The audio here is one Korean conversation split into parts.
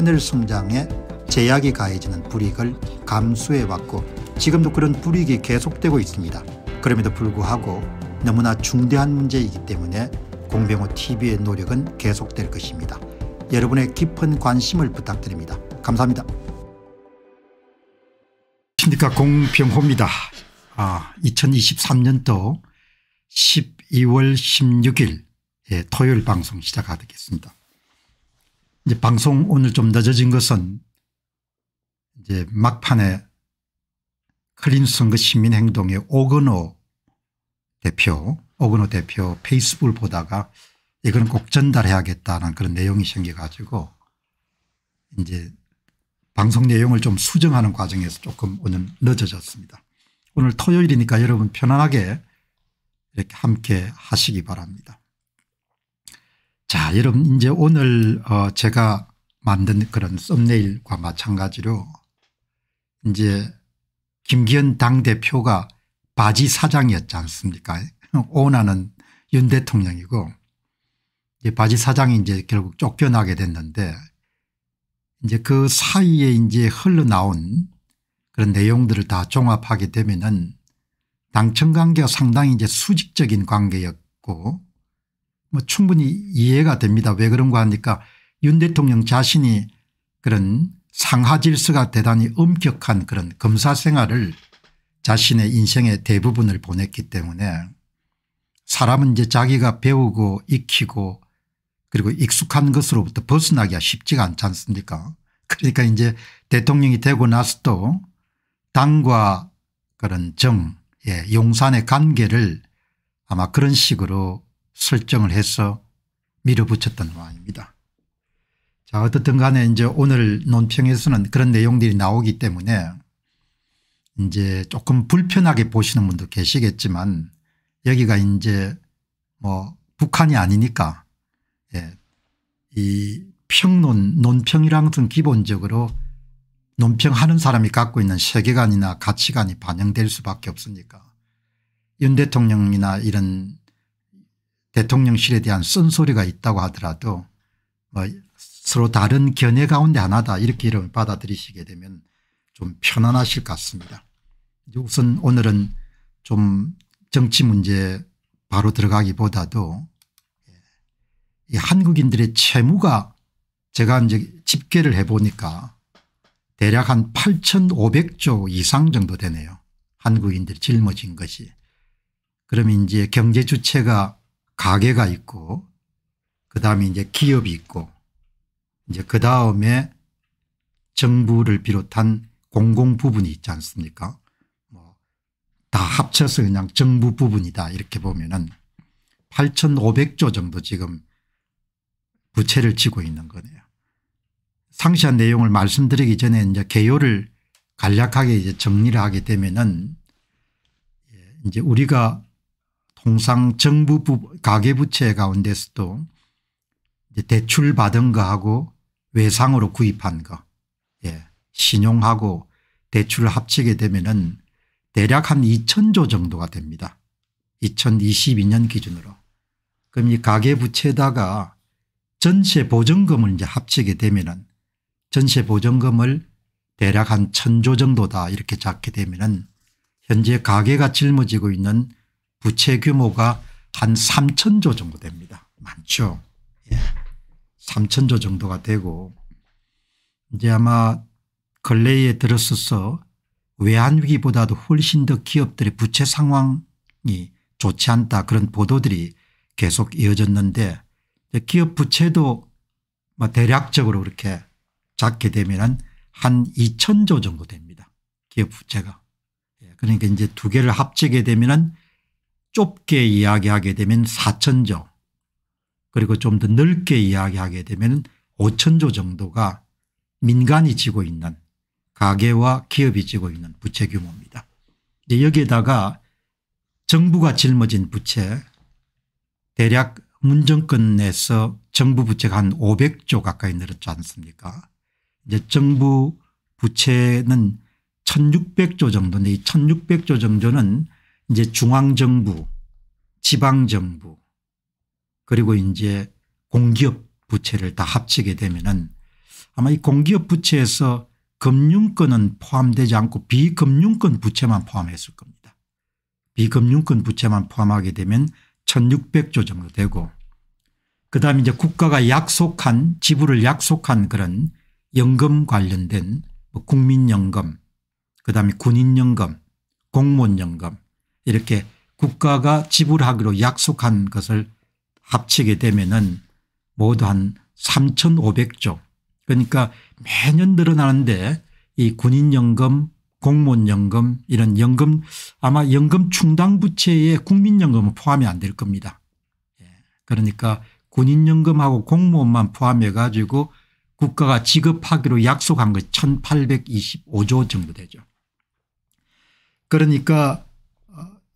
하늘 성장에 제약이 가해지는 불이익을 감수해왔고 지금도 그런 불이익이 계속되고 있습니다. 그럼에도 불구하고 너무나 중대한 문제이기 때문에 공병호 TV의 노력은 계속될 것입니다. 여러분의 깊은 관심을 부탁드립니다. 감사합니다. 안녕하십니까 공병호입니다. 아, 2023년도 12월 16일 예, 토요일 방송 시작하겠습니다. 이제 방송 오늘 좀 늦어진 것은 이제 막판에 클린슨과 시민행동의 오근호 대표 오근호 대표 페이스북을 보다가 이거는꼭 전달해야겠다는 그런 내용이 생겨가지고 이제 방송 내용을 좀 수정하는 과정에서 조금 오늘 늦어졌습니다. 오늘 토요일이니까 여러분 편안하게 이렇게 함께 하시기 바랍니다. 자 여러분 이제 오늘 어 제가 만든 그런 썸네일과 마찬가지로 이제 김기현 당대표가 바지 사장이었지 않습니까 오나는 윤 대통령이고 이제 바지 사장이 이제 결국 쫓겨나게 됐는데 이제 그 사이에 이제 흘러나온 그런 내용들을 다 종합하게 되면은 당청 관계가 상당히 이제 수직적인 관계였고 뭐 충분히 이해가 됩니다. 왜 그런가 하니까 윤 대통령 자신이 그런 상하 질서가 대단히 엄격한 그런 검사 생활을 자신의 인생의 대부분을 보냈기 때문에 사람은 이제 자기가 배우고 익히고 그리고 익숙한 것으로부터 벗어나기가 쉽지가 않지 않습니까 그러니까 이제 대통령이 되고 나서 또 당과 그런 정 예, 용산의 관계를 아마 그런 식으로 설정을 해서 밀어붙였던 모양입니다. 자 어떻든 간에 이제 오늘 논평에서는 그런 내용들이 나오기 때문에 이제 조금 불편하게 보시는 분도 계시겠지만 여기가 이제 뭐 북한이 아니니까 예. 이 평론 논평이란 은 기본적으로 논평하는 사람이 갖고 있는 세계관이나 가치관이 반영될 수밖에 없으니까 윤 대통령이나 이런 대통령실에 대한 쓴소리가 있다고 하더라도 뭐 서로 다른 견해 가운데 하나다 이렇게 이름을 받아들이시게 되면 좀 편안하실 것 같습니다. 우선 오늘은 좀 정치 문제 바로 들어가기보다도 한국인들의 채무가 제가 이제 집계를 해보니까 대략 한 8,500조 이상 정도 되네요. 한국인들이 짊어진 것이. 그러면 이제 경제 주체가 가게가 있고 그 다음에 이제 기업이 있고 이제 그 다음에 정부를 비롯한 공공 부분이 있지 않습니까 뭐다 합쳐서 그냥 정부 부분이다 이렇게 보면은 8500조 정도 지금 부채를 지고 있는 거네요. 상시한 내용을 말씀드리기 전에 이제 개요를 간략하게 이제 정리를 하게 되면은 예, 이제 우리가 통상 정부 부 가계부채 가운데서도 대출받은 거하고 외상으로 구입한 거 예. 신용하고 대출을 합치게 되면은 대략 한 2천조 정도가 됩니다. 2022년 기준으로. 그럼 이 가계부채다가 에 전세 보증금을 이제 합치게 되면은 전세 보증금을 대략 한 천조 정도다 이렇게 잡게 되면은 현재 가계가 짊어지고 있는 부채 규모가 한 3천조 정도 됩니다. 많죠. 예. 3천조 정도가 되고 이제 아마 근래에 들었어서 외환위기보다도 훨씬 더 기업들의 부채 상황이 좋지 않다 그런 보도들이 계속 이어졌는데 기업 부채도 뭐 대략적으로 그렇게 작게 되면 한 2천조 정도 됩니다. 기업 부채가. 예. 그러니까 이제 두 개를 합치게 되면 좁게 이야기하게 되면 4천조 그리고 좀 더 넓게 이야기하게 되면 5천조 정도가 민간이 지고 있는 가계와 기업이 지고 있는 부채 규모입니다. 여기에다가 정부가 짊어진 부채 대략 문정권에서 정부 부채가 한 500조 가까이 늘었지 않습니까 이제 정부 부채는 1600조 정도인데 이 1600조 정도는 이제 중앙정부 지방정부 그리고 이제 공기업 부채를 다 합치게 되면은 아마 이 공기업 부채에서 금융권은 포함되지 않고 비금융권 부채만 포함했을 겁니다. 비금융권 부채만 포함하게 되면 1600조 정도 되고 그다음 이제 국가가 약속한 지불을 약속한 그런 연금 관련된 뭐 국민연금 그다음에 군인연금 공무원연금 이렇게 국가가 지불하기로 약속한 것을 합치게 되면은 모두 한 3,500조 그러니까 매년 늘어나는데 이 군인연금 공무원연금 이런 연금 아마 연금 충당부채에 국민연금은 포함이 안 될 겁니다. 예. 그러니까 군인연금하고 공무원만 포함해 가지고 국가가 지급하기로 약속한 것 1825조 정도 되죠. 그러니까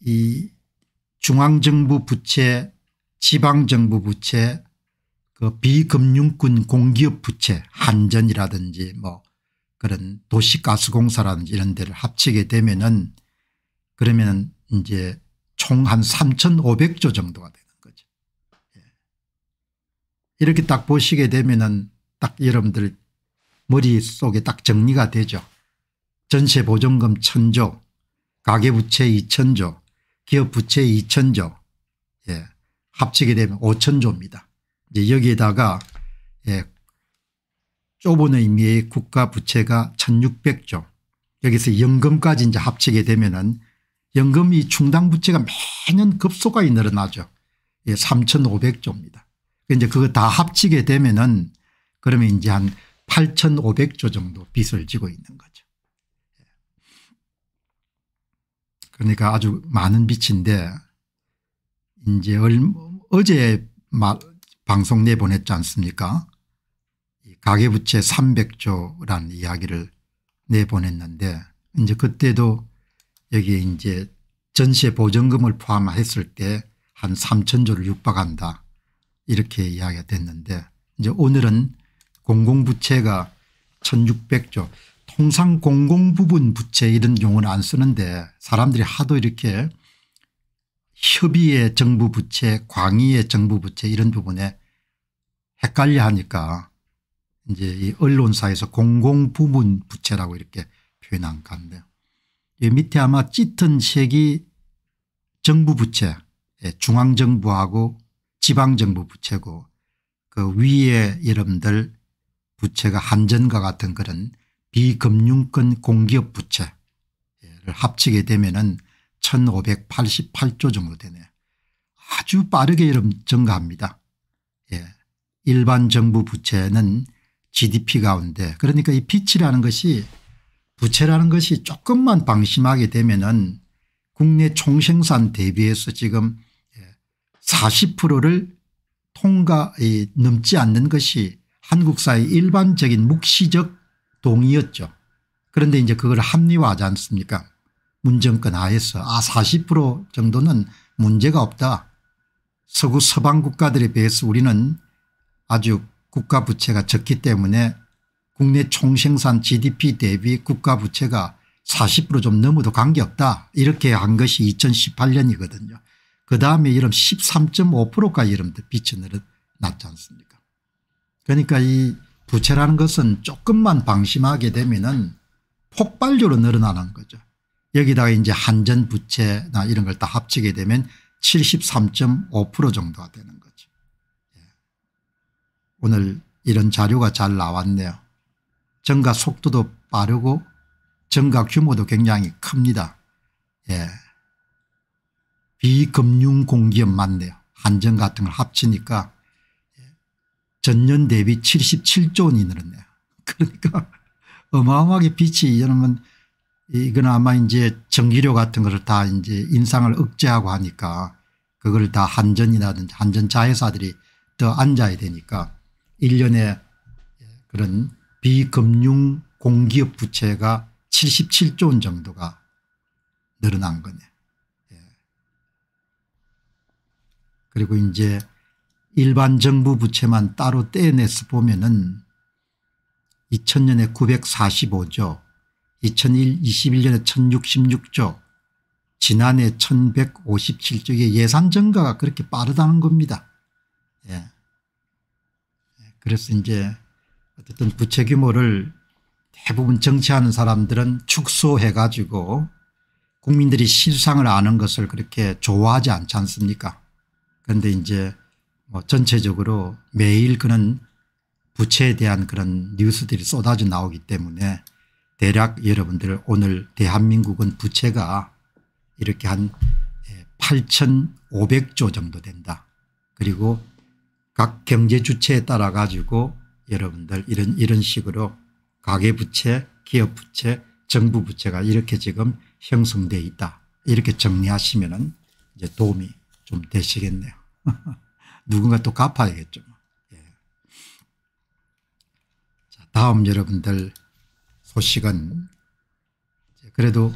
이 중앙정부 부채 지방정부 부채 그 비금융권 공기업 부채 한전이라든지 뭐 그런 도시가스공사라든지 이런 데를 합치게 되면은 그러면은 이제 총 한 3,500조 정도가 되는 거죠. 예. 이렇게 딱 보시게 되면은 딱 여러분들 머릿속에 딱 정리가 되죠. 전세보증금 1000조 가계부채 2000조 기업 부채 2천조 예, 합치게 되면 5천조입니다. 이제 여기에다가 예, 좁은 의미의 국가 부채가 1600조 여기서 연금까지 이제 합치게 되면은 연금이 충당 부채가 매년 급속하게 늘어나죠. 예, 3,500조입니다. 그러니까 이제 그거 다 합치게 되면은 그러면 이제 한 8,500조 정도 빚을 지고 있는 거죠. 그러니까 아주 많은 빛인데 이제 어제 방송 내보냈지 않습니까 가계부채 300조라는 이야기를 내보냈는데 이제 그때도 여기에 이제 전세 보증금을 포함했을 때 한 3천조를 육박한다 이렇게 이야기가 됐는데 이제 오늘은 공공부채가 1600조 통상 공공부분 부채 이런 용어는 안 쓰는데 사람들이 하도 이렇게 협의의 정부 부채 광의의 정부 부채 이런 부분에 헷갈려 하니까 이제 이 언론사에서 공공부분 부채라고 이렇게 표현한 건데요. 이 밑에 아마 짙은 색이 정부 부채 예, 중앙정부하고 지방정부 부채고 그 위에 여러분들 부채가 한전과 같은 그런 비금융권 공기업 부채를 합치게 되면 은 1588조 정도 되네요. 아주 빠르게 증가합니다. 예. 일반 정부 부채는 gdp 가운데 그러니까 이 빚이라는 것이 부채라는 것이 조금만 방심하게 되면 은 국내 총생산 대비해서 지금 40%를 예, 통과 넘지 않는 것이 한국 사회 일반적인 묵시적 동의였죠. 그런데 이제 그걸 합리화하지 않습니까 문정권 하에서 아 40% 정도는 문제가 없다. 서구 서방 국가들에 비해서 우리는 아주 국가 부채가 적기 때문에 국내 총생산 gdp 대비 국가 부채가 40%좀 넘어도 관계없다 이렇게 한 것이 2018년이거든요. 그 다음에 이런 13.5%까지 이름 빛이 났지 않습니까 그러니까 이 부채라는 것은 조금만 방심하게 되면은 폭발적으로 늘어나는 거죠. 여기다가 이제 한전 부채나 이런 걸 다 합치게 되면 73.5% 정도가 되는 거죠. 예. 오늘 이런 자료가 잘 나왔네요. 증가 속도도 빠르고 증가 규모도 굉장히 큽니다. 예. 비금융공기업 맞네요. 한전 같은 걸 합치니까 전년 대비 77조 원이 늘었네요. 그러니까 어마어마하게 빛이 이러면 뭐 이건 아마 이제 전기료 같은 것을 다 이제 인상을 억제하고 하니까 그걸 다 한전이라든지 한전 자회사들이 더 앉아야 되니까 일년에 그런 비금융 공기업 부채가 77조 원 정도가 늘어난 거네. 예. 그리고 이제 일반 정부 부채만 따로 떼어내서 보면은 2000년에 945조 2 0 21년에 1066조 지난해 1157조 의 예산 증가가 그렇게 빠르다는 겁니다. 예. 예. 그래서 이제 어쨌든 부채 규모를 대부분 정치하는 사람들은 축소해 가지고 국민들이 실상을 아는 것을 그렇게 좋아하지 않지 않습니까 그런데 이제 뭐 전체적으로 매일 그런 부채에 대한 그런 뉴스들이 쏟아져 나오기 때문에 대략 여러분들 오늘 대한민국은 부채가 이렇게 한 8,500조 예, 정도 된다. 그리고 각 경제 주체에 따라 가지고 여러분들 이런 이런 식으로 가계부채 기업부채 정부부채가 이렇게 지금 형성돼 있다. 이렇게 정리하시면 은 이제 도움이 좀 되시겠네요. 누군가 또 갚아야겠죠. 예. 자, 다음 여러분들 소식은 그래도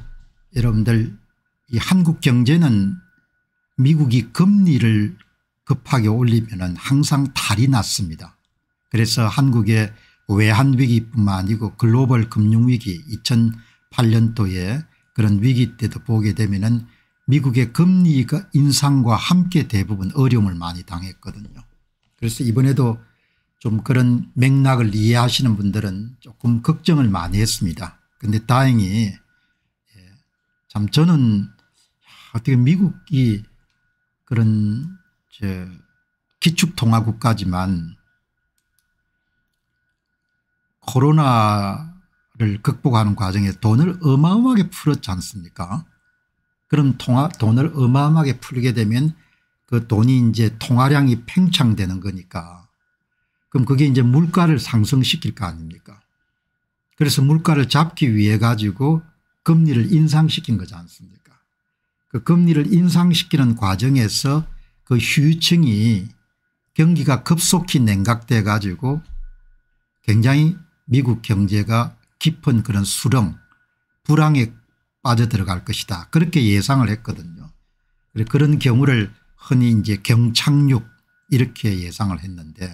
여러분들 이 한국 경제는 미국이 금리를 급하게 올리면 항상 탈이 났습니다. 그래서 한국의 외환위기뿐만 아니고 글로벌 금융위기 2008년도에 그런 위기 때도 보게 되면 미국의 금리 인상과 함께 대부분 어려움을 많이 당했거든요. 그래서 이번에도 좀 그런 맥락을 이해하시는 분들은 조금 걱정을 많이 했습니다. 근데 다행히 예, 참 저는 어떻게 미국이 그런 저 기축통화국까지만 코로나를 극복하는 과정에 돈을 어마어마하게 풀었지 않습니까 그럼 통화 돈을 어마어마하게 풀게 되면 그 돈이 이제 통화량이 팽창되는 거니까 그럼 그게 이제 물가를 상승시킬 거 아닙니까 그래서 물가를 잡기 위해 가지고 금리를 인상시킨 거지 않습니까 그 금리를 인상시키는 과정에서 그 휴유층이 경기가 급속히 냉각돼 가지고 굉장히 미국 경제가 깊은 그런 수렁 불황의 빠져들어갈 것이다. 그렇게 예상을 했거든요. 그런 경우를 흔히 이제 경착륙 이렇게 예상을 했는데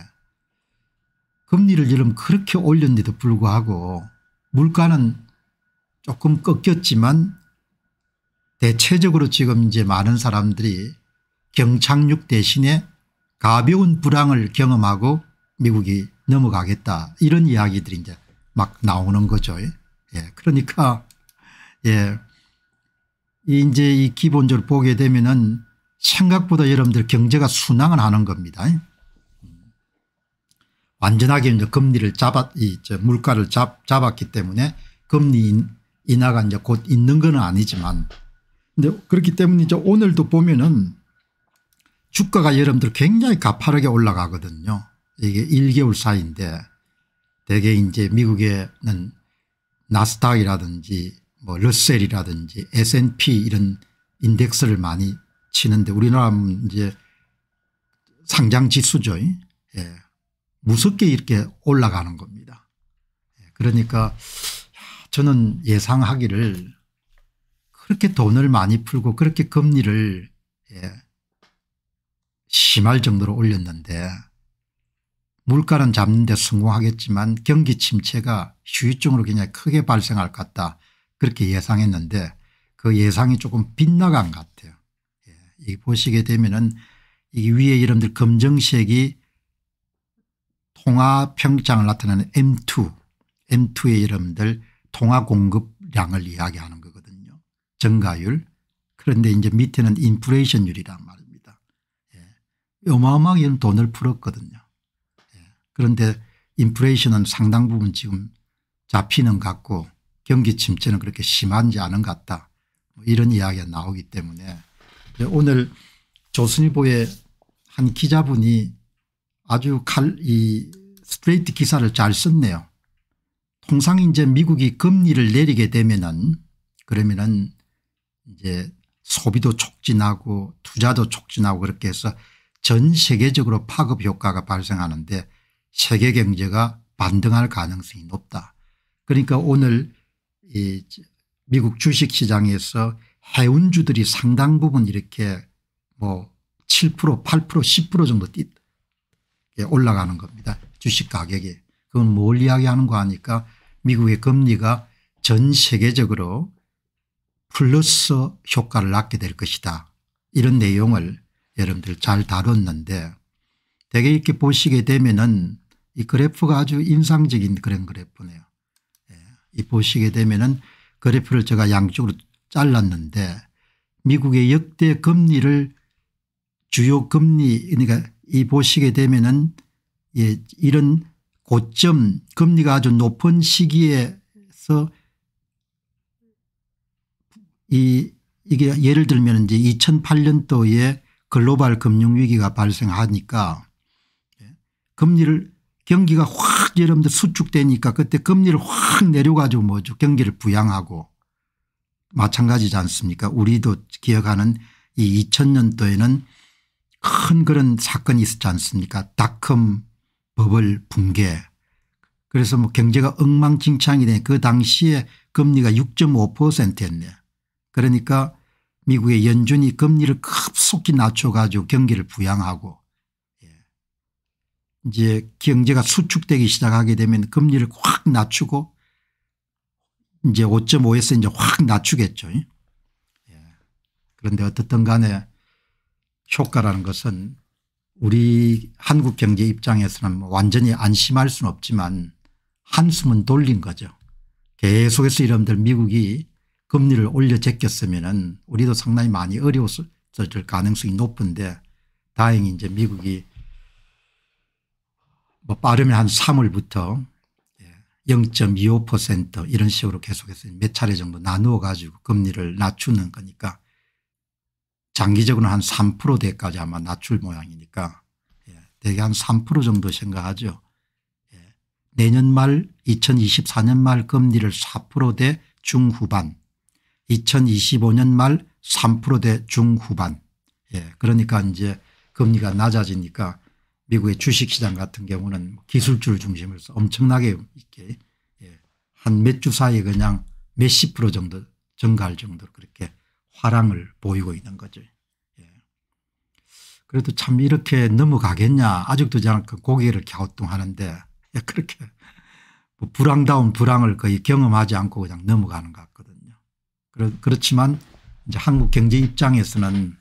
금리를 지금 그렇게 올렸는데도 불구하고 물가는 조금 꺾였지만 대체적으로 지금 이제 많은 사람들이 경착륙 대신에 가벼운 불황을 경험하고 미국이 넘어가겠다 이런 이야기들이 이제 막 나오는 거죠. 예. 그러니까 예. 이제 이 기본적으로 보게 되면은 생각보다 여러분들 경제가 순항을 하는 겁니다. 완전하게 이제 금리를 잡았, 이, 저, 물가를 잡, 잡았기 때문에 금리 인하가 이제 곧 있는 건 아니지만 근데 그렇기 때문에 이제 오늘도 보면은 주가가 여러분들 굉장히 가파르게 올라가거든요. 이게 1개월 사이인데 대개 이제 미국에는 나스닥이라든지 뭐 러셀이라든지 S&P 이런 인덱스를 많이 치는데 우리나라 이제 상장 지수죠. 예. 무섭게 이렇게 올라가는 겁니다. 예. 그러니까 저는 예상하기를 그렇게 돈을 많이 풀고 그렇게 금리를 예. 심할 정도로 올렸는데 물가는 잡는 데 성공하겠지만 경기 침체가 휴유증으로 굉장히 크게 발생할 것 같다. 그렇게 예상했는데 그 예상이 조금 빗나간 것 같아요. 예. 이 보시게 되면은 이 위에 이름들 검정색이 통화 평장을 나타내는 M2, M2의 이름들 통화 공급량을 이야기하는 거거든요. 증가율. 그런데 이제 밑에는 인플레이션율이란 말입니다. 예. 어마어마하게 돈을 풀었거든요. 예. 그런데 인플레이션은 상당 부분 지금 잡히는 같고 경기 침체는 그렇게 심한지 않은 것 같다. 뭐 이런 이야기가 나오기 때문에 오늘 조선일보의 한 기자분이 아주 칼, 이 스트레이트 기사를 잘 썼네요. 통상 이제 미국이 금리를 내리게 되면은 그러면은 이제 소비도 촉진하고 투자도 촉진하고 그렇게 해서 전 세계적으로 파급 효과가 발생하는데 세계 경제가 반등할 가능성이 높다. 그러니까 오늘 이 미국 주식시장에서 해운주들이 상당 부분 이렇게 뭐7% 8% 10% 정도 올라가는 겁니다. 주식 가격이. 그건 뭘 이야기하는 거아니까 미국의 금리가 전 세계적으로 플러스 효과를 낳게 될 것이다. 이런 내용을 여러분들 잘 다뤘는데 대개 이렇게 보시게 되면은 이 그래프가 아주 인상적인 그런 그래프네요. 이 보시게 되면은 그래프를 제가 양쪽으로 잘랐는데 미국의 역대 금리를 주요 금리 그러니까 이 보시게 되면은 예 이런 고점 금리가 아주 높은 시기에서 이 이게 예를 들면 이제 2008년도에 글로벌 금융위기가 발생하니까 예, 금리를 경기가 확 여러분들 수축되니까 그때 금리를 확 내려가지고 뭐죠 경기를 부양하고 마찬가지지 않습니까 우리도 기억하는 이 2000년도에는 큰 그런 사건이 있었지 않습니까 닷컴 버블 붕괴 그래서 뭐 경제가 엉망진창이 된그 당시에 금리가 6.5%였네 그러니까 미국의 연준이 금리를 급속히 낮춰 가지고 경기를 부양하고 이제 경제가 수축되기 시작하게 되면 금리를 확 낮추고 이제 5.5에서 이제 확 낮추겠죠. 예. 그런데 어떻든 간에 효과라는 것은 우리 한국 경제 입장에서는 완전히 안심할 수는 없지만 한숨은 돌린 거죠. 계속해서 이러분들 미국이 금리를 올려 제꼈으면 우리도 상당히 많이 어려웠을 가능성이 높은데 다행히 이제 미국이 뭐 빠르면 한 3월부터 0.25% 예, 이런 식으로 계속해서 몇 차례 정도 나누어 가지고 금리를 낮추는 거니까 장기적으로는 한 3%대까지 아마 낮출 모양이니까 예. 대개 한 3% 정도 생각하죠. 예. 내년 말 2024년 말 금리를 4%대 중후반 2025년 말 3%대 중후반 예. 그러니까 이제 금리가 낮아지니까 미국의 주식시장 같은 경우는 기술주를 중심으로 엄청나게 있게 예, 한 몇 주 사이에 그냥 몇십 프로 정도 증가할 정도로 그렇게 화랑을 보이고 있는 거죠. 예. 그래도 참 이렇게 넘어가겠냐 아직도 저는 그 고개를 갸우뚱하는데 예, 그렇게 뭐 불황다운 불황을 거의 경험하지 않고 그냥 넘어가는 것 같거든요. 그렇, 지만 이제 한국 경제 입장에서는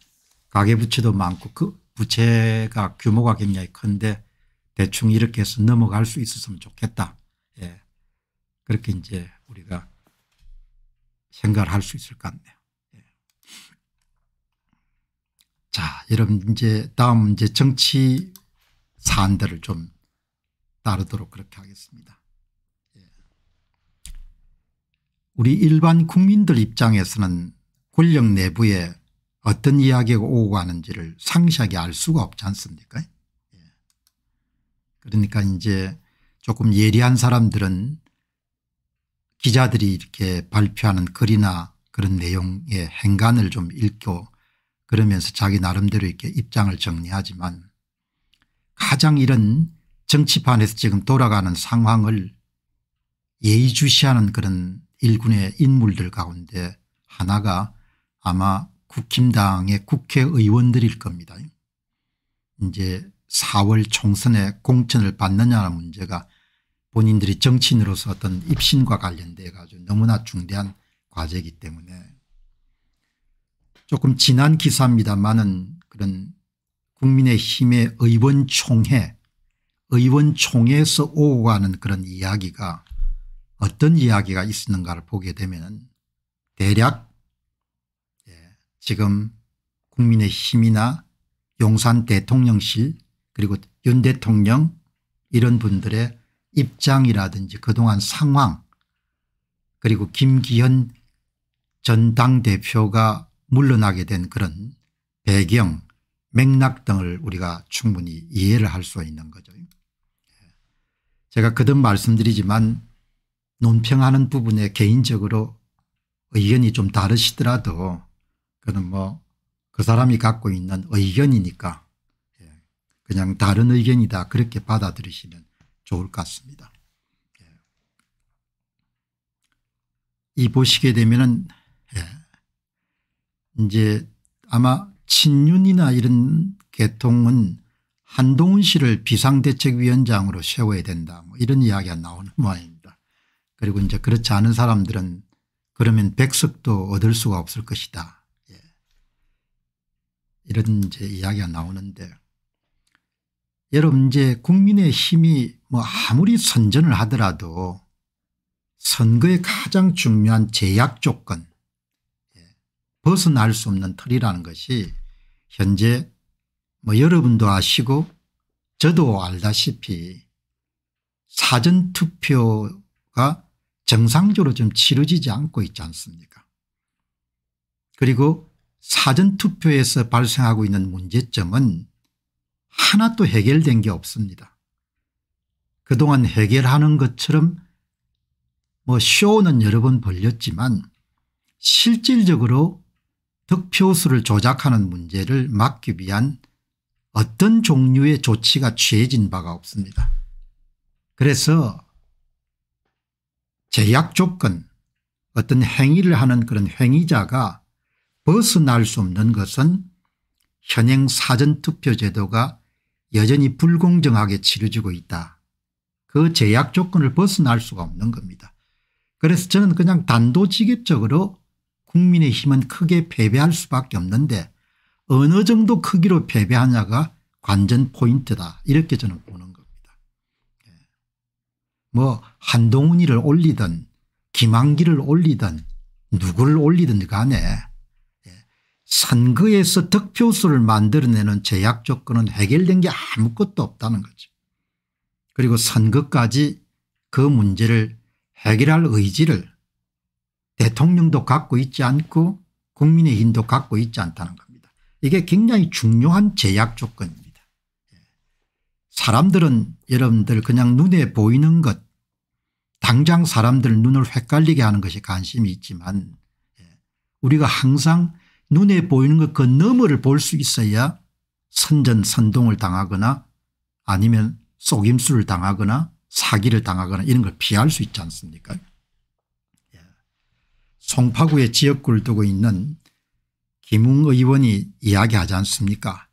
가계부채도 많고 그 부채가 규모가 굉장히 큰데 대충 이렇게 해서 넘어갈 수 있었으면 좋겠다. 예. 그렇게 이제 우리가 생각을 할 수 있을 것 같네요. 예. 자, 여러분 이제 다음 이제 정치 사안들을 좀 따르도록 그렇게 하겠습니다. 예. 우리 일반 국민들 입장에서는 권력 내부에 어떤 이야기가 오고 가는지를 상세하게 알 수가 없지 않습니까 예. 그러니까 이제 조금 예리한 사람들은 기자들이 이렇게 발표하는 글이나 그런 내용의 행간을 좀 읽고 그러면서 자기 나름대로 이렇게 입장을 정리하지만 가장 이런 정치판에서 지금 돌아가는 상황을 예의주시하는 그런 일군의 인물들 가운데 하나가 아마 국힘당의 국회의원들일 겁니다. 이제 4월 총선에 공천을 받느냐는 문제가 본인들이 정치인으로서 어떤 입신과 관련돼 가지고 너무나 중대한 과제이기 때문에 조금 지난 기사입니다만은 그런 국민의힘의 의원총회 의원총회에서 오고 가는 그런 이야기가 어떤 이야기가 있었는가를 보게 되면 대략 지금 국민의힘이나 용산 대통령실 그리고 윤 대통령 이런 분들의 입장이라든지 그동안 상황 그리고 김기현 전 당대표가 물러나게 된 그런 배경 맥락 등을 우리가 충분히 이해를 할 수 있는 거죠. 제가 그듭 말씀드리지만 논평하는 부분에 개인적으로 의견이 좀 다르시더라도 그는 뭐 그 사람이 갖고 있는 의견이니까 예, 그냥 다른 의견이다 그렇게 받아들이시면 좋을 것 같습니다. 예. 이 보시게 되면은 예, 이제 아마 친윤이나 이런 계통은 한동훈 씨를 비상대책위원장으로 세워야 된다 뭐 이런 이야기가 나오는 모양입니다. 그리고 이제 그렇지 않은 사람들은 그러면 백석도 얻을 수가 없을 것이다 이런 이제 이야기가 나오는데 여러분 이제 국민의 힘이 뭐 아무리 선전을 하더라도 선거의 가장 중요한 제약 조건 예, 벗어날 수 없는 틀이라는 것이 현재 뭐 여러분도 아시고 저도 알다시피 사전투표가 정상적으로 좀 치러지지 않고 있지 않습니까 그리고 사전투표에서 발생하고 있는 문제점은 하나도 해결된 게 없습니다. 그동안 해결하는 것처럼 뭐 쇼는 여러 번 벌렸지만 실질적으로 득표수를 조작하는 문제를 막기 위한 어떤 종류의 조치가 취해진 바가 없습니다. 그래서 제약 조건 어떤 행위를 하는 그런 행위자가 벗어날 수 없는 것은 현행 사전투표 제도가 여전히 불공정하게 치러지고 있다. 그 제약 조건을 벗어날 수가 없는 겁니다. 그래서 저는 그냥 단도직입적으로 국민의힘은 크게 패배할 수밖에 없는데 어느 정도 크기로 패배하냐가 관전 포인트다 이렇게 저는 보는 겁니다. 네. 뭐 한동훈이를 올리든 김한기를 올리든 누구를 올리든 간에 선거에서 득표수를 만들어내는 제약 조건은 해결된 게 아무것도 없다는 거죠. 그리고 선거까지 그 문제를 해결할 의지를 대통령도 갖고 있지 않고 국민의힘도 갖고 있지 않다는 겁니다. 이게 굉장히 중요한 제약 조건입니다. 사람들은 여러분들 그냥 눈에 보이는 것 당장 사람들 눈을 헷갈리게 하는 것이 관심이 있지만 예, 우리가 항상 눈에 보이는 것 그 너머를 볼 수 있어야 선전선동을 당하거나 아니면 속임수를 당하거나 사기를 당하거나 이런 걸 피할 수 있지 않습니까 예. 송파구의 지역구를 두고 있는 김웅 의원이 이야기하지 않습니까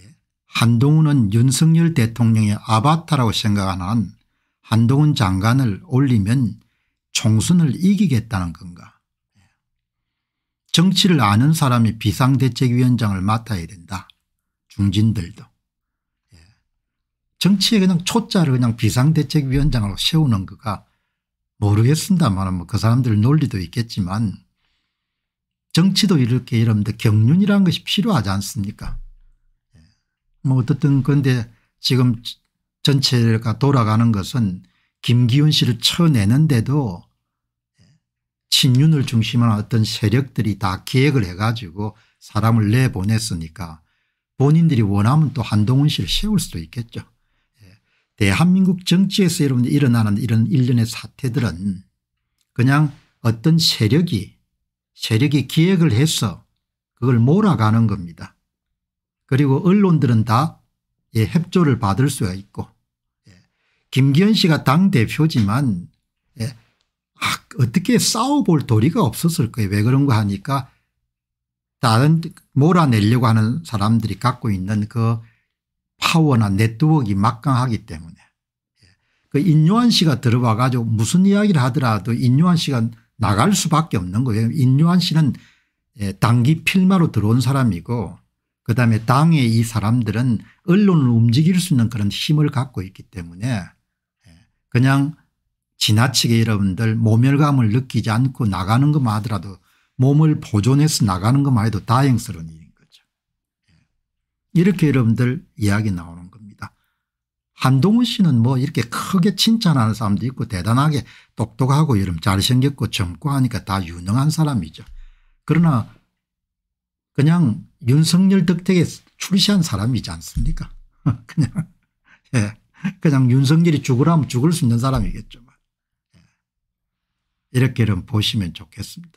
예. 한동훈은 윤석열 대통령의 아바타라고 생각하는 한동훈 장관을 올리면 총선을 이기겠다는 건가 정치를 아는 사람이 비상대책위원장을 맡아야 된다. 중진들도. 예. 정치에 그냥 초자를 그냥 비상대책위원장으로 세우는 거가 모르겠습니다만 뭐 그 사람들 논리도 있겠지만 정치도 이렇게 이러면 경륜이라는 것이 필요하지 않습니까 예. 뭐 어떻든 그런데 지금 전체가 돌아가는 것은 김기훈 씨를 쳐내는데도 친윤을 중심한 어떤 세력들이 다 기획을 해가지고 사람을 내보냈으니까 본인들이 원하면 또 한동훈 씨를 세울 수도 있겠죠. 예. 대한민국 정치에서 여러분 일어나는 이런 일련의 사태들은 그냥 어떤 세력이 세력이 기획을 해서 그걸 몰아가는 겁니다. 그리고 언론들은 다 예, 협조를 받을 수가 있고 예. 김기현 씨가 당대표지만 어떻게 싸워볼 도리가 없었을 거예요. 왜 그런가 하니까 다른 몰아내려고 하는 사람들이 갖고 있는 그 파워나 네트워크가 막강하기 때문에 예. 그 인요한 씨가 들어와 가지고 무슨 이야기를 하더라도 인요한 씨가 나갈 수밖에 없는 거예요. 인요한 씨는 예, 당기 필마로 들어온 사람이고 그다음에 당의 이 사람들은 언론을 움직일 수 있는 그런 힘을 갖고 있기 때문에 예, 그냥 지나치게 여러분들 모멸감을 느끼지 않고 나가는 것만 하더라도 몸을 보존해서 나가는 것만 해도 다행스러운 일인 거죠. 예. 이렇게 여러분들 이야기 나오는 겁니다. 한동훈 씨는 뭐 이렇게 크게 칭찬하는 사람도 있고 대단하게 똑똑하고 여름 잘생겼고 젊고 하니까 다 유능한 사람이죠. 그러나 그냥 윤석열 덕택에 출시한 사람이지 않습니까 그냥 예, 그냥 윤석열이 죽으라면 죽을 수 있는 사람이겠죠. 이렇게 좀 보시면 좋겠습니다.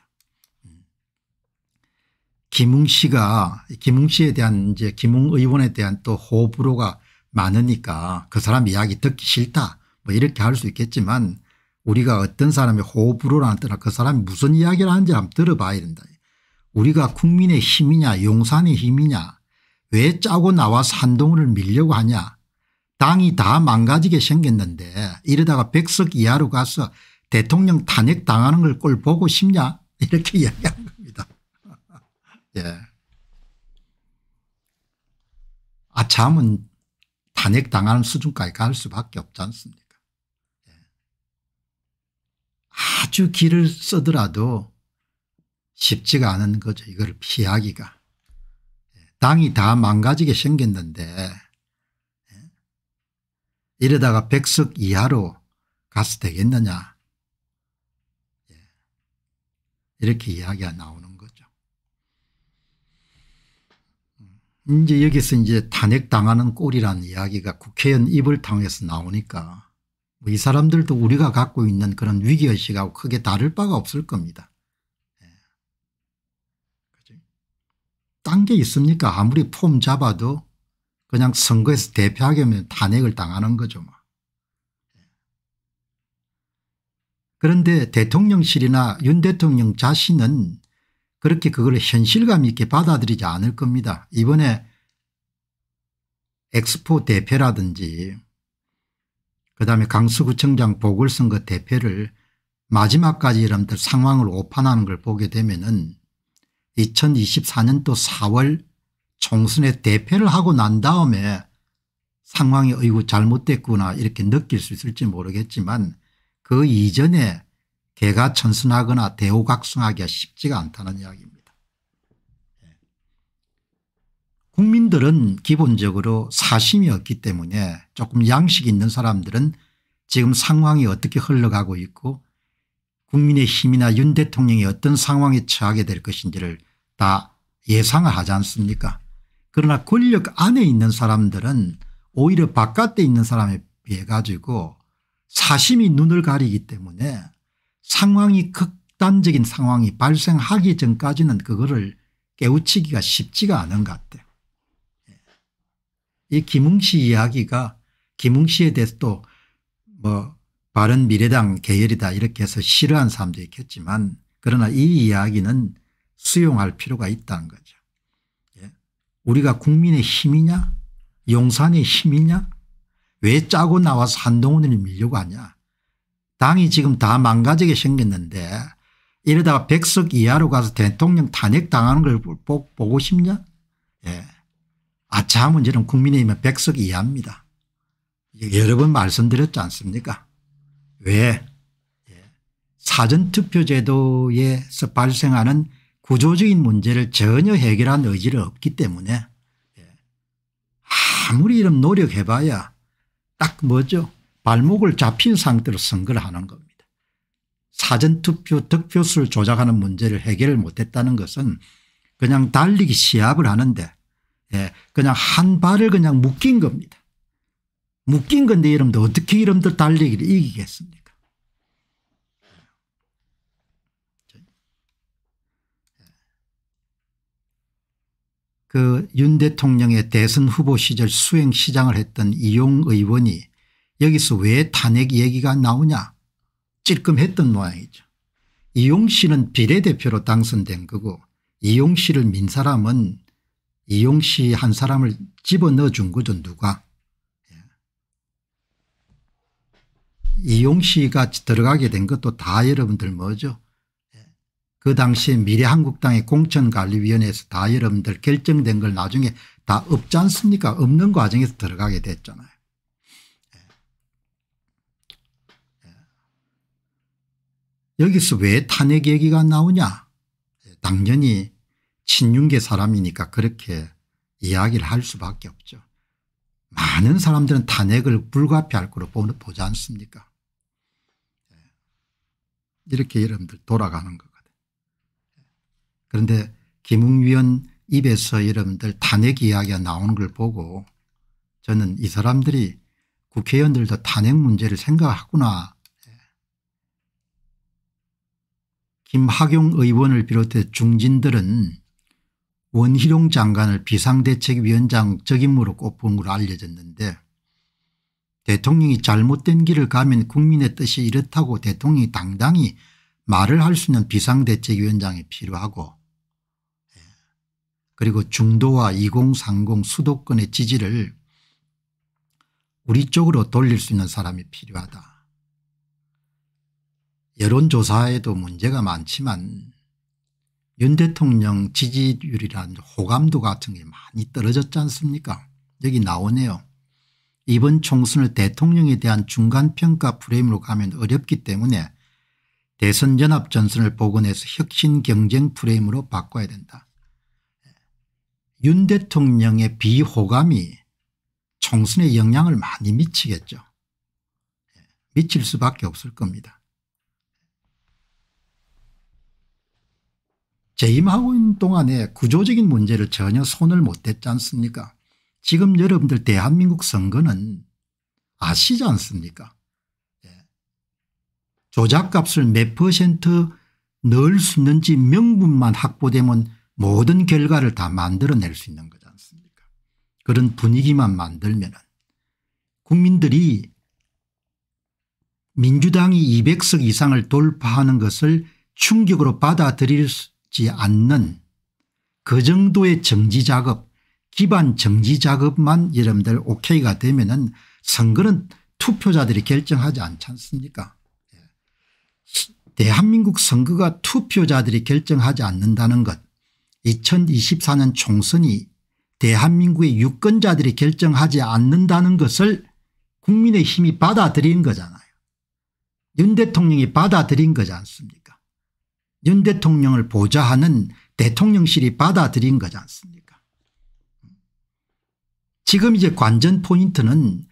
김웅 씨가 김웅 씨에 대한 이제 김웅 의원에 대한 또 호불호가 많으니까 그 사람 이야기 듣기 싫다 뭐 이렇게 할 수 있겠지만 우리가 어떤 사람의 호불호라는 뜻은 그 사람이 무슨 이야기를 하는지 한번 들어봐야 된다. 우리가 국민의 힘이냐 용산의 힘이냐 왜 짜고 나와서 한동훈을 밀려고 하냐 당이 다 망가지게 생겼는데 이러다가 백석 이하로 가서 대통령 탄핵 당하는 걸 꼴 보고 싶냐 이렇게 이야기한 겁니다. 예. 아참은 탄핵 당하는 수준까지 갈 수밖에 없지 않습니까 예. 아주 길을 쓰더라도 쉽지가 않은 거죠 이걸 피하기가. 예. 당이 다 망가지게 생겼는데 예. 이러다가 백석 이하로 가서 되겠느냐 이렇게 이야기가 나오는 거죠. 음. 이제 여기서 이제 탄핵당하는 꼴이라는 이야기가 국회의원 입을 통해서 나오니까 뭐 이 사람들도 우리가 갖고 있는 그런 위기의식하고 크게 다를 바가 없을 겁니다. 예. 딴게 있습니까 아무리 폼 잡아도 그냥 선거에서 대표하게 되면 탄핵을 당하는 거죠. 뭐. 그런데 대통령실이나 윤 대통령 자신은 그렇게 그걸 현실감 있게 받아들이지 않을 겁니다. 이번에 엑스포 대표라든지 그다음에 강서구청장 보궐선거 대표를 마지막까지 여러분들 상황을 오판하는 걸 보게 되면 은 2024년도 4월 총선에 대표를 하고 난 다음에 상황이 어이구 잘못됐구나 이렇게 느낄 수 있을지 모르겠지만 그 이전에 개가 천선하거나 대우각성하기가 쉽지가 않다는 이야기입니다. 예. 국민들은 기본적으로 사심이 없기 때문에 조금 양식이 있는 사람들은 지금 상황이 어떻게 흘러가고 있고 국민의힘이나 윤 대통령이 어떤 상황에 처하게 될 것인지를 다 예상을 하지 않습니까 그러나 권력 안에 있는 사람들은 오히려 바깥에 있는 사람에 비해 가지고 사심이 눈을 가리기 때문에 상황이 극단적인 상황이 발생하기 전까지는 그거를 깨우치기가 쉽지가 않은 것 같아요. 예. 이 김웅씨 이야기가 김웅씨에 대해서도 뭐 바른 미래당 계열이다 이렇게 해서 싫어한 사람도 있겠지만 그러나 이 이야기는 수용할 필요가 있다는 거죠. 예. 우리가 국민의 힘이냐 용산의 힘이냐 왜 짜고 나와서 한동훈을 밀려고 하냐. 당이 지금 다 망가지게 생겼는데 이러다가 1석 이하로 가서 대통령 탄핵당하는 걸 보고 싶냐 예. 아차 문제는 국민의힘은 1석 이하입니다. 여러 번 말씀드렸지 않습니까 왜 예. 사전투표 제도에서 발생하는 구조적인 문제를 전혀 해결한 의지를 없기 때문에 예. 아무리 이런 노력해봐야 딱 뭐죠 발목을 잡힌 상태로 선거를 하는 겁니다. 사전투표 득표수를 조작하는 문제를 해결을 못했다는 것은 그냥 달리기 시합을 하는데 예, 그냥 한 발을 그냥 묶인 겁니다. 묶인 건데 여러분들 어떻게 이름도 달리기를 이기겠습니까 그윤 대통령의 대선 후보 시절 수행시장을 했던 이용 의원이 여기서 왜 탄핵 얘기가 나오냐 찔끔했던 모양이죠. 이용 씨는 비례대표로 당선된 거고 이용 씨를 민 사람은 이용 씨 한 사람을 집어넣어 준 거죠 누가. 예. 이용 씨가 들어가게 된 것도 다 여러분들 뭐죠 그 당시 미래한국당의 공천관리위원회에서 다 여러분들 결정된 걸 나중에 다 없지 않습니까 없는 과정에서 들어가게 됐잖아요. 예. 예. 여기서 왜 탄핵 얘기가 나오냐 예, 당연히 친윤계 사람이니까 그렇게 이야기를 할 수밖에 없죠. 많은 사람들은 탄핵을 불가피할 거로 보지 않습니까 이렇게 여러분들 돌아가는 거. 그런데 김웅 위원 입에서 여러분들 탄핵 이야기가 나오는 걸 보고 저는 이 사람들이 국회의원들도 탄핵 문제를 생각하구나. 김학용 의원을 비롯해 중진들은 원희룡 장관을 비상대책위원장 적임으로 꼽은 걸로 알려졌는데 대통령이 잘못된 길을 가면 국민의 뜻이 이렇다고 대통령이 당당히 말을 할 수 있는 비상대책위원장이 필요하고 그리고 중도와 2030 수도권의 지지를 우리 쪽으로 돌릴 수 있는 사람이 필요하다. 여론조사에도 문제가 많지만 윤 대통령 지지율이란 호감도 같은 게 많이 떨어졌지 않습니까 여기 나오네요. 이번 총선을 대통령에 대한 중간평가 프레임으로 가면 어렵기 때문에 대선연합전선을 복원해서 혁신경쟁 프레임으로 바꿔야 된다. 윤 대통령의 비호감이 총선에 영향을 많이 미치겠죠. 예, 미칠 수밖에 없을 겁니다. 재임하고 있는 동안에 구조적인 문제를 전혀 손을 못 댔지 않습니까 지금 여러분들 대한민국 선거는 아시지 않습니까 예, 조작값을 몇 퍼센트 넣을 수 있는지 명분만 확보되면 모든 결과를 다 만들어낼 수 있는 거지 않습니까 그런 분위기만 만들면 국민들이 민주당이 200석 이상을 돌파하는 것을 충격으로 받아들이지 않는 그 정도의 정지작업 기반 정지작업만 여러분들 오케이가 되면 은 선거는 투표자들이 결정하지 않지 않습니까 예. 대한민국 선거가 투표자들이 결정하지 않는다는 것 2024년 총선이 대한민국의 유권자들이 결정하지 않는다는 것을 국민의힘이 받아들인 거잖아요. 윤 대통령이 받아들인 거지 않습니까 윤 대통령을 보좌하는 대통령실이 받아들인 거지 않습니까 지금 이제 관전 포인트는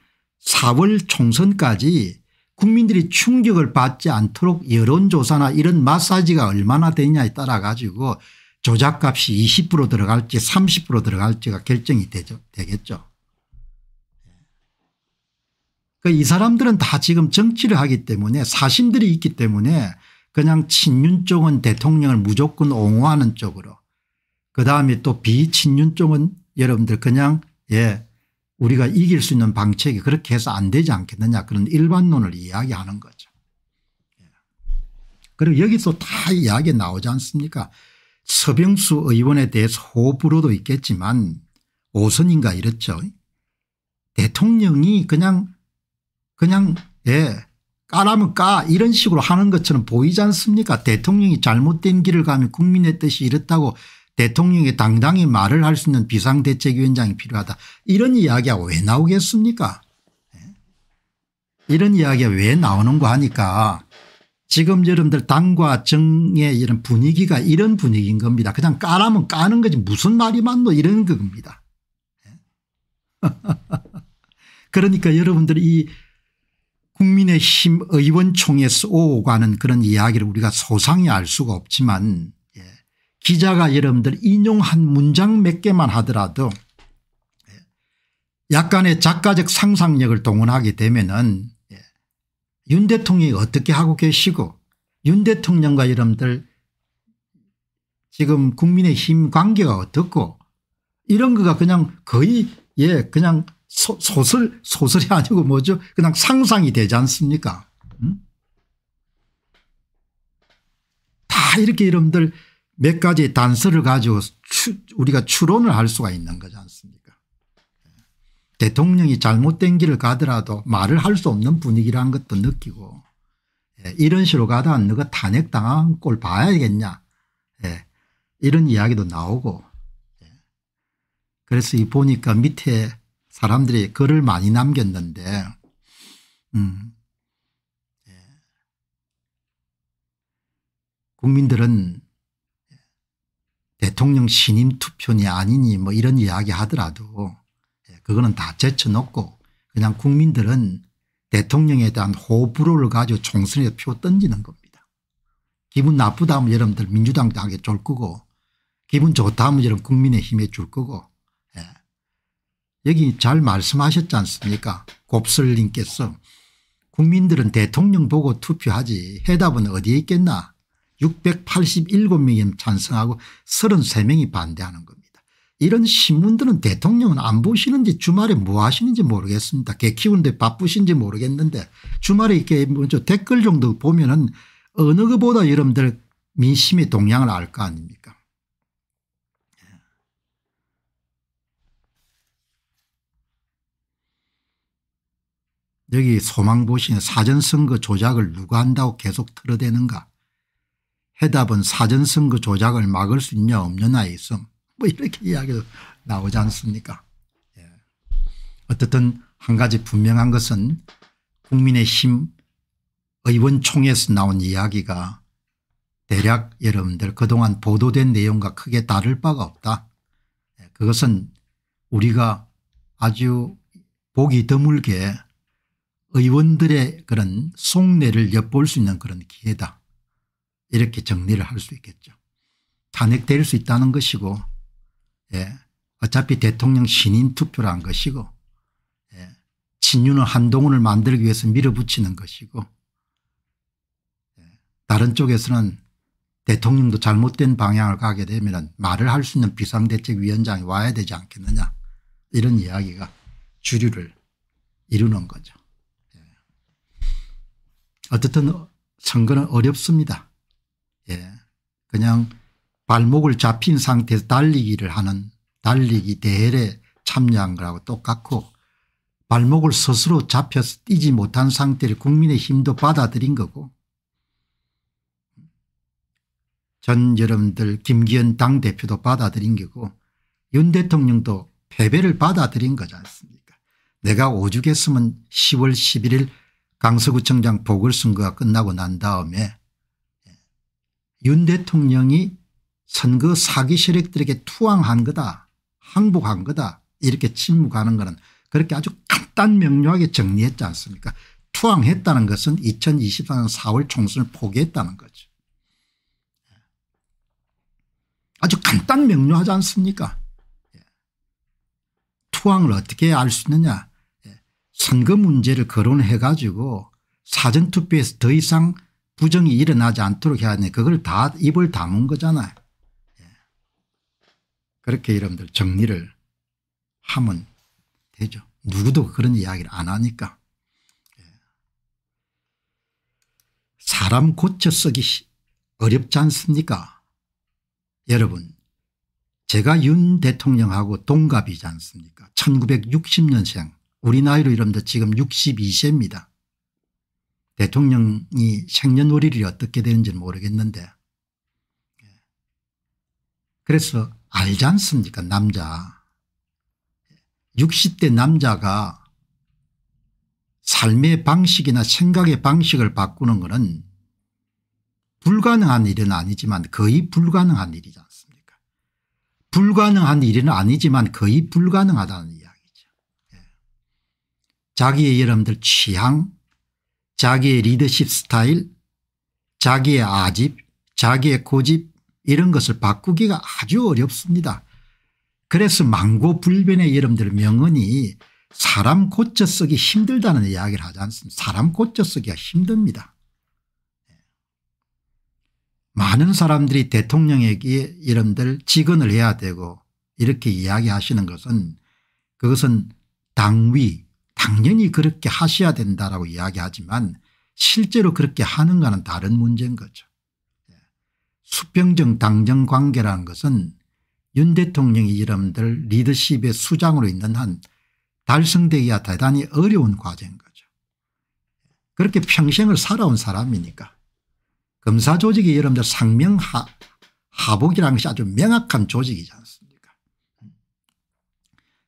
4월 총선까지 국민들이 충격을 받지 않도록 여론조사나 이런 마사지가 얼마나 되냐에 따라 가지고 조작값이 20% 들어갈지 30% 들어갈지가 결정이 되죠, 되겠죠. 그이 사람들은 다 지금 정치를 하기 때문에 사심들이 있기 때문에 그냥 친윤 쪽은 대통령을 무조건 옹호하는 쪽으로 그다음에 또 비친윤 쪽은 여러분들 그냥 예 우리가 이길 수 있는 방책이 그렇게 해서 안 되지 않겠느냐 그런 일반론을 이야기하는 거죠. 예. 그리고 여기서 다 이야기 나오지 않습니까 서병수 의원에 대해서 호불호도 있겠지만 오선인가 이랬죠. 대통령이 그냥 그냥 예 까라면 까 이런 식으로 하는 것처럼 보이지 않습니까 대통령이 잘못된 길을 가면 국민의 뜻이 이렇다고 대통령이 당당히 말을 할 수 있는 비상대책위원장이 필요하다 이런 이야기가 왜 나오겠습니까 예? 이런 이야기가 왜 나오는가 하니까 지금 여러분들 당과 정의 이런 분위기가 이런 분위기인 겁니다. 그냥 까라면 까는 거지 무슨 말이 많노 이런 겁니다. 그러니까 여러분들 이 국민의힘 의원총회에서 오 가는 그런 이야기를 우리가 소상히 알 수가 없지만 예, 기자가 여러분들 인용한 문장 몇 개만 하더라도 예, 약간의 작가적 상상력을 동원하게 되면은 윤 대통령이 어떻게 하고 계시고 윤 대통령과 여러분들 지금 국민의힘 관계가 어떻고 이런 거가 그냥 거의 예 그냥 소, 설 소설, 소설이 아니고 뭐죠 그냥 상상이 되지 않습니까 음? 다 이렇게 여러분들 몇 가지 단서를 가지고 추, 우리가 추론을 할 수가 있는 거지 않습니까 대통령이 잘못된 길을 가더라도 말을 할 수 없는 분위기라는 것도 느끼고 예, 이런 식으로 가다 너가 탄핵당한 꼴 봐야겠냐 예, 이런 이야기도 나오고 예. 그래서 이 보니까 밑에 사람들이 글을 많이 남겼는데 음, 예. 국민들은 예, 대통령 신임 투표니 아니니 뭐 이런 이야기 하더라도 그거는 다 제쳐놓고 그냥 국민들은 대통령에 대한 호불호를 가지고 총선에 표 던지는 겁니다. 기분 나쁘다 하면 여러분들 민주당 당에 줄 거고 기분 좋다 하면 여러분 국민의힘에 줄 거고 예. 여기 잘 말씀하셨지 않습니까 곱슬님께서 국민들은 대통령 보고 투표하지 해답은 어디에 있겠나 687명이 찬성하고 33명이 반대하는 겁니다. 이런 신문들은 대통령은 안 보시는지 주말에 뭐 하시는지 모르겠습니다. 개 키우는데 바쁘신지 모르겠는데 주말에 이렇게 댓글 정도 보면은 어느 것보다 여러분들 민심의 동향을 알 거 아닙니까 예. 여기 소망보신 사전선거 조작을 누가 한다고 계속 틀어대는가 해답은 사전선거 조작을 막을 수 있냐 없느냐에 있음 뭐 이렇게 이야기를 나오지 않습니까? 예. 어떻든 한 가지 분명한 것은 국민의힘 의원총회에서 나온 이야기가 대략 여러분들 그동안 보도된 내용과 크게 다를 바가 없다. 예, 그것은 우리가 아주 보기 드물게 의원들의 그런 속내를 엿볼 수 있는 그런 기회다. 이렇게 정리를 할 수 있겠죠. 탄핵될 수 있다는 것이고 예. 어차피 대통령 신인 투표를한 것이고 예. 친윤은 한동훈을 만들기 위해서 밀어붙이는 것이고 예. 다른 쪽에서는 대통령도 잘못된 방향을 가게 되면 말을 할 수 있는 비상대책위원장이 와야 되지 않겠느냐 이런 이야기가 주류를 이루는 거죠. 예. 어쨌든 선거는 어렵습니다. 예. 그냥 발목을 잡힌 상태에서 달리기를 하는 달리기 대회에 참여한 거라고 똑같고 발목을 스스로 잡혀서 뛰지 못한 상태를 국민의 힘도 받아들인 거고 전 여러분들 김기현 당대표도 받아들인 거고 윤 대통령도 패배를 받아들인 거지 않습니까 내가 오죽했으면 10월 11일 강서구청장 보궐선거가 끝나고 난 다음에 예, 윤 대통령이 선거 그 사기 세력들에게 투항한 거다 항복한 거다 이렇게 침묵하는 거는 그렇게 아주 간단 명료하게 정리했지 않습니까 투항했다는 것은 2024년 4월 총선을 포기했다는 거죠. 아주 간단 명료하지 않습니까 예. 투항을 어떻게 알 수 있느냐 예. 선거 문제를 거론해 가지고 사전투표에서 더 이상 부정이 일어나지 않도록 해야 하니 그걸 다 입을 다문 거잖아요. 그렇게 여러분들 정리를 하면 되죠. 누구도 그런 이야기를 안 하니까. 예. 사람 고쳐 쓰기 어렵지 않습니까? 여러분 제가 윤 대통령하고 동갑이지 않습니까 1960년생 우리 나이로 이러면 지금 62세입니다. 대통령이 생년월일이 어떻게 되는지는 모르겠는데 예. 그래서 알지 않습니까 남자 60대 남자가 삶의 방식이나 생각의 방식을 바꾸는 것은 불가능한 일은 아니지만 거의 불가능한 일이지 않습니까 불가능한 일은 아니지만 거의 불가능하다는 이야기죠. 예. 자기의 여러분들 취향 자기의 리더십 스타일 자기의 아집 자기의 고집 이런 것을 바꾸기가 아주 어렵습니다. 그래서 망고불변의 여러분들 명언이 사람 고쳐 쓰기 힘들다는 이야기를 하지 않습니다. 사람 고쳐 쓰기가 힘듭니다. 많은 사람들이 대통령에게 여러들 직언을 해야 되고 이렇게 이야기하시는 것은 그것은 당위 당연히 그렇게 하셔야 된다라고 이야기하지만 실제로 그렇게 하는가는 다른 문제인 거죠. 수평적 당정 관계라는 것은 윤 대통령이 이름들 리더십의 수장으로 있는 한 달성되기가 대단히 어려운 과제인 거죠. 그렇게 평생을 살아온 사람이니까 검사 조직이 여러분들 상명 하복이라는 것이 아주 명확한 조직이지 않습니까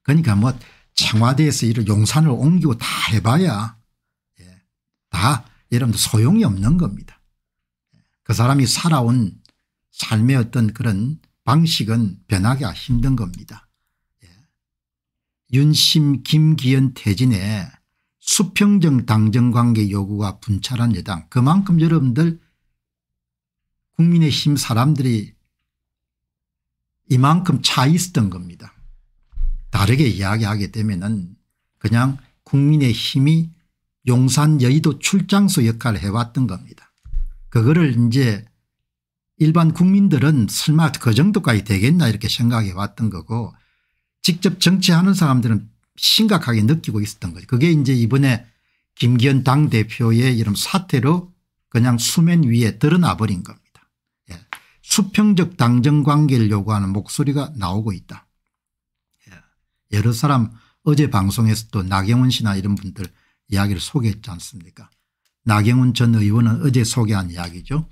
그러니까 뭐 청와대에서 이런 용산을 옮기고 다 해봐야 예, 다 여러분들 소용이 없는 겁니다. 그 사람이 살아온 삶의 어떤 그런 방식은 변하기가 힘든 겁니다. 예. 윤심 김기현 태진의 수평정 당정관계 요구가 분찰한 여당 그만큼 여러분들 국민의힘 사람들이 이만큼 차 있었던 겁니다. 다르게 이야기하게 되면 은 그냥 국민의힘이 용산 여의도 출장소 역할을 해왔던 겁니다. 그거를 이제 일반 국민들은 설마 그 정도까지 되겠나 이렇게 생각해 왔던 거고 직접 정치하는 사람들은 심각하게 느끼고 있었던 거죠. 그게 이제 이번에 김기현 당대표의 이런 사태로 그냥 수면 위에 드러나 버린 겁니다. 예. 수평적 당정관계를 요구하는 목소리가 나오고 있다. 예. 여러 사람 어제 방송에서 또 나경원 씨나 이런 분들 이야기를 소개했지 않습니까 나경원 전 의원은 어제 소개한 이야기죠.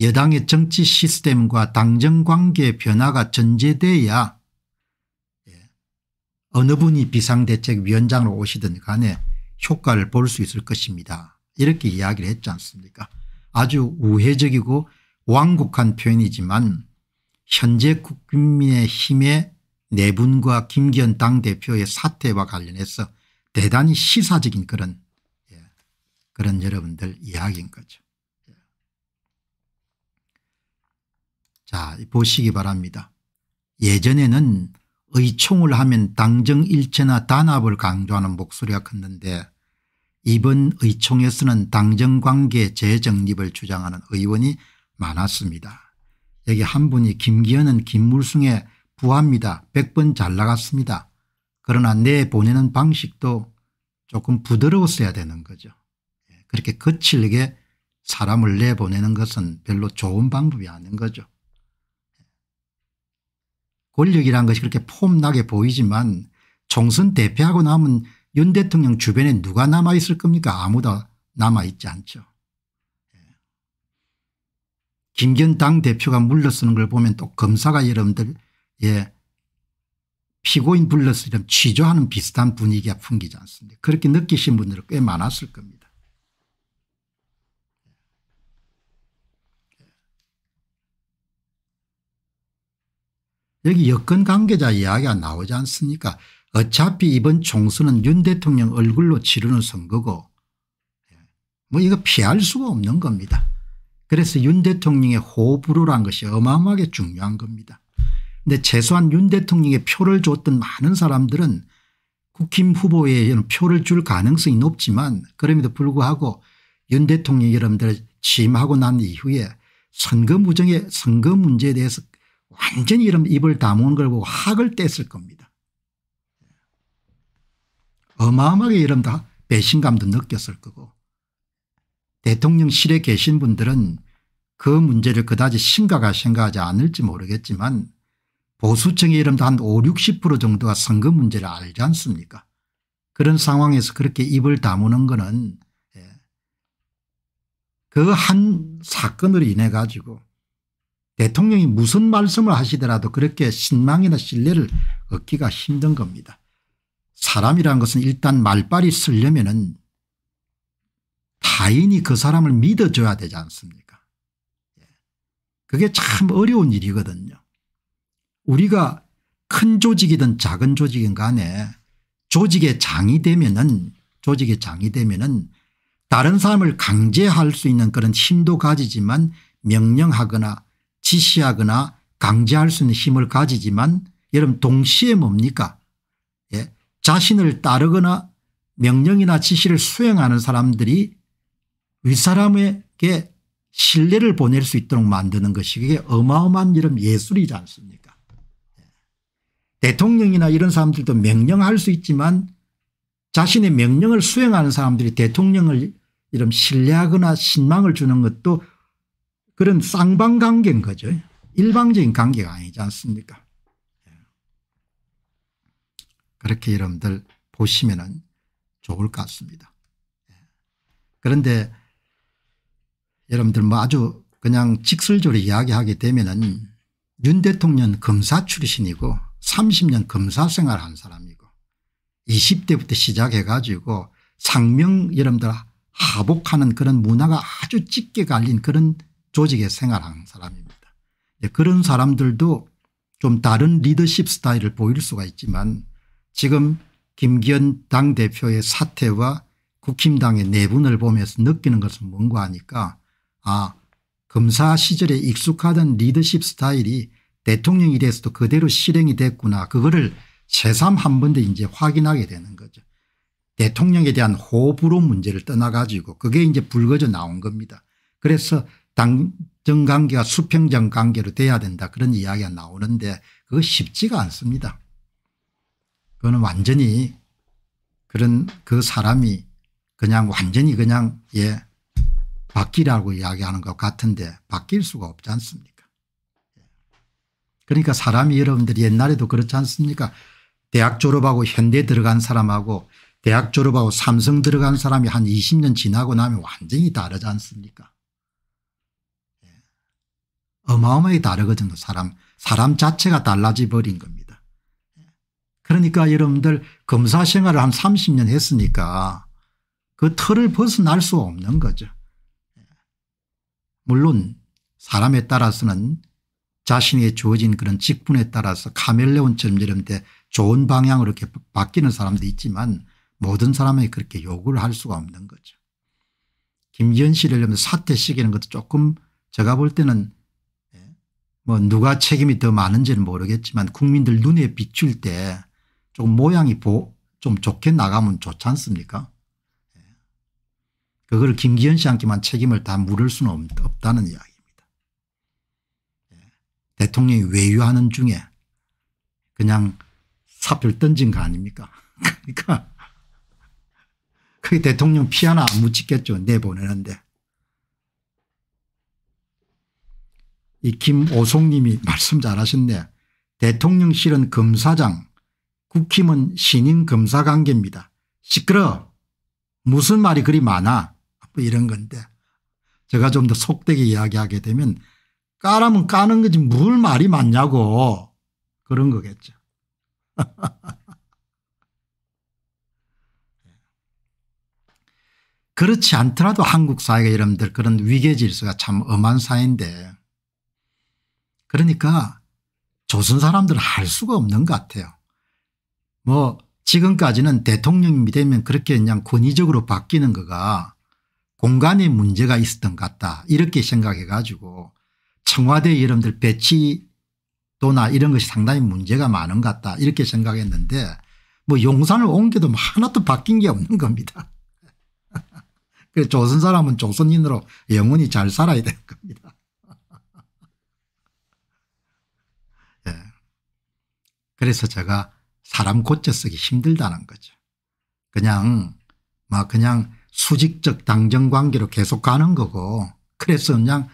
여당의 정치 시스템과 당정관계의 변화가 전제돼야 예, 어느 분이 비상대책위원장으로 오시든 간에 효과를 볼 수 있을 것입니다. 이렇게 이야기를 했지 않습니까 아주 우회적이고 완곡한 표현이지만 현재 국민의힘의 내분과 네 김기현 당대표의 사태와 관련해서 대단히 시사적인 그런 예, 그런 여러분들 이야기인 거죠. 자 보시기 바랍니다. 예전에는 의총을 하면 당정일체나 단합을 강조하는 목소리가 컸는데 이번 의총에서는 당정관계 재정립을 주장하는 의원이 많았습니다. 여기 한 분이 김기현은 김물승의 부합니다. 100번 잘 나갔습니다. 그러나 내 보내는 방식도 조금 부드러웠어야 되는 거죠. 예, 그렇게 거칠게 사람을 내보내는 것은 별로 좋은 방법이 아닌 거죠. 권력이란 것이 그렇게 폼나게 보이지만 총선 대패하고 남은 윤 대통령 주변에 누가 남아있을 겁니까 아무도 남아있지 않죠. 김기 당대표가 물러서는 걸 보면 또 검사가 여러분들 예 피고인 불러서 이런 취조하는 비슷한 분위기가 풍기지 않습니까 그렇게 느끼신 분들은 꽤 많았을 겁니다. 여기 여권 관계자 이야기가 나오지 않습니까 어차피 이번 총선은 윤 대통령 얼굴로 치르는 선거고 예, 뭐 이거 피할 수가 없는 겁니다. 그래서 윤 대통령의 호불호란 것이 어마어마하게 중요한 겁니다. 근데 최소한 윤 대통령의 표를 줬던 많은 사람들은 국힘 후보에 표를 줄 가능성이 높지만 그럼에도 불구하고 윤대통령 여러분들 취임하고 난 이후에 선거 무정의 선거 문제에 대해서 완전히 이런 입을 다무는 걸 보고 학을 뗐을 겁니다. 어마어마하게 이런 다 배신감도 느꼈을 거고 대통령실에 계신 분들은 그 문제를 그다지 심각하게 생각하지 않을지 모르겠지만 보수층의 이름도 한 5, 60% 정도가 선거 문제를 알지 않습니까 그런 상황에서 그렇게 입을 다무는 것은 예. 그한 사건으로 인해 가지고 대통령이 무슨 말씀을 하시더라도 그렇게 신망이나 신뢰를 얻기가 힘든 겁니다. 사람이란 것은 일단 말빨이 쓰려면은 타인이 그 사람을 믿어줘야 되지 않습니까 예. 그게 참 어려운 일이거든요. 우리가 큰 조직이든 작은 조직인 간에 조직의 장이 되면은 조직의 장이 되면은 다른 사람을 강제할 수 있는 그런 힘도 가지지만 명령하거나 지시하거나 강제할 수 있는 힘을 가지지만 여러분 동시에 뭡니까 예. 자신을 따르거나 명령이나 지시를 수행하는 사람들이 윗사람에게 신뢰를 보낼 수 있도록 만드는 것이 그게 어마어마한 이런 예술이지 않습니까 예. 대통령이나 이런 사람들도 명령할 수 있지만 자신의 명령을 수행하는 사람들이 대통령을 이런 신뢰하거나 신망을 주는 것도 그런 쌍방관계인 거죠. 일방적인 관계가 아니지 않습니까 예. 그렇게 여러분들 보시면 좋을 것 같습니다. 예. 그런데 여러분들 뭐 아주 그냥 직설적으로 이야기하게 되면은 윤 대통령 검사 출신이고 30년 검사 생활 한 사람이고 20대부터 시작해 가지고 상명 여러분들 하복하는 그런 문화가 아주 짙게 갈린 그런 조직에 생활한 사람입니다. 그런 사람들도 좀 다른 리더십 스타일을 보일 수가 있지만 지금 김기현 당대표의 사태와 국힘당의 내분을 보면서 느끼는 것은 뭔가 하니까 아 검사 시절에 익숙하던 리더십 스타일이 대통령이 돼서도 그대로 실행이 됐구나 그거를 새삼 한 번 더 이제 확인하게 되는 거죠. 대통령에 대한 호불호 문제를 떠나가지고 그게 이제 불거져 나온 겁니다. 그래서 당정 관계가 수평정 관계로 돼야 된다 그런 이야기가 나오는데 그거 쉽지가 않습니다. 그거는 완전히 그런 그 사람이 그냥 완전히 그냥 예 바뀌라고 이야기하는 것 같은데 바뀔 수가 없지 않습니까 예. 그러니까 사람이 여러분들이 옛날에도 그렇지 않습니까 대학 졸업하고 현대 들어간 사람하고 대학 졸업하고 삼성 들어간 사람이 한 20년 지나고 나면 완전히 다르지 않습니까 어마어마하게 다르거든요. 사람 사람 자체가 달라져 버린 겁니다. 그러니까 여러분들 검사 생활을 한 30년 했으니까 그 틀을 벗어날 수 없는 거죠. 물론 사람에 따라서는 자신의 주어진 그런 직분에 따라서 카멜레온처럼 이런데 좋은 방향으로 이렇게 바뀌는 사람도 있지만 모든 사람이 그렇게 요구를 할 수가 없는 거죠. 김지현 씨를 사퇴시키는 것도 조금 제가 볼 때는 뭐 누가 책임이 더 많은지는 모르겠지만 국민들 눈에 비출 때 조금 모양이 보, 좀 좋게 나가면 좋지 않습니까 예. 그걸 김기현 씨한테만 책임을 다 물을 수는 없, 다는 이야기입니다. 예. 대통령이 외유하는 중에 그냥 사표를 던진 거 아닙니까 그러니까 그게 대통령 피하나 안 묻히겠죠 내보내는데 이 김오송님이 말씀 잘하셨네. 대통령실은 검사장, 국힘은 신임 검사 관계입니다. 시끄러. 무슨 말이 그리 많아. 뭐 이런 건데 제가 좀 더 속되게 이야기하게 되면 까라면 까는 거지 뭘 말이 많냐고 그런 거겠죠. 그렇지 않더라도 한국 사회가 여러분들 그런 위계 질서가 참 엄한 사회인데 그러니까 조선 사람들은 할 수가 없는 것 같아요. 뭐 지금까지는 대통령이 되면 그렇게 그냥 권위적으로 바뀌는 거가 공간에 문제가 있었던 것 같다 이렇게 생각해 가지고 청와대 여러분들 배치도나 이런 것이 상당히 문제가 많은 것 같다 이렇게 생각했는데 뭐 용산을 옮겨도 뭐 하나도 바뀐 게 없는 겁니다. 그 조선 사람은 조선인으로 영원히 잘 살아야 되 겁니다. 그래서 제가 사람 고쳐 쓰기 힘들다는 거죠. 그냥 막 그냥 수직적 당정관계로 계속 가는 거고 그래서 그냥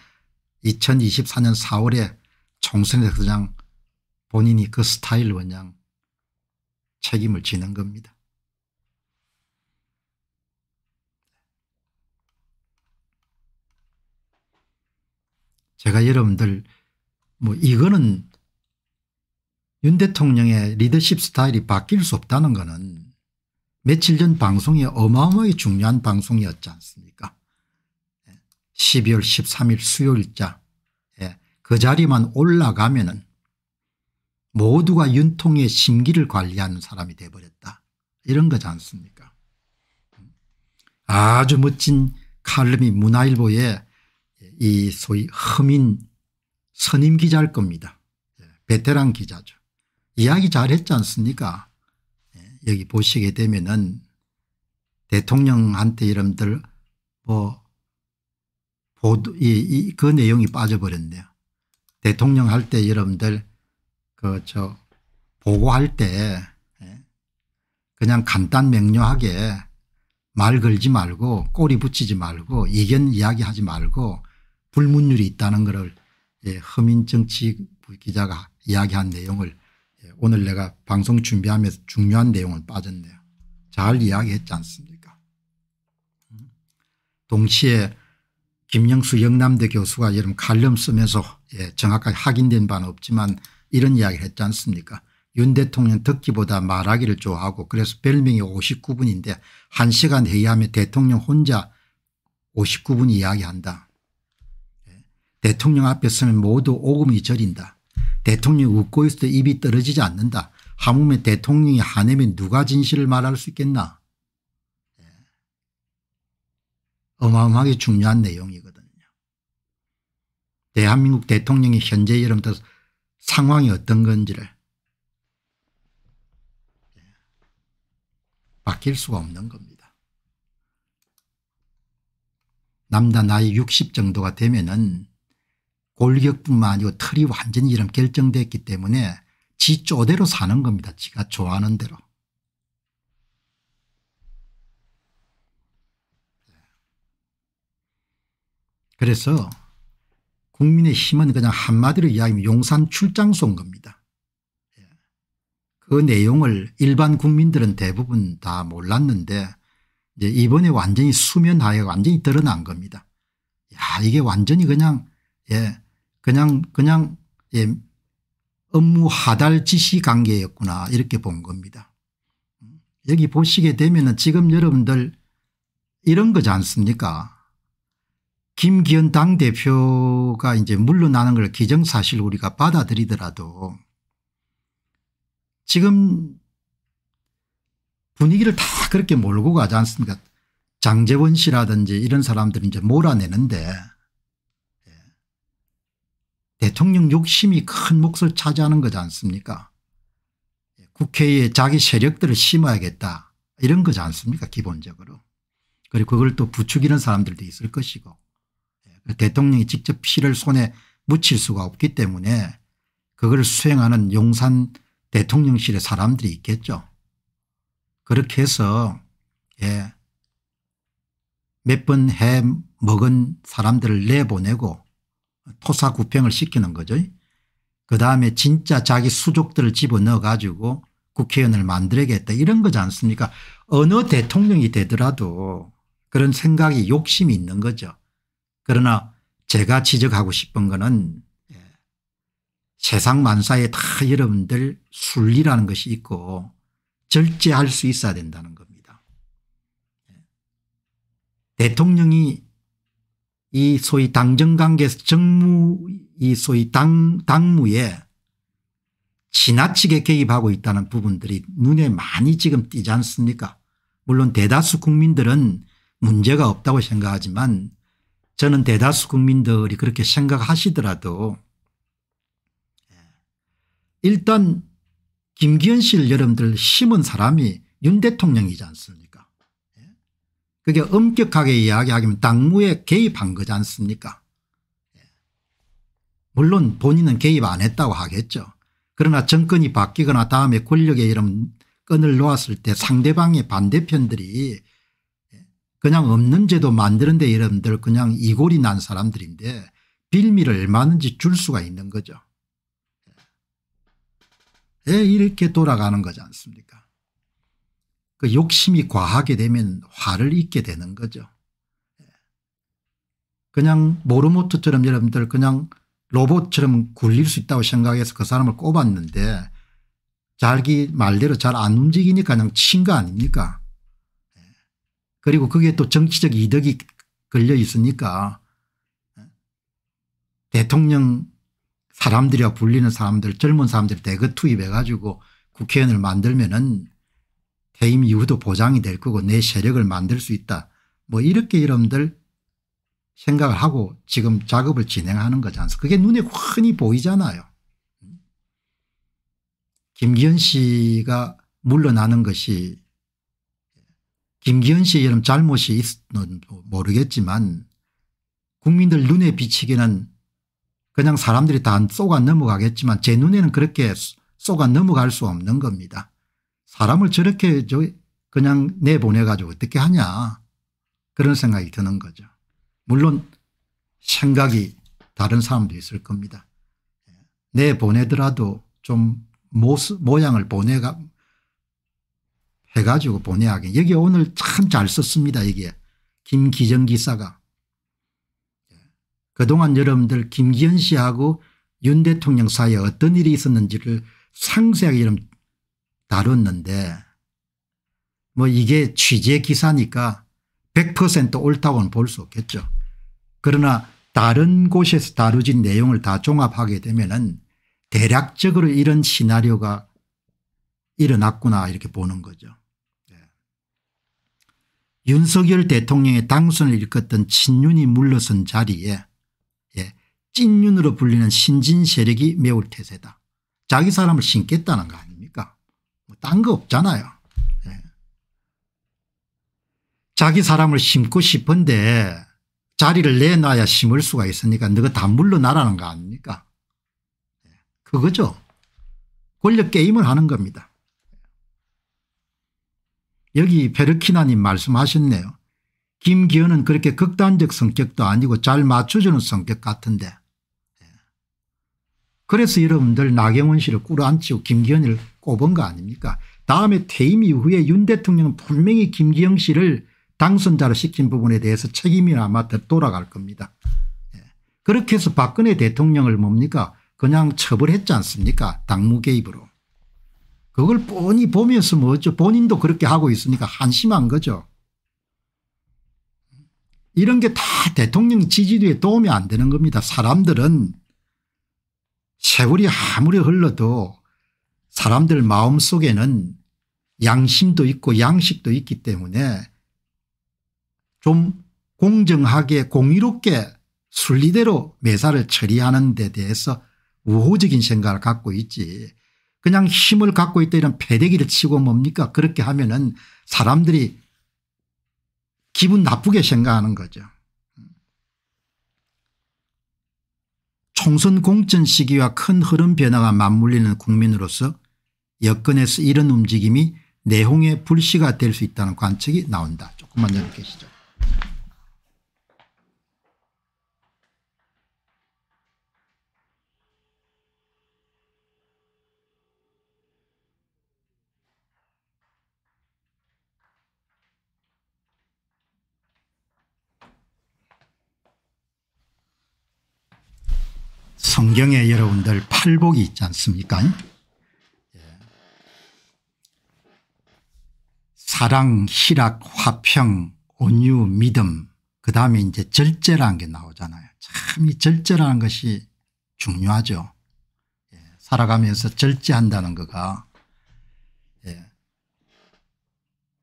2024년 4월에 총선에서 그냥 본인이 그 스타일로 그냥 책임을 지는 겁니다. 제가 여러분들 뭐 이거는 윤 대통령의 리더십 스타일이 바뀔 수 없다는 것은 며칠 전방송에 어마어마하게 중요한 방송이었지 않습니까 12월 예. 13일 수요일자 예. 그 자리만 올라가면 은 모두가 윤통의 심기를 관리하는 사람이 돼버렸다 이런 거지 않습니까 아주 멋진 칼럼이 문화일보에 이 소위 흠인 선임 기자일 겁니다 예. 베테랑 기자죠 이야기 잘했지 않습니까 예, 여기 보시게 되면은 대통령한테 이름들 뭐 보도 이, 이, 그 내용이 빠져버렸네요. 대통령 할 때 여러분들 그저 보고할 때 예, 그냥 간단 명료하게 말 걸지 말고 꼬리 붙이지 말고 이견 이야기하지 말고 불문율이 있다는 것 예, 허민정치 기자가 이야기한 내용을 오늘 내가 방송 준비하면서 중요한 내용은 빠졌네요. 잘 이야기했지 않습니까 동시에 김영수 영남대 교수가 여름 칼럼 쓰면서 예, 정확하게 확인된 바는 없지만 이런 이야기를 했지 않습니까 윤 대통령 듣기보다 말하기를 좋아하고 그래서 별명이 59분인데 1시간 회의하면 대통령 혼자 59분 이야기한다. 예, 대통령 앞에서는 모두 오금이 저린다. 대통령 웃고 있어도 입이 떨어지지 않는다. 하물며 대통령이 하내면 누가 진실을 말할 수 있겠나. 예. 어마어마하게 중요한 내용이거든요. 대한민국 대통령이 현재 여러분 뜻 상황이 어떤 건지를 바뀔 예. 수가 없는 겁니다. 남자 나이 60 정도가 되면은 골격뿐만 아니고 털이 완전히 이런 결정됐기 때문에 지 쪼대로 사는 겁니다. 지가 좋아하는 대로. 그래서 국민의힘은 그냥 한마디로 이야기하면 용산 출장소인 겁니다. 그 내용을 일반 국민들은 대부분 다 몰랐는데 이제 이번에 완전히 수면하여 완전히 드러난 겁니다. 야 이게 완전히 그냥 예 그냥 그냥 예, 업무 하달 지시 관계였구나 이렇게 본 겁니다. 여기 보시게 되면 은 지금 여러분들 이런 거지 않습니까 김기현 당대표가 이제 물러나는 걸 기정사실 우리가 받아들이더라도 지금 분위기를 다 그렇게 몰고 가지 않습니까 장재원 씨라든지 이런 사람들이 이제 몰아내는데 대통령 욕심이 큰 몫을 차지하는 거지 않습니까 국회에 자기 세력들을 심어야겠다 이런 거지 않습니까 기본적으로 그리고 그걸 또 부추기는 사람들도 있을 것이고 예, 대통령이 직접 피를 손에 묻힐 수가 없기 때문에 그걸 수행하는 용산 대통령실의 사람들이 있겠죠. 그렇게 해서 예, 몇번 해 먹은 사람들을 내보내고 토사구팽을 시키는 거죠. 그다음에 진짜 자기 수족들을 집어넣어 가지고 국회의원을 만들겠다 이런 거지 않습니까 어느 대통령이 되더라도 그런 생각이 욕심이 있는 거죠. 그러나 제가 지적하고 싶은 거는 예, 세상 만사에 다 여러분들 순리라는 것이 있고 절제할 수 있어야 된다는 겁니다. 예. 대통령이 이 소위 당정관계 정무 이 소위 당 당무에 지나치게 개입하고 있다는 부분들이 눈에 많이 지금 띄지 않습니까 물론 대다수 국민들은 문제가 없다고 생각하지만 저는 대다수 국민들이 그렇게 생각하시더라도 예, 일단 김기현 씨를 여러분들 심은 사람이 윤 대통령이지 않습니까 그게 엄격하게 이야기하면 기 당무에 개입한 거지 않습니까 물론 본인은 개입 안 했다고 하겠죠. 그러나 정권이 바뀌거나 다음에 권력의 이런 끈을 놓았을 때 상대방의 반대편들이 그냥 없는 제도 만드는 데 이름들 그냥 이골이 난 사람들인데 빌미를 얼마든지 줄 수가 있는 거죠. 예, 이렇게 돌아가는 거지 않습니까 그 욕심이 과하게 되면 화를 잇게 되는 거죠. 그냥 모르모트처럼 여러분들 그냥 로봇처럼 굴릴 수 있다고 생각해서 그 사람을 꼽았는데 자기 말대로 잘 안 움직이니까 그냥 친 거 아닙니까 그리고 그게 또 정치적 이득이 걸려 있으니까 대통령 사람들이라 불리는 사람들 젊은 사람들 대거 투입해 가지고 국회의원을 만들면은 퇴임 이후도 보장이 될 거고 내 세력을 만들 수 있다. 뭐 이렇게 이름들 생각을 하고 지금 작업을 진행하는 거지 않습 그게 눈에 훤히 보이잖아요. 김기현 씨가 물러나는 것이 김기현 씨의 이런 잘못이 있는 뭐 모르겠지만 국민들 눈에 비치기는 그냥 사람들이 다 쏘가 넘어가겠지만 제 눈에는 그렇게 쏘가 넘어갈 수 없는 겁니다. 사람을 저렇게 저 그냥 내보내가지고 어떻게 하냐 그런 생각이 드는 거죠. 물론 생각이 다른 사람도 있을 겁니다. 내보내더라도 좀 모습, 모양을 보내가 해가지고 보내야겠 여기 오늘 참 잘 썼습니다. 이게 김기정 기사가 그동안 여러분들 김기현 씨하고 윤 대통령 사이에 어떤 일이 있었는지를 상세하게 여러분 다뤘는데 뭐 이게 취재 기사니까 100% 옳다고는 볼 수 없겠죠. 그러나 다른 곳에서 다루진 내용을 다 종합하게 되면은 대략적으로 이런 시나리오가 일어났구나 이렇게 보는 거죠. 네. 윤석열 대통령의 당선을 일컫던 친윤이 물러선 자리에 예, 찐윤으로 불리는 신진 세력이 매울 태세다. 자기 사람을 신겠다는 거 아니에요. 딴거 없잖아요. 예. 자기 사람을 심고 싶은데 자리를 내놔야 심을 수가 있으니까 너가 다 물러나라는 거 아닙니까? 예. 그거죠. 권력 게임을 하는 겁니다. 여기 페르키나님 말씀하셨네요. 김기현은 그렇게 극단적 성격도 아니고 잘 맞춰주는 성격 같은데. 예. 그래서 여러분들 나경원 씨를 꾸러앉히고 김기현을 꼽은 거 아닙니까 다음에 퇴임 이후에 윤 대통령은 분명히 김기영 씨를 당선자로 시킨 부분에 대해서 책임이나마 돌아갈 겁니다. 예. 그렇게 해서 박근혜 대통령을 뭡니까 그냥 처벌했지 않습니까 당무 개입으로. 그걸 뻔히 보면서 뭐죠 본인도 그렇게 하고 있으니까 한심한 거죠. 이런 게 다 대통령 지지도에 도움이 안 되는 겁니다. 사람들은 세월이 아무리 흘러도 사람들 마음속에는 양심도 있고 양식도 있기 때문에 좀 공정하게 공의롭게 순리대로 매사를 처리하는 데 대해서 우호적인 생각을 갖고 있지 그냥 힘을 갖고 있다 이런 패대기를 치고 뭡니까 그렇게 하면 은 사람들이 기분 나쁘게 생각하는 거죠. 총선 공천 시기와 큰 흐름 변화가 맞물리는 국민으로서 여건에서 이런 움직임이 내홍의 불씨가 될 수 있다는 관측이 나온다. 조금만 여기 계시죠. 성경에 여러분들 팔복이 있지 않습니까? 사랑, 희락, 화평, 온유, 믿음 그 다음에 이제 절제라는 게 나오잖아요. 참 이 절제라는 것이 중요하죠. 예. 살아가면서 절제한다는 거가 예.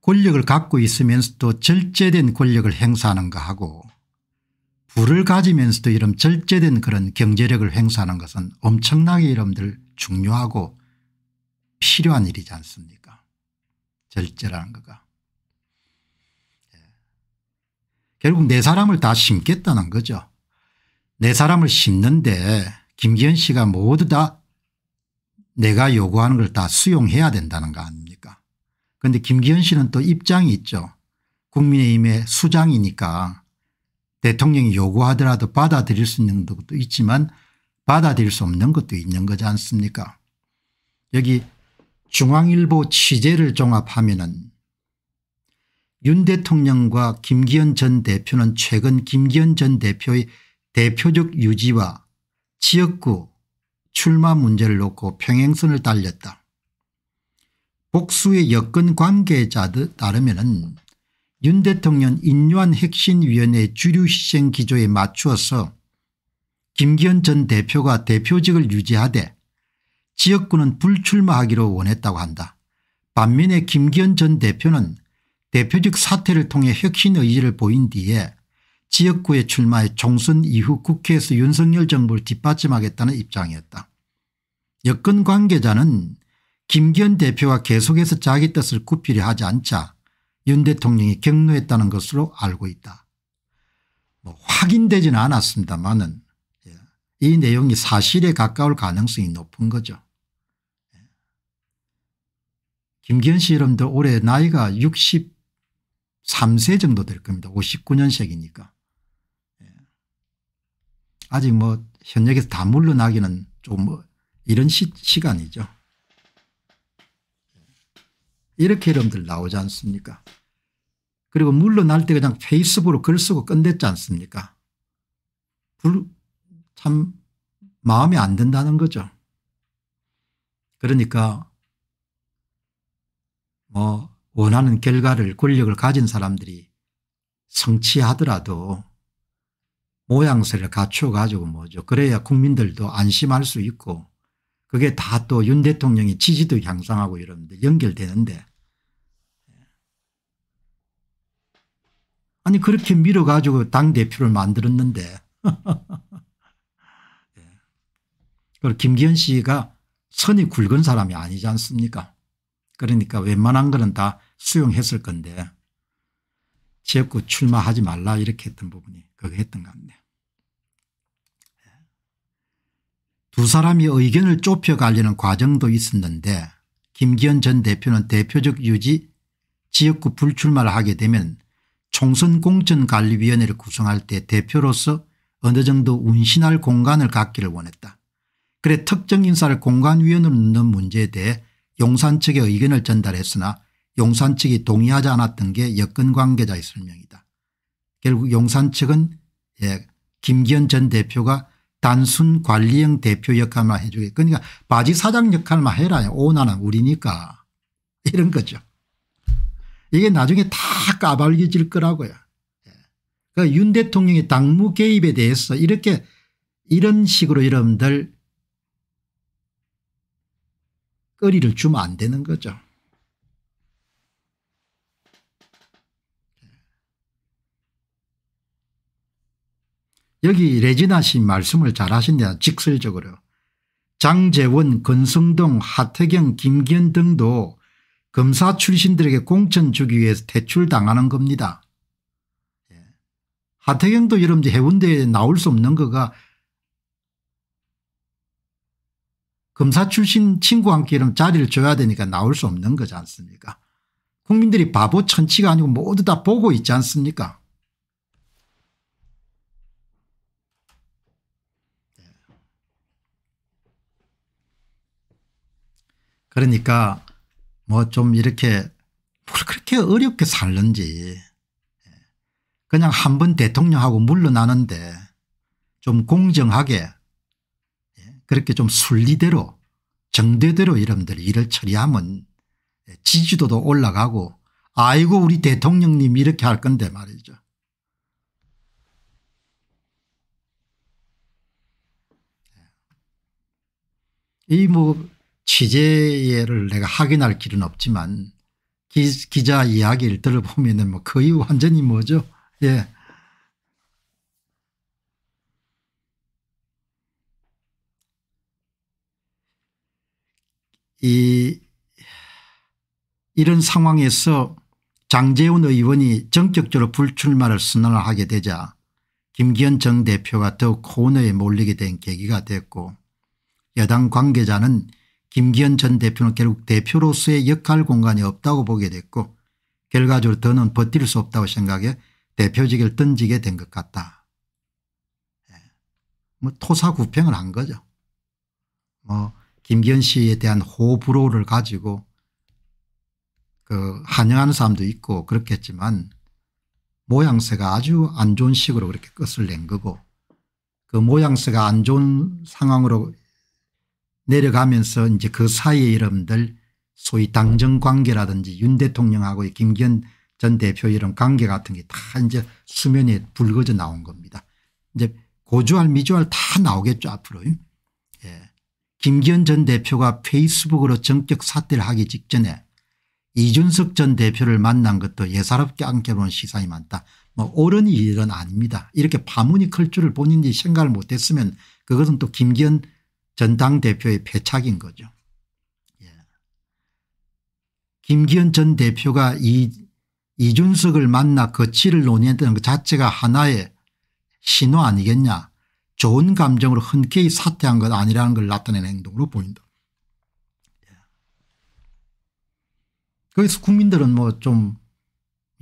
권력을 갖고 있으면서도 절제된 권력을 행사하는 거하고 부를 가지면서도 이런 절제된 그런 경제력을 행사하는 것은 엄청나게 여러분들 중요하고 필요한 일이지 않습니까 절제라는 거가. 예. 결국 내 사람을 다 심겠다는 거죠. 내 사람을 심는데 김기현 씨가 모두 다 내가 요구하는 걸 다 수용해야 된다는 거 아닙니까 그런데 김기현 씨는 또 입장이 있죠. 국민의힘의 수장이니까 대통령이 요구하더라도 받아들일 수 있는 것도 있지만 받아들일 수 없는 것도 있는 거지 않습니까 여기 중앙일보 취재를 종합하면 윤 대통령과 김기현 전 대표는 최근 김기현 전 대표의 대표적 유지와 지역구 출마 문제를 놓고 평행선을 달렸다. 복수의 여건 관계자들 따르면 윤 대통령 인요한 핵심위원회 주류 시행 기조에 맞추어서 김기현 전 대표가 대표직을 유지하되 지역구는 불출마하기로 원했다고 한다. 반면에 김기현 전 대표는 대표직 사퇴를 통해 혁신 의지를 보인 뒤에 지역구에 출마해 총선 이후 국회에서 윤석열 정부를 뒷받침하겠다는 입장이었다. 여권 관계자는 김기현 대표가 계속해서 자기 뜻을 굽히려 하지 않자 윤 대통령이 격로했다는 것으로 알고 있다. 뭐 확인되지는 않았습니다만은 예, 이 내용이 사실에 가까울 가능성이 높은 거죠. 김기현 씨 이름도 올해 나이가 63세 정도 될 겁니다. 59년생이니까. 예. 아직 뭐 현역에서 다 물러나기는 좀 뭐 이런 시, 시간이죠. 이렇게 이름들 나오지 않습니까 그리고 물러날 때 그냥 페이스북으로 글 쓰고 끝냈지 않습니까 불, 참 마음이 안 든다는 거죠. 그러니까 뭐 원하는 결과를 권력을 가진 사람들이 성취하더라도 모양새를 갖춰가지고 뭐죠. 그래야 국민들도 안심할 수 있고 그게 다 또 윤 대통령의 지지도 향상하고 이러분들 연결되는데 아니 그렇게 밀어가지고 당대표를 만들었는데 예. 그리고 김기현 씨가 선이 굵은 사람이 아니지 않습니까 그러니까 웬만한 거는 다 수용했을 건데 지역구 출마하지 말라 이렇게 했던 부분이 그거 했던 겁니다. 두 사람이 의견을 좁혀가려는 과정도 있었는데 김기현 전 대표는 대표적 유지 지역구 불출마를 하게 되면 총선공천관리위원회를 구성할 때 대표로서 어느 정도 운신할 공간을 갖기를 원했다. 그래 특정 인사를 공간위원으로 넣는 문제에 대해 용산 측의 의견을 전달했으나 용산 측이 동의하지 않았던 게 여권 관계자의 설명이다. 결국 용산 측은 예, 김기현 전 대표가 단순 관리형 대표 역할만 해주게 그러니까 바지 사장 역할만 해라 오 나는 우리니까 이런 거죠. 이게 나중에 다 까발려질 거라고요. 예. 그러니까 윤 대통령의 당무 개입에 대해서 이렇게 이런 식으로 여러분들 거리를 주면 안 되는 거죠. 여기 레지나 씨 말씀을 잘하신다 직설적으로 장재원 권성동 하태경 김기현 등도 검사 출신들에게 공천 주기 위해서 퇴출당하는 겁니다. 예. 하태경도 여러분들 해운대에 나올 수 없는 거가 검사 출신 친구 한끼는 자리를 줘야 되니까 나올 수 없는 거지 않습니까 국민들이 바보 천치가 아니고 모두 다 보고 있지 않습니까 그러니까 뭐 좀 이렇게 그렇게 어렵게 살는지 그냥 한 번 대통령하고 물러나는데 좀 공정하게 그렇게 좀 순리대로 정대대로 여러분들 일을 처리하면 지지도도 올라가고 아이고 우리 대통령님 이렇게 할 건데 말이죠. 이뭐 취재를 내가 확인할 길은 없지만 기, 자 이야기를 들어보면 뭐 거의 완전히 뭐죠. 예. 이 이런 상황에서 장재훈 의원이 전격적으로 불출마를 선언을 하게 되자 김기현 전 대표가 더욱 코너에 몰리게 된 계기가 됐고 여당 관계자는 김기현 전 대표는 결국 대표로서의 역할 공간이 없다고 보게 됐고 결과적으로 더는 버틸 수 없다고 생각해 대표직을 던지게 된 것 같다. 예. 뭐 토사구팽을 한 거죠. 뭐 김기현 씨에 대한 호불호를 가지고 그환영하는 사람도 있고 그렇겠지만 모양새가 아주 안 좋은 식으로 그렇게 끝을 낸 거고 그 모양새가 안 좋은 상황으로 내려가면서 이제 그 사이에 이름들 소위 당정 관계라든지 윤 대통령하고 김기현 전 대표 이런 관계 같은 게 다 이제 수면에 붉어져 나온 겁니다. 이제 고주알 미주알 다 나오겠죠 앞으로. 김기현 전 대표가 페이스북으로 정격 사퇴를 하기 직전에 이준석 전 대표를 만난 것도 예사롭게 안겨놓은 시사이 많다. 뭐 옳은 일은 아닙니다. 이렇게 파문이 클 줄을 본인이 생각을 못했으면 그것은 또 김기현 전 당대표의 패착인 거죠. 예. 김기현 전 대표가 이, 이준석을 만나 거취를 논의했다는 것 자체가 하나의 신호 아니겠냐 좋은 감정으로 흔쾌히 사퇴한 것 아니라는 걸 나타내는 행동으로 보인다. 그래서 예. 국민들은 뭐 좀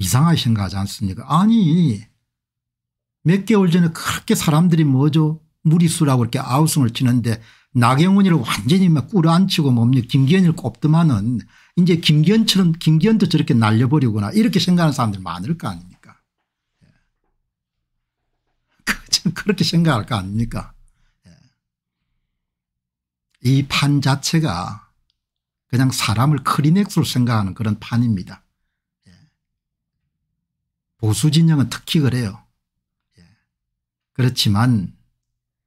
이상하게 생각하지 않습니까 아니 몇 개월 전에 그렇게 사람들이 뭐죠 무리수라고 이렇게 아우성을 치는데 나경원이를 완전히 막 꿇어앉히고 뭡니까 김기현을 꼽더만은 이제 김기현처럼 김기현도 저렇게 날려버리거나 이렇게 생각하는 사람들 많을 거 아닙니까 자체는 그렇게 생각할 거 아닙니까 예. 이판 자체가 그냥 사람을 크리넥스로 생각하는 그런 판입니다. 예. 보수 진영은 특히 그래요. 예. 그렇지만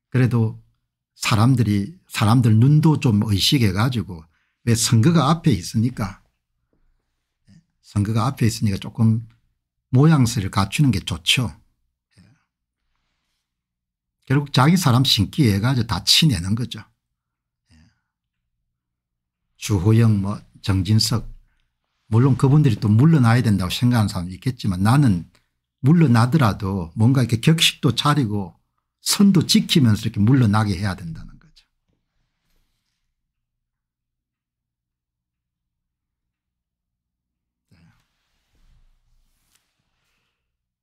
그래도 사람들이 사람들 눈도 좀 의식해 가지고 왜 선거가 앞에 있으니까 선거가 앞에 있으니까 조금 모양새를 갖추는 게 좋죠. 결국 자기 사람 신기해 가지고 다 치내는 거죠. 예. 주호영 뭐 정진석 물론 그분들이 또 물러나야 된다고 생각하는 사람도 있겠지만 나는 물러나더라도 뭔가 이렇게 격식도 차리고 선도 지키면서 이렇게 물러나게 해야 된다는 거죠.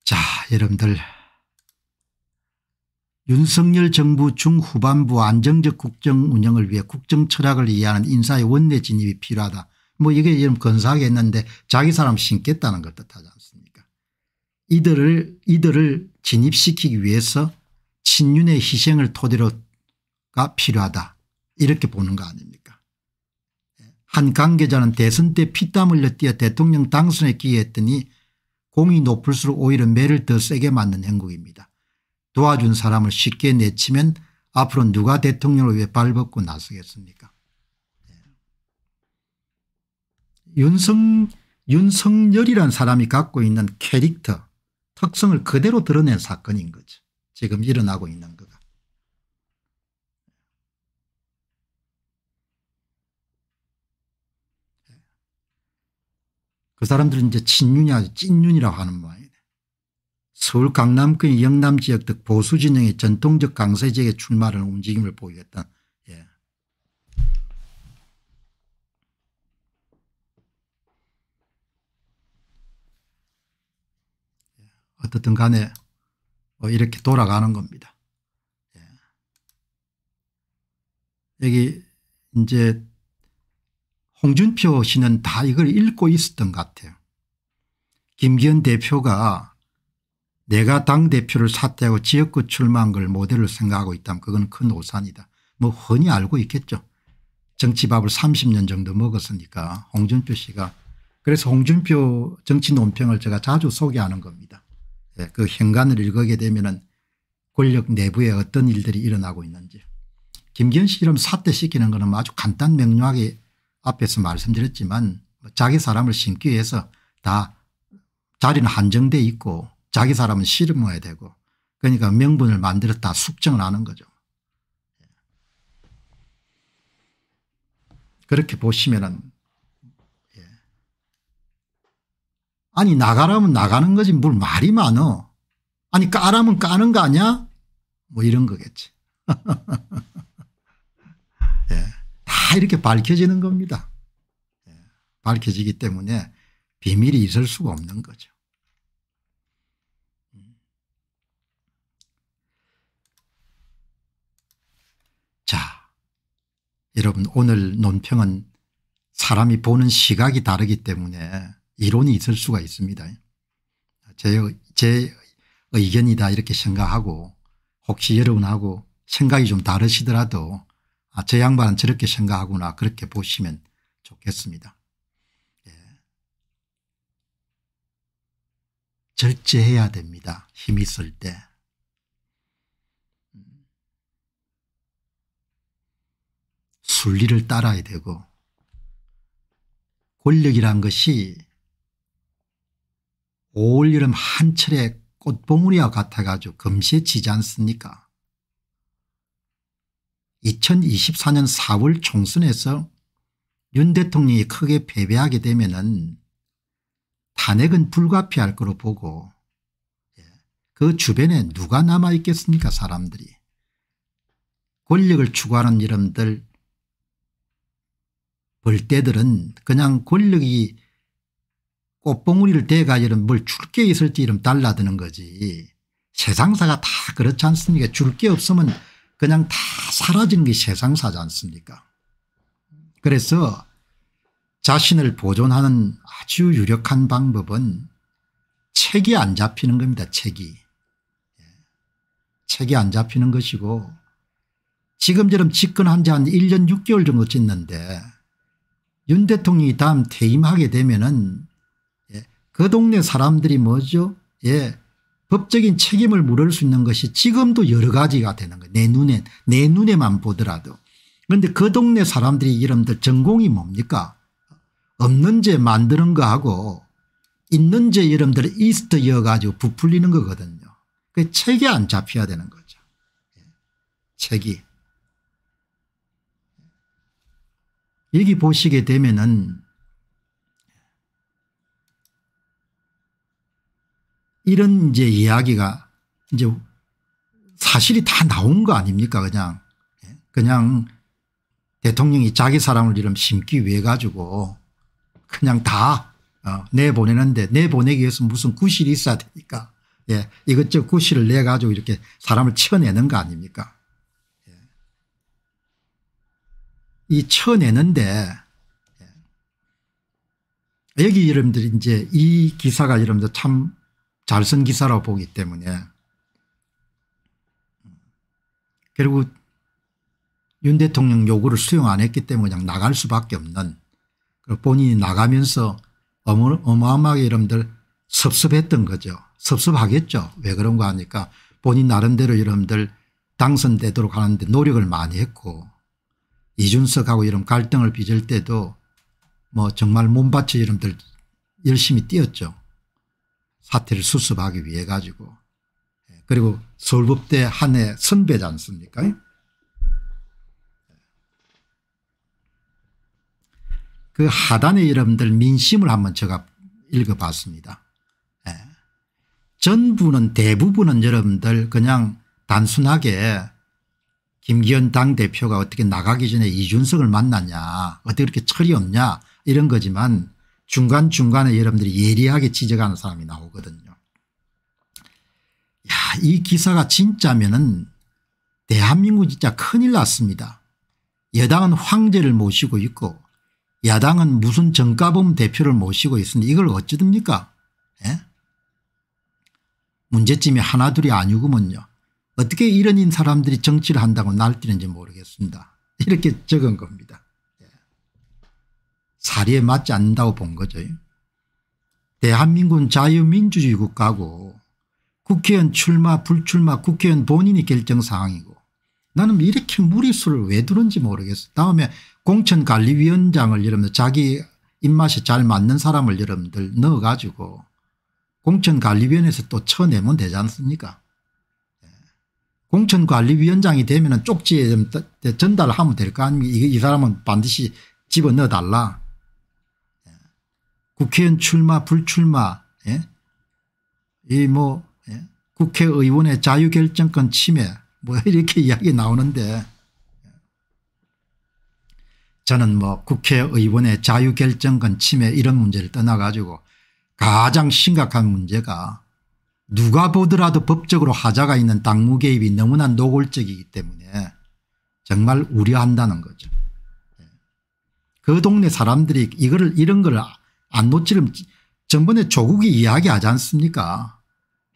자 여러분들 윤석열 정부 중후반부 안정적 국정 운영을 위해 국정 철학을 이해하는 인사의 원내 진입이 필요하다. 뭐 이게 이름 건사하게 했는데 자기 사람 신겠다는 걸 뜻하지 않습니까 이들을 이들을 진입시키기 위해서 친윤의 희생을 토대로가 필요하다 이렇게 보는 거 아닙니까 한 관계자는 대선 때 피땀 흘려 뛰어 대통령 당선에 기여했더니 공이 높을수록 오히려 매를 더 세게 맞는 행국입니다. 도와준 사람을 쉽게 내치면 앞으로 누가 대통령을 위해 발벗고 나서겠습니까 예. 윤성, 윤석열이란 사람이 갖고 있는 캐릭터 특성을 그대로 드러낸 사건인 거죠. 지금 일어나고 있는 거가. 예. 그 사람들은 이제 친윤이야 찐윤이라고 하는 말. 서울 강남권 그 영남 지역 등 보수 진영의 전통적 강세 지역에 출마하는 움직임을 보이겠다. 예. 예. 어떻든 간에 뭐 이렇게 돌아가는 겁니다. 예. 여기 이제 홍준표 씨는 다 이걸 읽고 있었던 것 같아요. 김기현 대표가 내가 당대표를 사퇴하고 지역구 출마한 걸 모델로 생각하고 있다면 그건 큰 오산이다. 뭐 흔히 알고 있겠죠. 정치밥을 30년 정도 먹었으니까 홍준표 씨가 그래서 홍준표 정치 논평을 제가 자주 소개하는 겁니다. 예, 그 현관을 읽게 되면 은 권력 내부에 어떤 일들이 일어나고 있는지 김기현 씨 이름 사퇴시키는 것 아주 간단 명료하게 앞에서 말씀드렸지만 자기 사람을 심기 위해서 다 자리는 한정돼 있고 자기 사람은 실험어야 되고 그러니까 명분을 만들었다 숙정을 하는 거죠. 그렇게 보시면은 예. 아니 나가라면 나가는 거지 뭘 말이 많어. 아니 까라면 까는 거 아니야? 뭐 이런 거겠지. 예. 다 이렇게 밝혀지는 겁니다. 예. 밝혀지기 때문에 비밀이 있을 수가 없는 거죠. 여러분 오늘 논평은 사람이 보는 시각이 다르기 때문에 이론이 있을 수가 있습니다. 제, 제 의견이다 이렇게 생각하고 혹시 여러분하고 생각이 좀 다르시더라도 아, 저 양반은 저렇게 생각하구나 그렇게 보시면 좋겠습니다. 예. 절제해야 됩니다. 힘 있을 때. 순리를 따라야 되고 권력이란 것이 올여름 한철의 꽃봉우리와 같아가지고 금세 지지 않습니까 2024년 4월 총선에서 윤 대통령이 크게 패배하게 되면 은 탄핵은 불가피할 거로 보고 예, 그 주변에 누가 남아있겠습니까 사람들이. 권력을 추구하는 이름들 벌떼들은 그냥 권력이 꽃봉우리를 대가 이런 뭘줄 게 있을지 이름 달라드는 거지. 세상사가 다 그렇지 않습니까 줄 게 없으면 그냥 다 사라지는 게 세상사지 않습니까 그래서 자신을 보존하는 아주 유력한 방법은 책이 안 잡히는 겁니다. 책이. 예. 책이 안 잡히는 것이고 지금처럼 집권한 지 한 1년 6개월 정도 짓는데 윤 대통령이 다음 퇴임하게 되면은 예, 그 동네 사람들이 뭐죠? 예. 법적인 책임을 물을 수 있는 것이 지금도 여러 가지가 되는 거예요. 내 눈엔 내 눈에만 보더라도. 그런데 그 동네 사람들이 이름들 전공이 뭡니까? 없는 죄 만드는 거하고 있는 죄이름들 이스트 이어가지고 부풀리는 거거든요. 그 책이 안 잡혀야 되는 거죠. 예, 책이. 여기 보시게 되면은 이런 이제 이야기가 이제 사실이 다 나온 거 아닙니까 그냥 예? 그냥 대통령이 자기 사람을 이름 심기 위해 가지고 그냥 다 어, 내보내는데 내보내기 위해서 무슨 구실이 있어야 되니까 예, 이것저것 구실을 내 가지고 이렇게 사람을 치워내는 거 아닙니까 이 쳐내는데 예. 여기 여러분들이 이제 이 기사가 여러분들 참 잘 쓴 기사라고 보기 때문에 그리고 윤 대통령 요구를 수용 안 했기 때문에 그냥 나갈 수밖에 없는 본인이 나가면서 어마, 어마어마하게 여러분들 섭섭했던 거죠. 섭섭하겠죠. 왜 그런가 하니까 본인 나름대로 여러분들 당선되도록 하는데 노력을 많이 했고 이준석하고 이런 갈등을 빚을 때도 뭐 정말 몸밭에 이름들 열심히 뛰었죠. 사태를 수습하기 위해 가지고. 예, 그리고 서울법대 한 해 선배지 않습니까? 예. 그 하단에 여러분들 민심을 한번 제가 읽어봤습니다. 예. 전부는 대부분은 여러분들 그냥 단순하게 김기현 당대표가 어떻게 나가기 전에 이준석을 만났냐 어떻게 그렇게 철이 없냐 이런 거지만 중간중간에 여러분들이 예리하게 지적하는 사람이 나오거든요. 야, 이 기사가 진짜면은 대한민국 진짜 큰일 났습니다. 여당은 황제를 모시고 있고 야당은 무슨 정가범 대표를 모시고 있으니 이걸 어찌 됩니까? 예? 문제점이 하나둘이 아니구먼요. 어떻게 이런 사람들이 정치를 한다고 날뛰는지 모르겠습니다. 이렇게 적은 겁니다. 예. 사리에 맞지 않는다고 본 거죠. 대한민국은 자유민주주의 국가고 국회의원 출마 불출마 국회의원 본인이 결정사항이고 나는 이렇게 무리수를 왜 두는지 모르겠어 다음에 공천관리위원장을 여러분들 자기 입맛에 잘 맞는 사람을 여러분들 넣어가지고 공천관리위원회에서 또 쳐내면 되지 않습니까 공천관리위원장이 되면 쪽지에 좀 전달하면 될거 아닙니까 이, 사람은 반드시 집어넣어달라. 예. 국회의원 출마 불출마 예? 이뭐 예? 국회의원의 자유결정권 침해 뭐 이렇게 이야기 나오는데 예. 저는 뭐 국회의원의 자유결정권 침해 이런 문제를 떠나 가지고 가장 심각한 문제가 누가 보더라도 법적으로 하자가 있는 당무 개입이 너무나 노골적이기 때문에 정말 우려한다는 거죠. 예. 그 동네 사람들이 이거를 이런 걸 안 놓치면 전번에 조국이 이야기하지 않습니까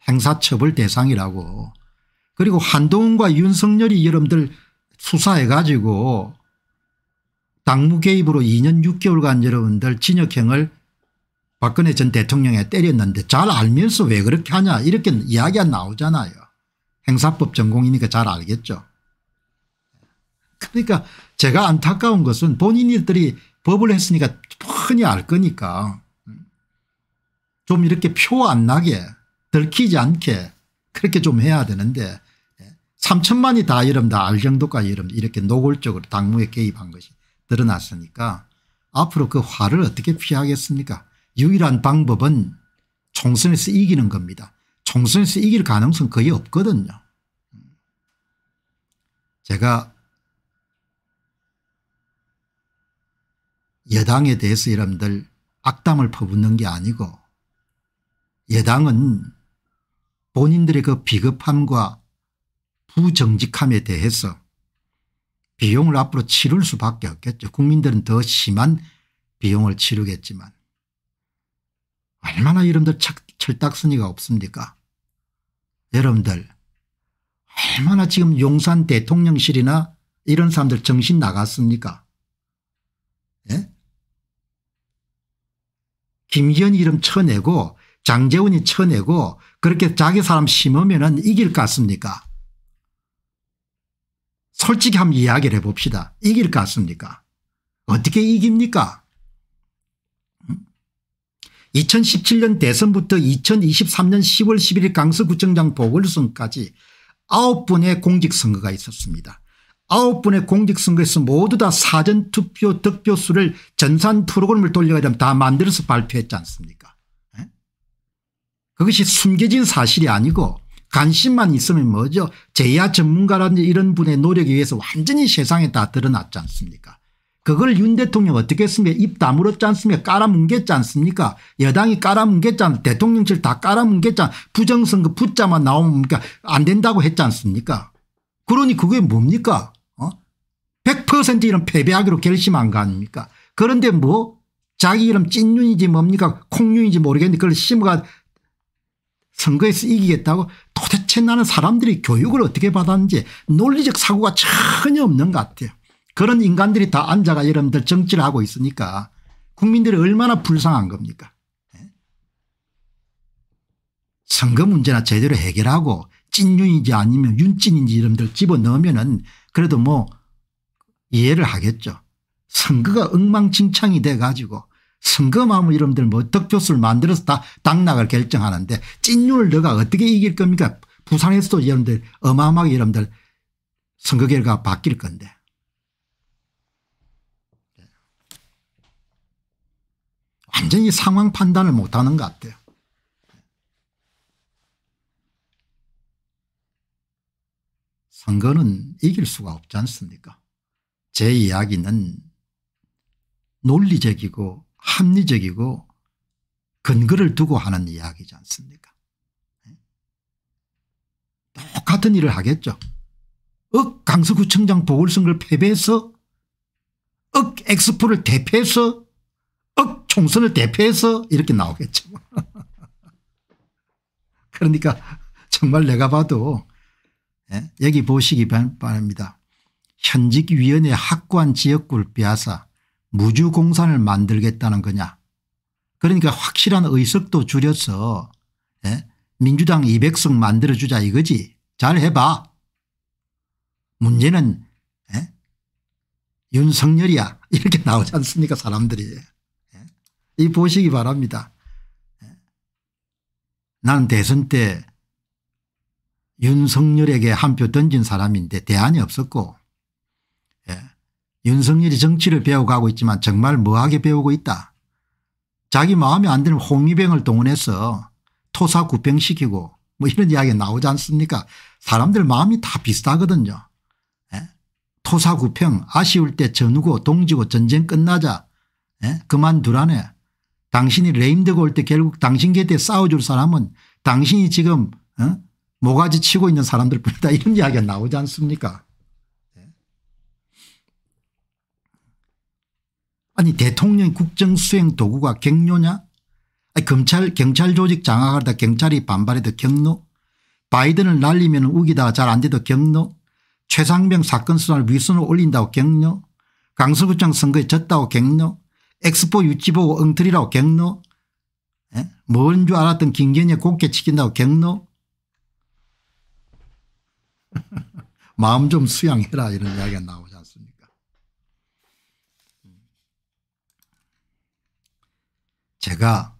행사처벌 대상이라고 그리고 한동훈과 윤석열이 여러분들 수사해 가지고 당무 개입으로 2년 6개월간 여러분들 징역형을 박근혜 전 대통령에 때렸는데 잘 알면서 왜 그렇게 하냐 이렇게 이야기가 나오잖아요. 행사법 전공이니까 잘 알겠죠. 그러니까 제가 안타까운 것은 본인들이 법을 했으니까 뻔히 알 거니까 좀 이렇게 표 안 나게 들키지 않게 그렇게 좀 해야 되는데 3천만이 예, 다 이름 다알 정도까지 이름 이렇게 노골적으로 당무에 개입한 것이 드러났으니까 앞으로 그 화를 어떻게 피하겠습니까 유일한 방법은 총선에서 이기는 겁니다. 총선에서 이길 가능성 거의 없거든요. 제가 여당에 대해서 여러분들 악담을 퍼붓는 게 아니고 여당은 본인들의 그 비겁함과 부정직함에 대해서 비용을 앞으로 치를 수밖에 없겠죠. 국민들은 더 심한 비용을 치르겠지만 얼마나 이름들 철딱서니가 없습니까 여러분들 얼마나 지금 용산 대통령실이나 이런 사람들 정신 나갔습니까 예? 김기현 이름 쳐내고 장재훈이 쳐내고 그렇게 자기 사람 심으면 이길 것 같습니까 솔직히 한번 이야기를 해봅시다 이길 것 같습니까 어떻게 이깁니까 2017년 대선부터 2023년 10월 11일 강서구청장 보궐선까지 9분의 공직선거가 있었습니다. 9분의 공직선거에서 모두 다 사전투표 득표수를 전산 프로그램을 돌려야되면다 만들어서 발표했지 않습니까 예? 그것이 숨겨진 사실이 아니고 관심만 있으면 뭐죠 제야 전문가라든지 이런 분의 노력에 의해서 완전히 세상에 다 드러났지 않습니까 그걸 윤 대통령 어떻게 했습니까 입 다물었지 않습니까 깔아뭉갰지 않습니까 여당이 깔아뭉갰지 않습니 대통령실 다 깔아뭉갰지 않 부정선거 붙자만 나오면 뭡니까 안 된다고 했지 않습니까 그러니 그게 뭡니까 어? 100% 이런 패배하기로 결심한 거 아닙니까 그런데 뭐 자기 이름 찐윤이지 뭡니까 콩윤인지 모르겠는데 그걸 심어가 선거에서 이기겠다고 도대체 나는 사람들이 교육을 어떻게 받았는지 논리적 사고가 전혀 없는 것 같아요. 그런 인간들이 다 앉아가 여러분들 정치를 하고 있으니까 국민들이 얼마나 불쌍한 겁니까 예? 선거 문제나 제대로 해결하고 찐윤인지 아니면 윤찐인지 여러분들 집어넣으면 은 그래도 뭐 이해를 하겠죠. 선거가 엉망진창이 돼 가지고 선거마음 여러분들뭐 덕표수를 만들어서 다 당락을 결정하는데 찐윤을 너가 어떻게 이길 겁니까 부산에서도 여러분들 어마어마하게 여러분들 선거 결과 바뀔 건데 완전히 상황 판단을 못하는 것 같아요. 선거는 이길 수가 없지 않습니까 제 이야기는 논리적이고 합리적이고 근거를 두고 하는 이야기지 않습니까 똑같은 일을 하겠죠. 억 강서구청장 보궐선거를 패배해서 억 엑스포를 대패해서 억 총선을 대표해서 이렇게 나오겠죠. 그러니까 정말 내가 봐도 예? 여기 보시기 바랍니다. 현직 위원회 학관 지역구를 빼앗아 무주공산을 만들겠다는 거냐 그러니까 확실한 의석도 줄여서 예? 민주당 200석 만들어주자 이거지 잘 해봐. 문제는 예? 윤석열이야 이렇게 나오지 않습니까 사람들이. 이 보시기 바랍니다. 나는 대선 때 윤석열에게 한 표 던진 사람인데 대안이 없었고 예. 윤석열이 정치를 배워가고 있지만 정말 뭐하게 배우고 있다. 자기 마음에 안 드는 홍위병을 동원해서 토사구병시키고 뭐 이런 이야기 나오지 않습니까 사람들 마음이 다 비슷하거든요. 예. 토사구평 아쉬울 때 전우고 동지고 전쟁 끝나자 예? 그만두라네 당신이 레임덕고올 때 결국 당신 곁에 싸워줄 사람은 당신이 지금 어? 모가지 치고 있는 사람들 뿐이다 이런 이야기가 나오지 않습니까 네. 아니 대통령 국정수행 도구가 경로냐 아니, 검찰 경찰 조직 장악하다 경찰이 반발해도 경로 바이든을 날리면 우기다 가잘안 돼도 경로 최상병 사건 수사를 위선으로 올린다고 경로 강서구청 선거에 졌다고 경로 엑스포 유치보고 엉터리라고 경로 뭔줄 알았던 김견희 곱게 치킨다고 경로 마음 좀 수양해라 이런 이야기가 나오지 않습니까 제가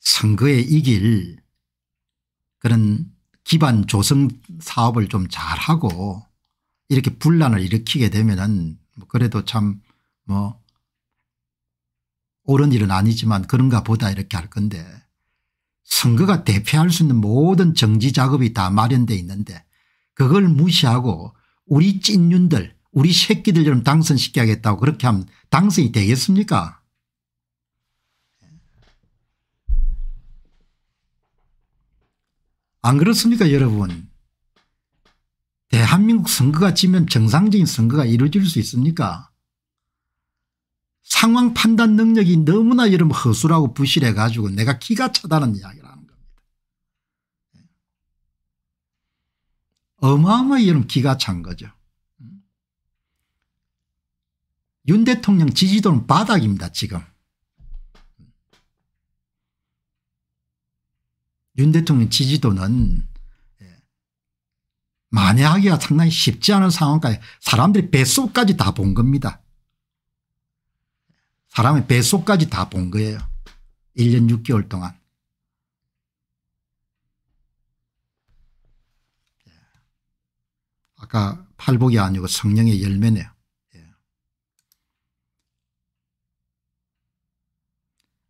선거에 이길 그런 기반 조성 사업을 좀 잘하고 이렇게 분란을 일으키게 되면은 뭐 그래도 참뭐 옳은 일은 아니지만 그런가 보다 이렇게 할 건데 선거가 대표할 수 있는 모든 정지 작업이 다 마련돼 있는데 그걸 무시하고 우리 찐윤들 우리 새끼들 처럼 당선시켜야겠다고 그렇게 하면 당선이 되겠습니까 안 그렇습니까 여러분 대한민국 선거가 지면 정상적인 선거가 이루어질 수 있습니까 상황 판단 능력이 너무나 이런 허술하고 부실해 가지고 내가 기가 차다는 이야기를 하는 겁니다. 예. 어마어마히 이런 기가 찬 거죠. 예. 윤 대통령 지지도는 바닥입니다 지금. 예. 윤 대통령 지지도는 만회하기가 상당히 쉽지 않은 상황까지 사람들이 뱃속까지 다 본 겁니다. 사람의 뱃속까지 다 본 거예요. 1년 6개월 동안. 아까 팔복이 아니고 성령의 열매네요. 예.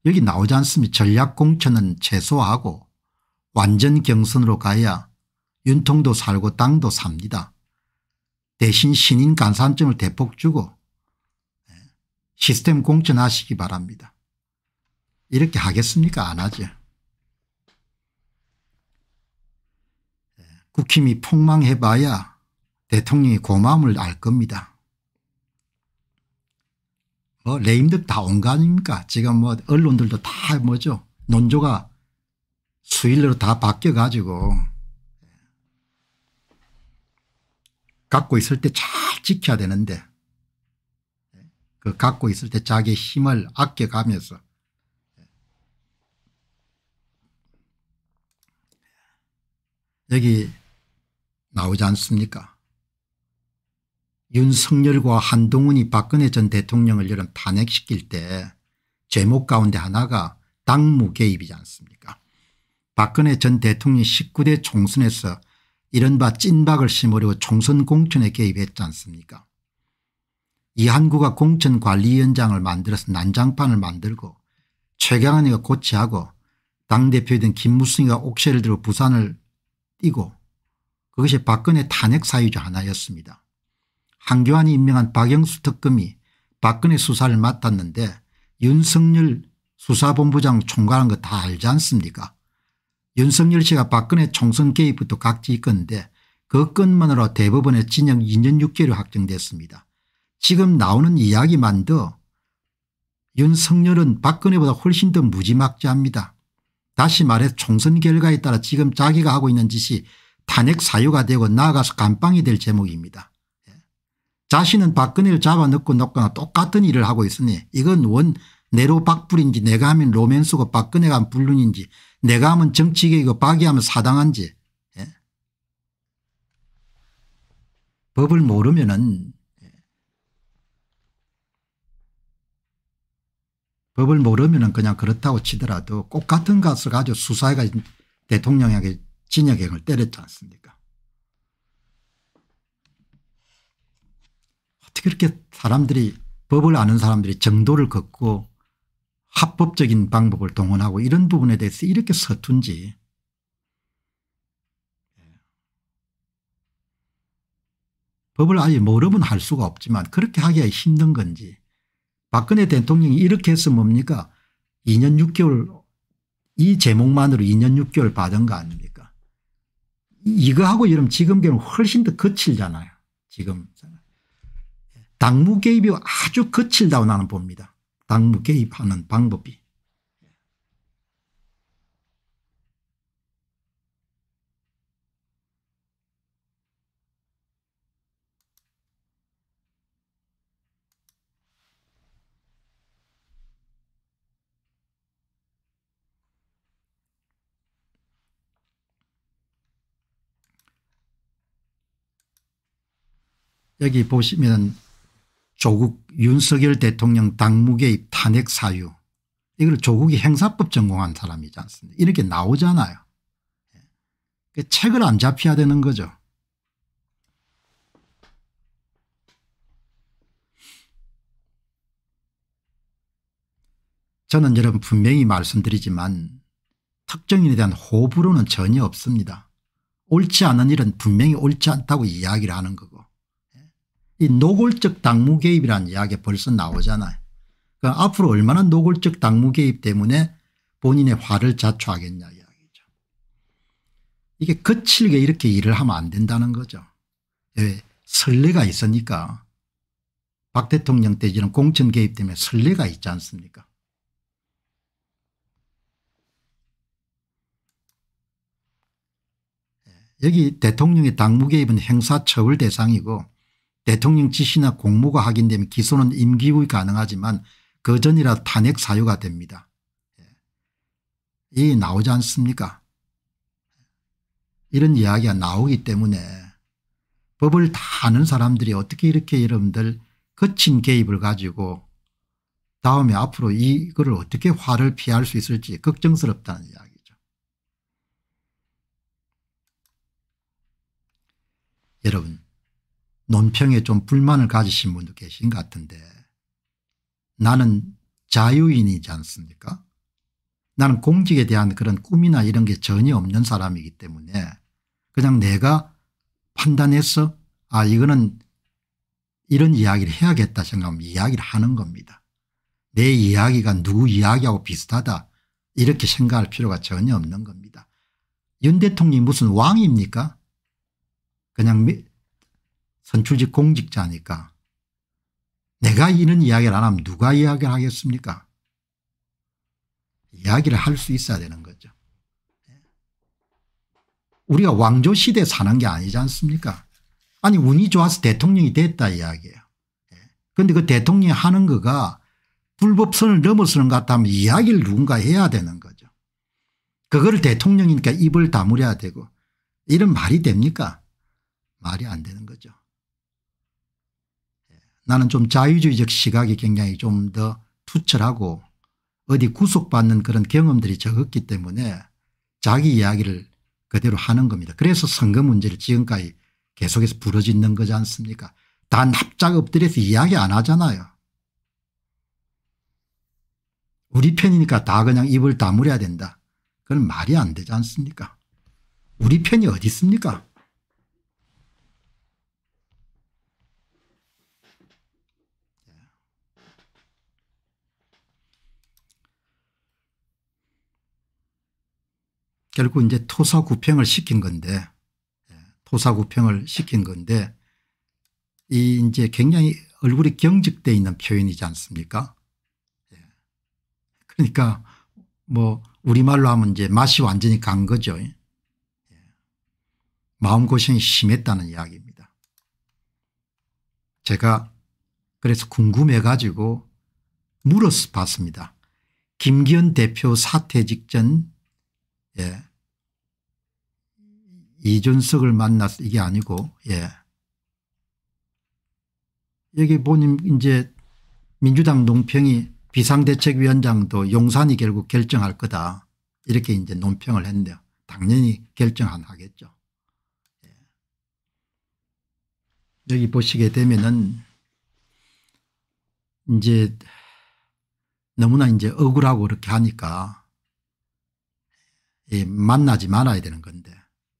여기 나오지 않습니까 전략공천은 최소화하고 완전 경선으로 가야 윤통도 살고 땅도 삽니다. 대신 신인 간산점을 대폭 주고 시스템 공천하시기 바랍니다. 이렇게 하겠습니까 안 하죠. 국힘이 폭망해봐야 대통령이 고마움을 알 겁니다. 뭐 레임들 다온 거 아닙니까 지금 뭐 언론들도 다 뭐죠 논조가 수일로 다 바뀌어가지고 예. 갖고 있을 때 잘 지켜야 되는데 그 갖고 있을 때 자기 힘을 아껴가면서 여기 나오지 않습니까 윤석열과 한동훈이 박근혜 전 대통령을 이런 탄핵시킬 때 제목 가운데 하나가 당무 개입이지 않습니까 박근혜 전 대통령 19대 총선에서 이른바 찐박을 심으려고 총선 공천에 개입했지 않습니까 이한구가 공천관리위원장을 만들어서 난장판을 만들고 최경환이가 고치하고 당대표이던 김무승이가 옥새를 들어 부산을 뛰고 그것이 박근혜 탄핵 사유중 하나였습니다. 한교안이 임명한 박영수 특검이 박근혜 수사를 맡았는데 윤석열 수사본부장 총괄한 거 다 알지 않습니까 윤석열 씨가 박근혜 총선 개입부터 각지 건데 그 건만으로 대법원의 진영 2년 6개월 확정됐습니다. 지금 나오는 이야기만도 윤석열은 박근혜보다 훨씬 더 무지막지합니다. 다시 말해 총선 결과에 따라 지금 자기가 하고 있는 짓이 탄핵 사유가 되고 나아가서 감방이 될 제목입니다. 예. 자신은 박근혜를 잡아넣고 놓거나 똑같은 일을 하고 있으니 이건 원 내로박불인지 내가 하면 로맨스고 박근혜가 하면 불륜인지 내가 하면 정치계이고 박이 하면 사당한지 예? 법을 모르면 은 법을 모르면 그냥 그렇다고 치더라도 꼭 같은 것을 가지고 수사해가 대통령에게 진역행을 때렸지 않습니까 어떻게 이렇게 사람들이 법을 아는 사람들이 정도를 걷고 합법적인 방법을 동원하고 이런 부분에 대해서 이렇게 서툰지 법을 아예 모르면 할 수가 없지만 그렇게 하기가 힘든 건지 박근혜 대통령이 이렇게 해서 뭡니까 2년 6개월 이 제목만으로 2년 6개월 받은 거 아닙니까 이거하고 여러분 지금 경우 훨씬 더 거칠잖아요 지금 당무 개입이 아주 거칠다고 나는 봅니다 당무 개입하는 방법이 여기 보시면 조국 윤석열 대통령 당무개입 탄핵 사유 이걸 조국이 행사법 전공한 사람이지 않습니까 이렇게 나오잖아요. 예. 그 책을 안 잡혀야 되는 거죠. 저는 여러분 분명히 말씀드리지만 특정인에 대한 호불호는 전혀 없습니다. 옳지 않은 일은 분명히 옳지 않다고 이야기를 하는 거고 이 노골적 당무 개입이라는 이야기 벌써 나오잖아요. 그러 앞으로 얼마나 노골적 당무 개입 때문에 본인의 화를 자초하겠냐 이야기죠. 이게 거칠게 이렇게 일을 하면 안 된다는 거죠. 예, 설례가 있으니까 박 대통령 때 이런 공천 개입 때문에 설례가 있지 않습니까 예, 여기 대통령의 당무 개입은 행사 처벌 대상이고 대통령 지시나 공무가 확인되면 기소는 임기후에 가능하지만 그 전이라 탄핵 사유가 됩니다. 예. 이 나오지 않습니까 이런 이야기가 나오기 때문에 법을 다 아는 사람들이 어떻게 이렇게 여러분들 거친 개입을 가지고 다음에 앞으로 이거를 어떻게 화를 피할 수 있을지 걱정스럽다는 이야기죠. 여러분 논평에 좀 불만을 가지신 분도 계신 것 같은데 나는 자유인이지 않습니까 나는 공직에 대한 그런 꿈이나 이런 게 전혀 없는 사람이기 때문에 그냥 내가 판단해서 아 이거는 이런 이야기를 해야겠다 생각하면 이야기를 하는 겁니다. 내 이야기가 누구 이야기하고 비슷하다 이렇게 생각할 필요가 전혀 없는 겁니다. 윤 대통령이 무슨 왕입니까 그냥 선출직 공직자니까 내가 이런 이야기를 안 하면 누가 이야기를 하겠습니까 이야기를 할 수 있어야 되는 거죠. 예. 우리가 왕조시대에 사는 게 아니지 않습니까 아니 운이 좋아서 대통령이 됐다 이야기예요. 그런데 예. 그 대통령이 하는 거가 불법선을 넘어서는 것 같다면 이야기를 누군가 해야 되는 거죠. 그걸 대통령이니까 입을 다물어야 되고 이런 말이 됩니까 말이 안 되는 거죠. 나는 좀 자유주의적 시각이 굉장히 좀 더 투철하고 어디 구속받는 그런 경험들이 적었기 때문에 자기 이야기를 그대로 하는 겁니다. 그래서 선거 문제를 지금까지 계속해서 부러짓는 거지 않습니까 다 납작 엎드려서 이야기 안 하잖아요. 우리 편이니까 다 그냥 입을 다물어야 된다. 그건 말이 안 되지 않습니까 우리 편이 어디 있습니까 결국 이제 토사구평을 시킨 건데 예, 토사구평을 시킨 건데 이 이제 굉장히 얼굴이 경직돼 있는 표현이지 않습니까? 예. 그러니까 뭐 우리말로 하면 이제 맛이 완전히 간 거죠. 예. 마음고생이 심했다는 이야기입니다. 제가 그래서 궁금해 가지고 물었 봤습니다. 김기현 대표 사퇴 직전 예. 이준석을 만났 이게 아니고 예. 여기 보니 이제 민주당 논평이 비상대책위원장도 용산이 결국 결정할 거다 이렇게 이제 논평을 했네요. 당연히 결정 안 하겠죠. 예. 여기 보시게 되면은 이제 너무나 이제 억울하고 그렇게 하니까 만나지 말아야 되는 건데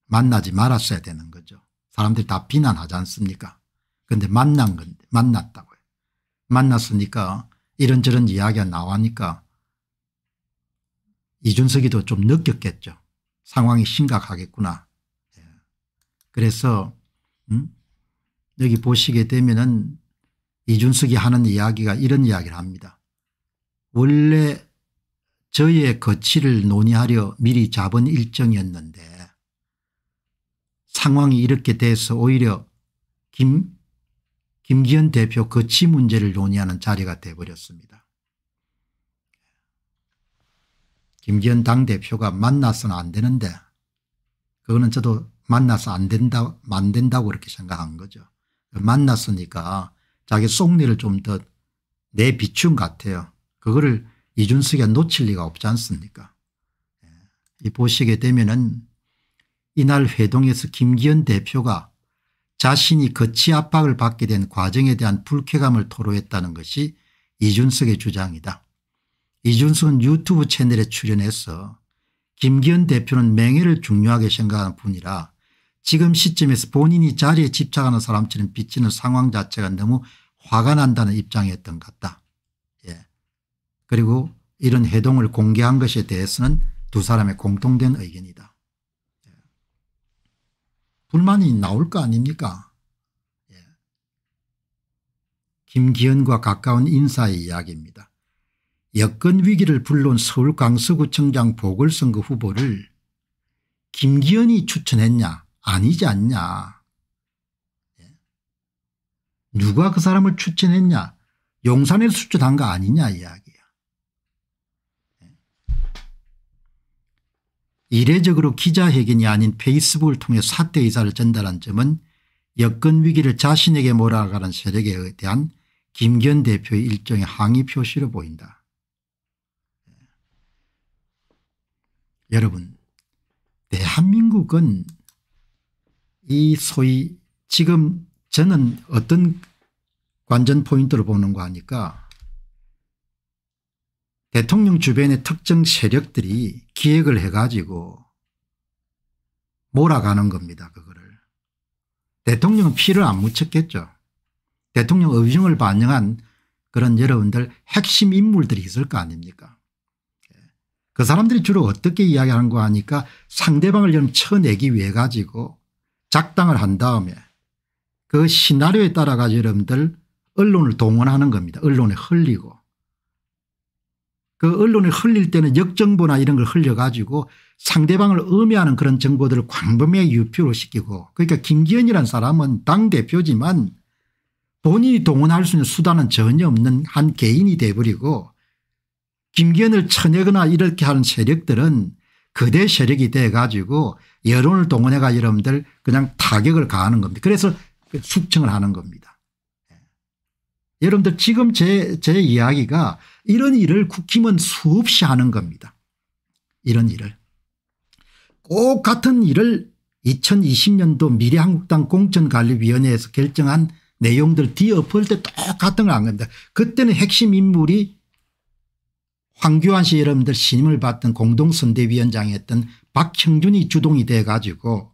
만나지 말았어야 되는 거죠. 사람들이 다 비난하지 않습니까? 근데 만난 건데 만났다고요. 만났으니까 이런저런 이야기가 나와니까 이준석이도 좀 느꼈겠죠. 상황이 심각하겠구나. 예. 그래서 음? 여기 보시게 되면은 이준석이 하는 이야기가 이런 이야기를 합니다. 원래 저의 거취를 논의하려 미리 잡은 일정이었는데 상황이 이렇게 돼서 오히려 김, 김기현 대표 거취 문제를 논의하는 자리가 돼버렸습니다. 김기현 당대표가 만나서는 안 되는데 그거는 저도 만나서 안 된다, 안 된다고 그렇게 생각한 거죠. 만났으니까 자기 속내를 좀 더 내 비춘 것 같아요. 그거를 이준석이 놓칠 리가 없지 않습니까 예. 이 보시게 되면은 이날 회동에서 김기현 대표가 자신이 거치 압박을 받게 된 과정에 대한 불쾌감을 토로했다는 것이 이준석의 주장이다. 이준석은 유튜브 채널에 출연해서 김기현 대표는 맹해를 중요하게 생각하는 분이라 지금 시점에서 본인이 자리에 집착하는 사람처럼 비치는 상황 자체가 너무 화가 난다는 입장이었던 것 같다. 그리고 이런 해동을 공개한 것에 대해서는 두 사람의 공통된 의견이다. 예. 불만이 나올 거 아닙니까? 예. 김기현과 가까운 인사의 이야기입니다. 여건 위기를 불러온 서울 강서구청장 보궐선거 후보를 김기현이 추천했냐 아니지 않냐 예. 누가 그 사람을 추천했냐 용산에서 추천한 거 아니냐 이야기 이례적으로 기자회견이 아닌 페이스북을 통해 사퇴 의사를 전달한 점은 여권 위기를 자신에게 몰아가는 세력에 대한 김견 대표의 일종의 항의 표시로 보인다. 예. 여러분 대한민국은 이 소위 지금 저는 어떤 관전 포인트로 보는 거 아니까 대통령 주변의 특정 세력들이 기획을 해가지고 몰아가는 겁니다. 그거를. 대통령은 피를 안 묻혔겠죠. 대통령 의중을 반영한 그런 여러분들 핵심 인물들이 있을 거 아닙니까 예. 그 사람들이 주로 어떻게 이야기하는 거 하니까 상대방을 좀 쳐내기 위해 가지고 작당을 한 다음에 그 시나리오에 따라 가지고 여러분들 언론을 동원하는 겁니다. 언론에 흘리고 그 언론이 흘릴 때는 역정보나 이런 걸 흘려가지고 상대방을 음해하는 그런 정보들을 광범위에유표로 시키고 그러니까 김기현이라는 사람은 당대표지만 본인이 동원할 수 있는 수단은 전혀 없는 한 개인이 돼버리고 김기현을 쳐내거나 이렇게 하는 세력들은 그대 세력이 돼 가지고 여론을 동원해가 여러분들 그냥 타격을 가하는 겁니다. 그래서 숙청을 하는 겁니다. 예. 여러분들 지금 제, 제 이야기가 이런 일을 국힘은 수없이 하는 겁니다. 이런 일을. 꼭 같은 일을 2020년도 미래한국당 공천관리위원회에서 결정한 내용들 뒤엎을 때 똑같은 걸한 겁니다. 그때는 핵심 인물이 황교안 씨 여러분들 신임을 받던 공동선대위원장이었던 박형준이 주동이 돼 가지고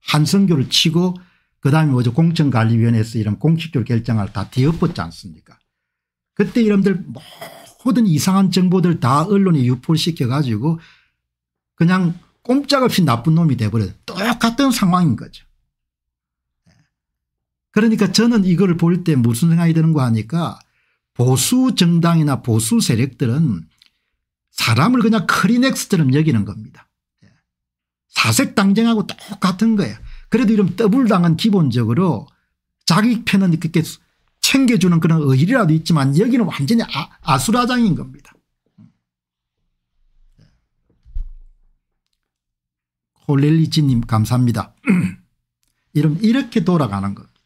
한성교를 치고 그다음에 뭐죠 공천관리위원회에서 이런 공식적 으로 결정을 다 뒤엎었지 않습니까 그때 여러분들 모든 이상한 정보들 다 언론에 유포를 시켜가지고 그냥 꼼짝없이 나쁜 놈이 돼버려요. 똑같은 상황인 거죠. 그러니까 저는 이걸 볼 때 무슨 생각이 드는거 하니까 보수 정당이나 보수 세력들은 사람을 그냥 크리넥스처럼 여기는 겁니다. 사색 당쟁하고 똑같은 거예요. 그래도 이런 더블당은 기본적으로 자기 편은 그렇게 챙겨주는 그런 의리라도 있지만 여기는 완전히 아, 수라장인 겁니다. 콜렐리지님 감사합니다. 이런 이렇게 돌아가는 겁니다.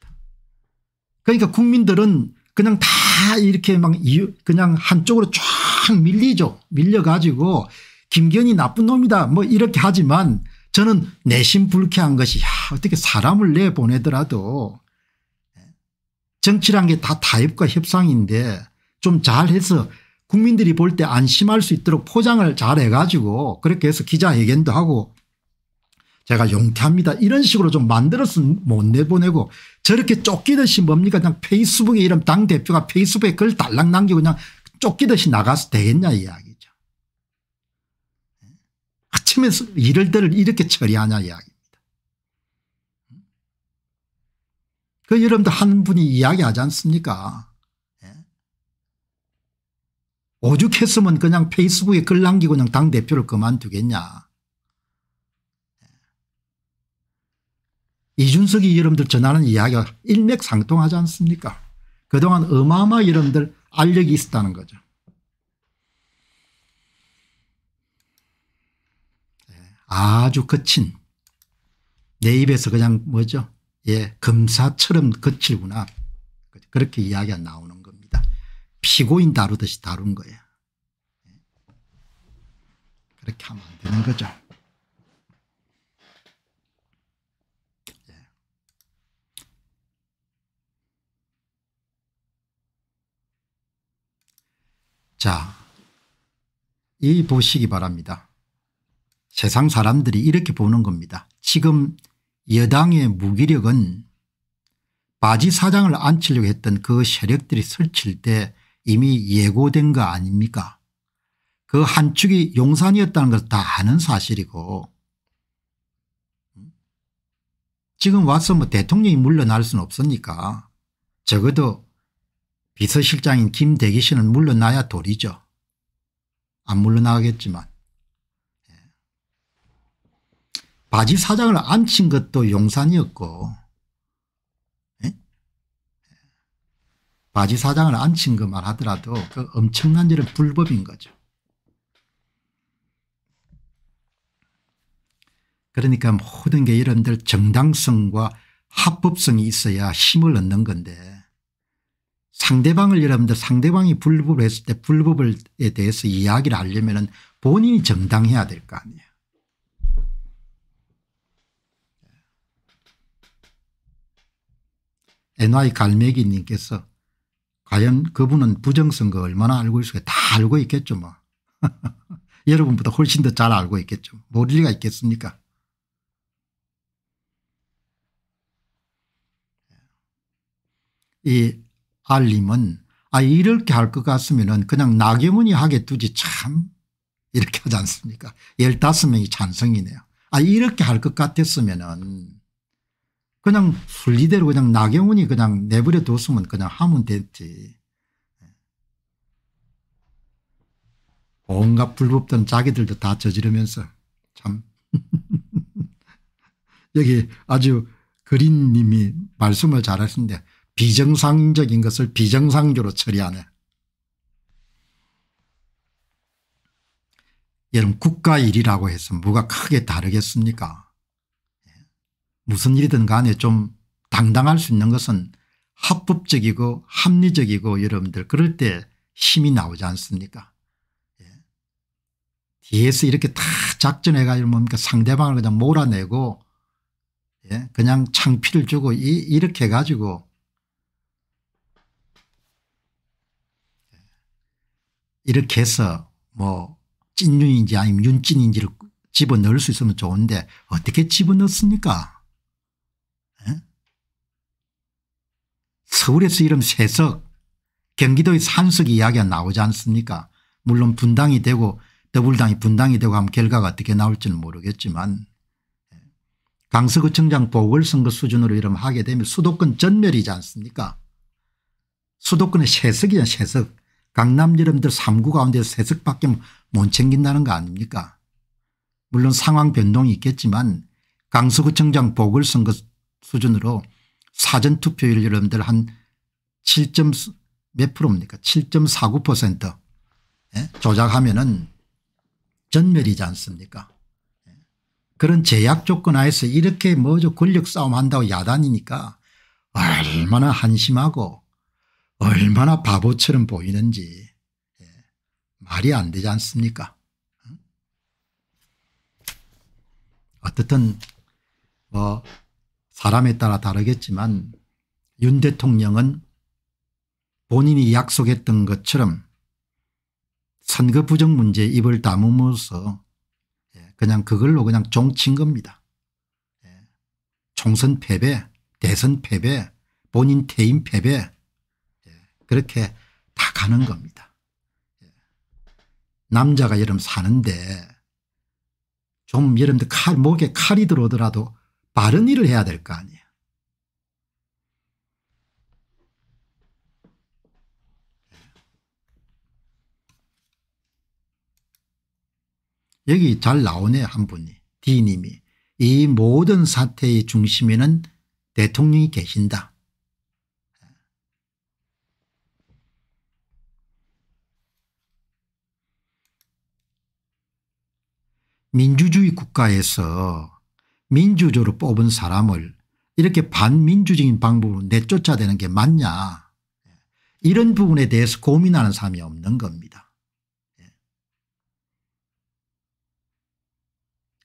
그러니까 국민들은 그냥 다 이렇게 막 그냥 한쪽으로 쫙 밀리죠. 밀려가지고 김견이 나쁜 놈이다 뭐 이렇게 하지만 저는 내심 불쾌한 것이 야 어떻게 사람을 내보내더라도 정치란 게 다 타협과 협상인데 좀 잘해서 국민들이 볼 때 안심할 수 있도록 포장을 잘해 가지고 그렇게 해서 기자회견도 하고 제가 용퇴합니다 이런 식으로 좀 만들어서 못 내보내고 저렇게 쫓기듯이 뭡니까 그냥 페이스북에 이름 당대표가 페이스북에 글 달랑 남기고 그냥 쫓기듯이 나가서 되겠냐 이야기죠. 아침에 서 일을 들을 이렇게 처리하냐 이야기. 그여러분들한 분이 이야기하지 않습니까? 예? 오죽했으면 그냥 페이스북에 글 남기고 그냥 당대표를 그만두겠냐. 예? 이준석이 여러분들 전하는 이야기가 일맥상통하지 않습니까? 그동안 어마어마 여러분들 알력이 있었다는 거죠. 예? 아주 거친 내 입에서 그냥 뭐죠 예, 검사처럼 거칠구나. 그렇게 이야기가 나오는 겁니다. 피고인 다루듯이 다룬 거예요. 그렇게 하면 안 되는 거죠. 예. 자, 이 보시기 바랍니다. 세상 사람들이 이렇게 보는 겁니다. 지금 여당의 무기력은 바지 사장을 앉히려고 했던 그 세력들이 설칠 때 이미 예고된 거 아닙니까 그 한 축이 용산이었다는 것을 다 아는 사실이고 지금 와서 뭐 대통령이 물러날 수는 없으니까 적어도 비서실장인 김대기씨는 물러나야 도리죠. 안 물러나겠지만 바지 사장을 앉힌 것도 용산이었고 에? 예? 바지 사장을 앉힌 것만 하더라도 그 엄청난 일은 불법인 거죠. 그러니까 모든 게 이런들 정당성과 합법성이 있어야 힘을 얻는 건데 상대방을 여러분들 상대방이 불법을 했을 때 불법에 대해서 이야기를 하려면 본인이 정당해야 될 거 아니에요. NY 갈매기님께서 과연 그분은 부정선거 얼마나 알고 있을까 다 알고 있겠죠 뭐. 여러분보다 훨씬 더 잘 알고 있겠죠. 모를 리가 있겠습니까 이 알림은 아 이렇게 할 것 같으면 그냥 나경원이 하게 두지 참 이렇게 하지 않습니까 15명이 찬성이네요. 아 이렇게 할 것 같았으면 은 그냥 순리대로 그냥 나경원이 그냥 내버려 뒀으면 그냥 하면 됐지. 온갖 불법들은 자기들도 다 저지르면서 참 여기 아주 그린님이 말씀을 잘하시는데 비정상적인 것을 비정상적으로 처리하네. 여러분 국가 일이라고 해서 뭐가 크게 다르겠습니까 무슨 일이든 간에 좀 당당할 수 있는 것은 합법적이고 합리적이고 여러분들 그럴 때 힘이 나오지 않습니까 예. 뒤에서 이렇게 다 작전해가지고 뭡니까 뭐 그러니까 상대방을 그냥 몰아내고 예. 그냥 창피를 주고 이, 이렇게 가지고 예, 이렇게 해서 뭐 찐윤인지 아니면 윤찐인지를 집어넣을 수 있으면 좋은데 어떻게 집어넣습니까 서울에서 이름 세석 경기도의 산석 이야기가 나오지 않습니까 물론 분당이 되고 더불당이 분당이 되고 하면 결과가 어떻게 나올지는 모르겠지만 예. 강서구청장 보궐선거 수준으로 이름 하게 되면 수도권 전멸이지 않습니까 수도권의 세석이야 세석 강남 여러분들 3구 가운데 세석밖에 못 챙긴다는 거 아닙니까 물론 상황 변동이 있겠지만 강서구청장 보궐선거 수준으로 사전투표율 여러분들 한 7. 몇 프로입니까 7.49% 예? 조작하면은 전멸이지 않습니까 예? 그런 제약 조건 하에서 이렇게 뭐죠 권력 싸움 한다고 야단이니까 얼마나 한심하고 얼마나 바보처럼 보이는지 예. 말이 안 되지 않습니까 어떻든 뭐 사람에 따라 다르겠지만 윤 대통령은 본인이 약속했던 것처럼 선거 부정 문제에 입을 다무면서 예, 그냥 그걸로 그냥 종친 겁니다. 예, 총선 패배 대선 패배 본인 퇴임 패배 예, 그렇게 다 가는 겁니다. 남자가 여름 사는데 좀 여러분들 칼 목에 칼이 들어오더라도 바른 일을 해야 될 거 아니에요. 예. 여기 잘 나오네 한 분이 D님이 이 모든 사태의 중심에는 대통령이 계신다. 예. 민주주의 국가에서 민주적으로 뽑은 사람을 이렇게 반민주적인 방법으로 내쫓아야되는게 맞냐 이런 부분에 대해서 고민하는 사람이 없는 겁니다. 예.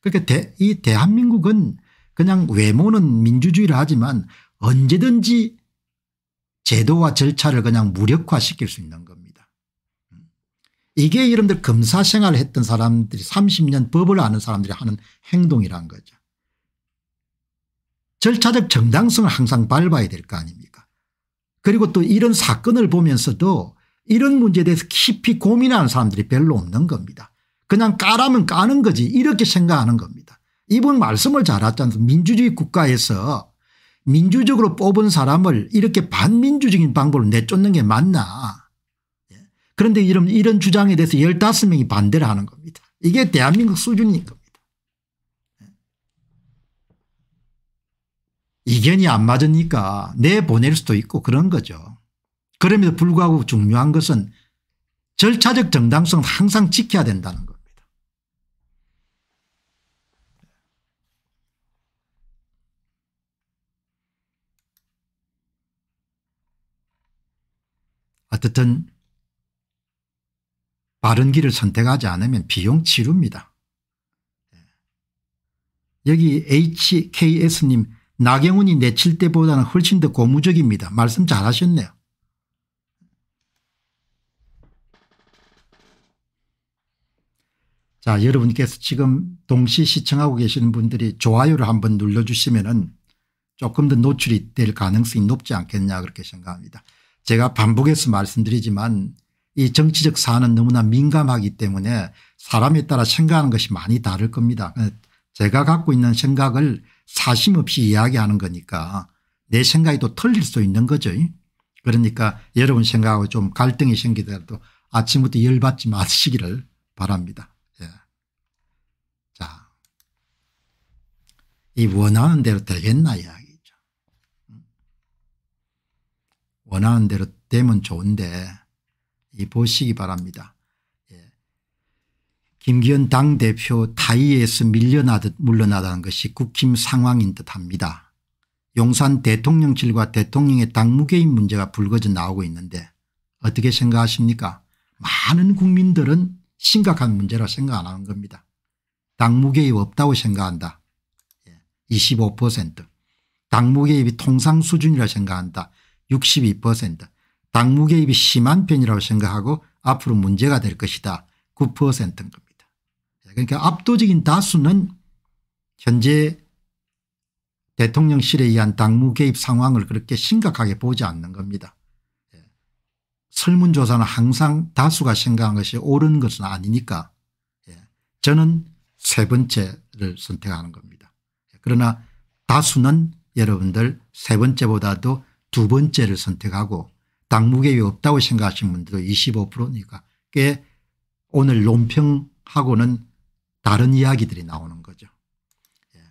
그러니까 이 대한민국은 그냥 외모는 민주주의를 하지만 언제든지 제도와 절차를 그냥 무력화시킬 수 있는 겁니다. 이게 여러분들 검사 생활을 했던 사람들이 30년 법을 아는 사람들이 하는 행동이란 거죠. 절차적 정당성을 항상 밟아야 될 거 아닙니까 그리고 또 이런 사건을 보면서도 이런 문제에 대해서 깊이 고민하는 사람들이 별로 없는 겁니다. 그냥 까라면 까는 거지 이렇게 생각하는 겁니다. 이분 말씀을 잘 하지 않습니까 민주주의 국가에서 민주적으로 뽑은 사람을 이렇게 반민주적인 방법으로 내쫓는 게 맞나 예. 그런데 이런, 주장에 대해서 15명이 반대를 하는 겁니다. 이게 대한민국 수준이니까. 이견이 안 맞으니까 내보낼 수도 있고 그런 거죠. 그럼에도 불구하고 중요한 것은 절차적 정당성은 항상 지켜야 된다는 겁니다. 어쨌든 바른 길을 선택하지 않으면 비용 치루니다 예. 여기 HKS님 나경원이 내칠 때보다는 훨씬 더 고무적입니다. 말씀 잘하셨네요. 자 여러분께서 지금 동시 시청하고 계시는 분들이 좋아요를 한번 눌러주시면 은 조금 더 노출이 될 가능성이 높지 않겠냐 그렇게 생각합니다. 제가 반복해서 말씀드리지만 이 정치적 사안은 너무나 민감하기 때문에 사람에 따라 생각하는 것이 많이 다를 겁니다. 제가 갖고 있는 생각을 사심 없이 이야기하는 거니까 내생각에도 틀릴 수 있는 거죠. 그러니까 여러분 생각하고 좀 갈등이 생기더라도 아침부터 열받지 마시기를 바랍니다. 예. 자, 이 원하는 대로 되겠나 이야기죠. 원하는 대로 되면 좋은데 이 보시기 바랍니다. 김기현 당대표 타이에서 밀려나듯 물러나다는 것이 국힘 상황인 듯합니다. 용산 대통령실과 대통령의 당무개인 문제가 불거져 나오고 있는데 어떻게 생각하십니까 많은 국민들은 심각한 문제라 생각 안 하는 겁니다. 당무개입 없다고 생각한다. 25% 예, 당무개입이 통상 수준이라 생각한다. 62% 당무개입이 심한 편이라고 생각하고 앞으로 문제가 될 것이다. 9%인 겁니다. 그러니까 압도적인 다수는 현재 대통령실에 의한 당무 개입 상황을 그렇게 심각하게 보지 않는 겁니다. 예. 설문조사는 항상 다수가 생각한 것이 옳은 것은 아니니까 예. 저는 세 번째를 선택하는 겁니다. 예. 그러나 다수는 여러분들 세 번째보다도 두 번째를 선택하고 당무개입이 없다고 생각하시는 분들도 25%니까 꽤 오늘 논평하고는 다른 이야기들이 나오는 거죠. 예.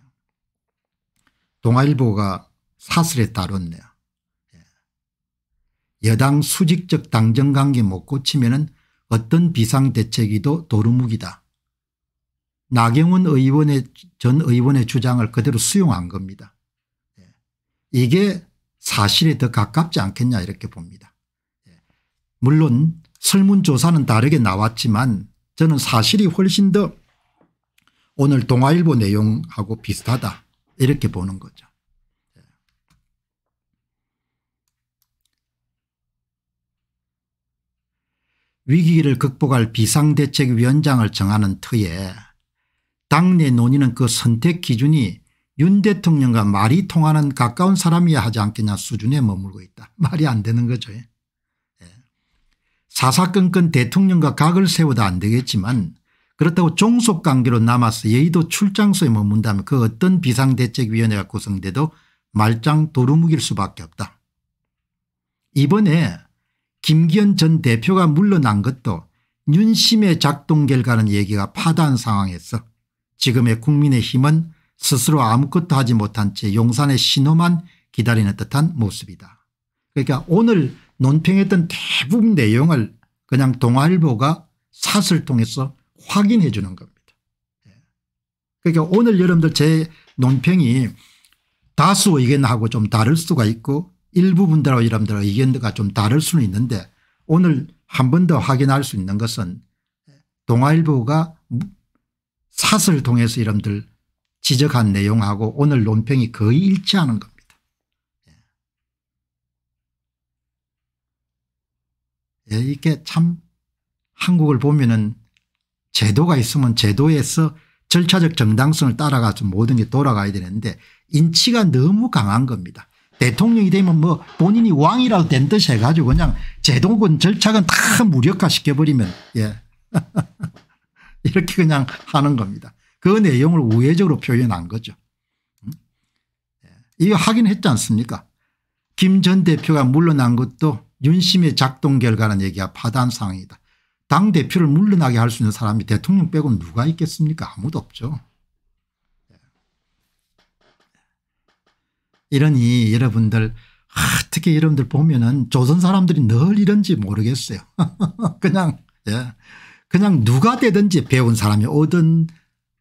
동아일보가 사슬에 따랐네요. 예. 여당 수직적 당정관계 못 고치면 어떤 비상대책이도 도루묵이다. 나경원 의원의 전 의원의 주장을 그대로 수용한 겁니다. 예. 이게 사실에 더 가깝지 않겠냐 이렇게 봅니다. 예. 물론 설문조사는 다르게 나왔지만 저는 사실이 훨씬 더 오늘 동아일보 내용하고 비슷하다 이렇게 보는 거죠. 예. 위기를 극복할 비상대책위원장을 정하는 터에 당내 논의는 그 선택 기준이 윤 대통령과 말이 통하는 가까운 사람이야 하지 않겠냐 수준에 머물고 있다. 말이 안 되는 거죠. 예. 사사건건 대통령과 각을 세워도 안 되겠지만 그렇다고 종속관계로 남아서 여의도 출장소에 머문다면 그 어떤 비상대책위원회가 구성돼도 말짱 도루묵일 수밖에 없다. 이번에 김기현 전 대표가 물러난 것도 윤심의 작동 결과는 얘기가 파다한 상황에서 지금의 국민의힘은 스스로 아무것도 하지 못한 채 용산의 신호만 기다리는 듯한 모습이다. 그러니까 오늘 논평했던 대부분 내용을 그냥 동아일보가 사설 통해서 확인해 주는 겁니다. 예. 그러니까 오늘 여러분들 제 논평이 다수 의견하고 좀 다를 수가 있고 일부분들하고 여러분들 의견과 좀 다를 수는 있는데 오늘 한 번 더 확인할 수 있는 것은 동아일보가 사설 통해서 여러분들 지적한 내용하고 오늘 논평이 거의 일치하는 겁니다. 예. 예, 이게 참 한국을 보면은 제도가 있으면 제도에서 절차적 정당성을 따라가서 모든 게 돌아가야 되는데 인치가 너무 강한 겁니다. 대통령이 되면 뭐 본인이 왕이라고 된 듯이 해가지고 그냥 제도군 절차는 다 무력화 시켜버리면 예 이렇게 그냥 하는 겁니다. 그 내용을 우회적으로 표현한 거죠. 음? 예. 이거 확인 했지 않습니까 김 전 대표가 물러난 것도 윤심의 작동 결과는 얘기가 파단 상황이다. 당대표를 물러나게 할 수 있는 사람이 대통령 빼고는 누가 있겠습니까 아무도 없죠. 예. 이러니 여러분들 아, 특히 여러분들 보면은 조선 사람들이 늘 이런지 모르겠어요. 그냥 예. 그냥 누가 되든지 배운 사람이 오든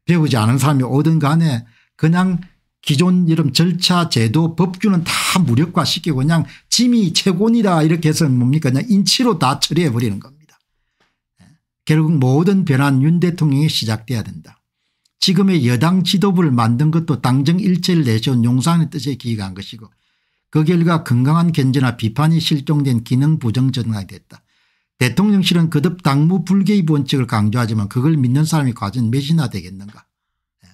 배우지 않은 사람이 오든 간에 그냥 기존 이런 절차 제도 법규는 다 무력화시키고 그냥 짐이 최고니라 이렇게 해서 뭡니까 그냥 인치로 다 처리해 버리는 겁니다. 결국 모든 변환 윤 대통령이 시작돼야 된다. 지금의 여당 지도부를 만든 것도 당정 일체를 내세운 용산의 뜻에 기여한 것이고 그 결과 건강한 견제나 비판이 실종된 기능 부정 전환이 됐다. 대통령실은 거듭 당무 불개입 원칙을 강조하지만 그걸 믿는 사람이 과연 몇이나 되겠는가. 예.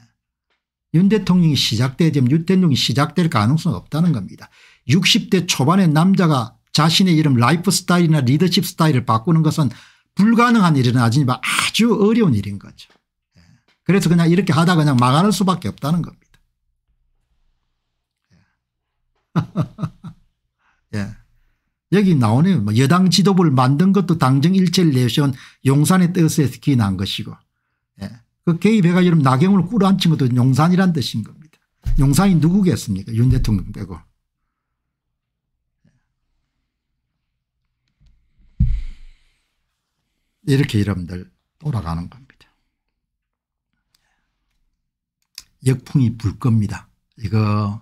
윤 대통령이 시작돼야 면윤 대통령이 시작될 가능성은 없다는 겁니다. 60대 초반의 남자가 자신의 이름 라이프 스타일이나 리더십 스타일을 바꾸는 것은 불가능한 일은 아니지만 아주 어려운 일인 거죠. 예. 그래서 그냥 이렇게 하다 그냥 망하는 수밖에 없다는 겁니다. 예. 예. 여기 나오네요. 뭐 여당 지도부를 만든 것도 당정 일체를 내세운 용산의 뜻에 기인한 것이고 예. 그 개입해가 여러분 나경을 꾸려앉힌 것도 용산이란 뜻인 겁니다. 용산이 누구겠습니까 윤 대통령 빼고. 이렇게 여러분들 돌아가는 겁니다. 역풍이 불 겁니다. 이거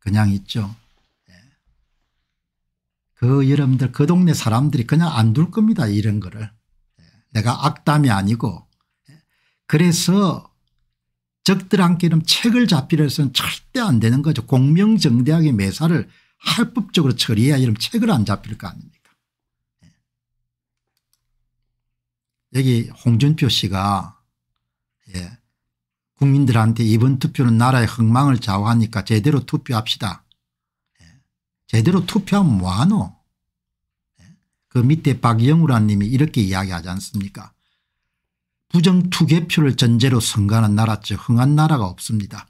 그냥 있죠. 예. 그 여러분들 그 동네 사람들이 그냥 안 둘 겁니다. 이런 거를. 예. 내가 악담이 아니고 예. 그래서 적들한테는 책을 잡히려서는 절대 안 되는 거죠. 공명정대하게 매사를 할법적으로 처리해야 이런 책을 안 잡힐 거 아닙니까 여기 홍준표 씨가 예, 국민들한테 이번 투표는 나라의 흥망을 좌우하니까 제대로 투표합시다. 예, 제대로 투표하면 뭐하노? 예, 그 밑에 박영우란 님이 이렇게 이야기하지 않습니까? 부정투개표를 전제로 선거하는 나라죠. 흥한 나라가 없습니다.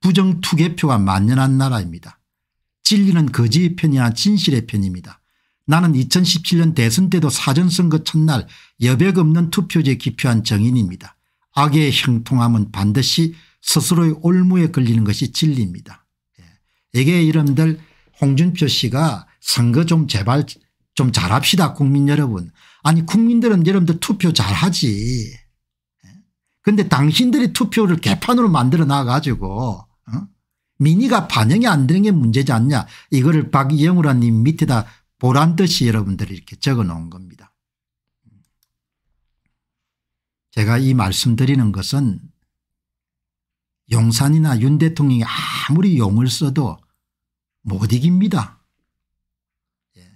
부정투개표가 만연한 나라입니다. 진리는 거짓의 편이 야 진실의 편입니다. 나는 2017년 대선 때도 사전선거 첫날 여백 없는 투표제 기표한 정인입니다. 악의 형통함은 반드시 스스로의 올무에 걸리는 것이 진리입니다. 이게 예. 이름들 홍준표 씨가 선거 좀 제발 좀 잘합시다 국민 여러분. 아니 국민들은 여러분들 투표 잘하지. 그런데 예. 당신들이 투표를 개판으로 만들어 놔가지고 어? 민의가 반영이 안 되는 게 문제지 않냐 이거를 박영우라님 밑에다 보란 듯이 여러분들이 이렇게 적어 놓은 겁니다. 제가 이 말씀드리는 것은 용산이나 윤 대통령이 아무리 용을 써도 못 이깁니다. 예.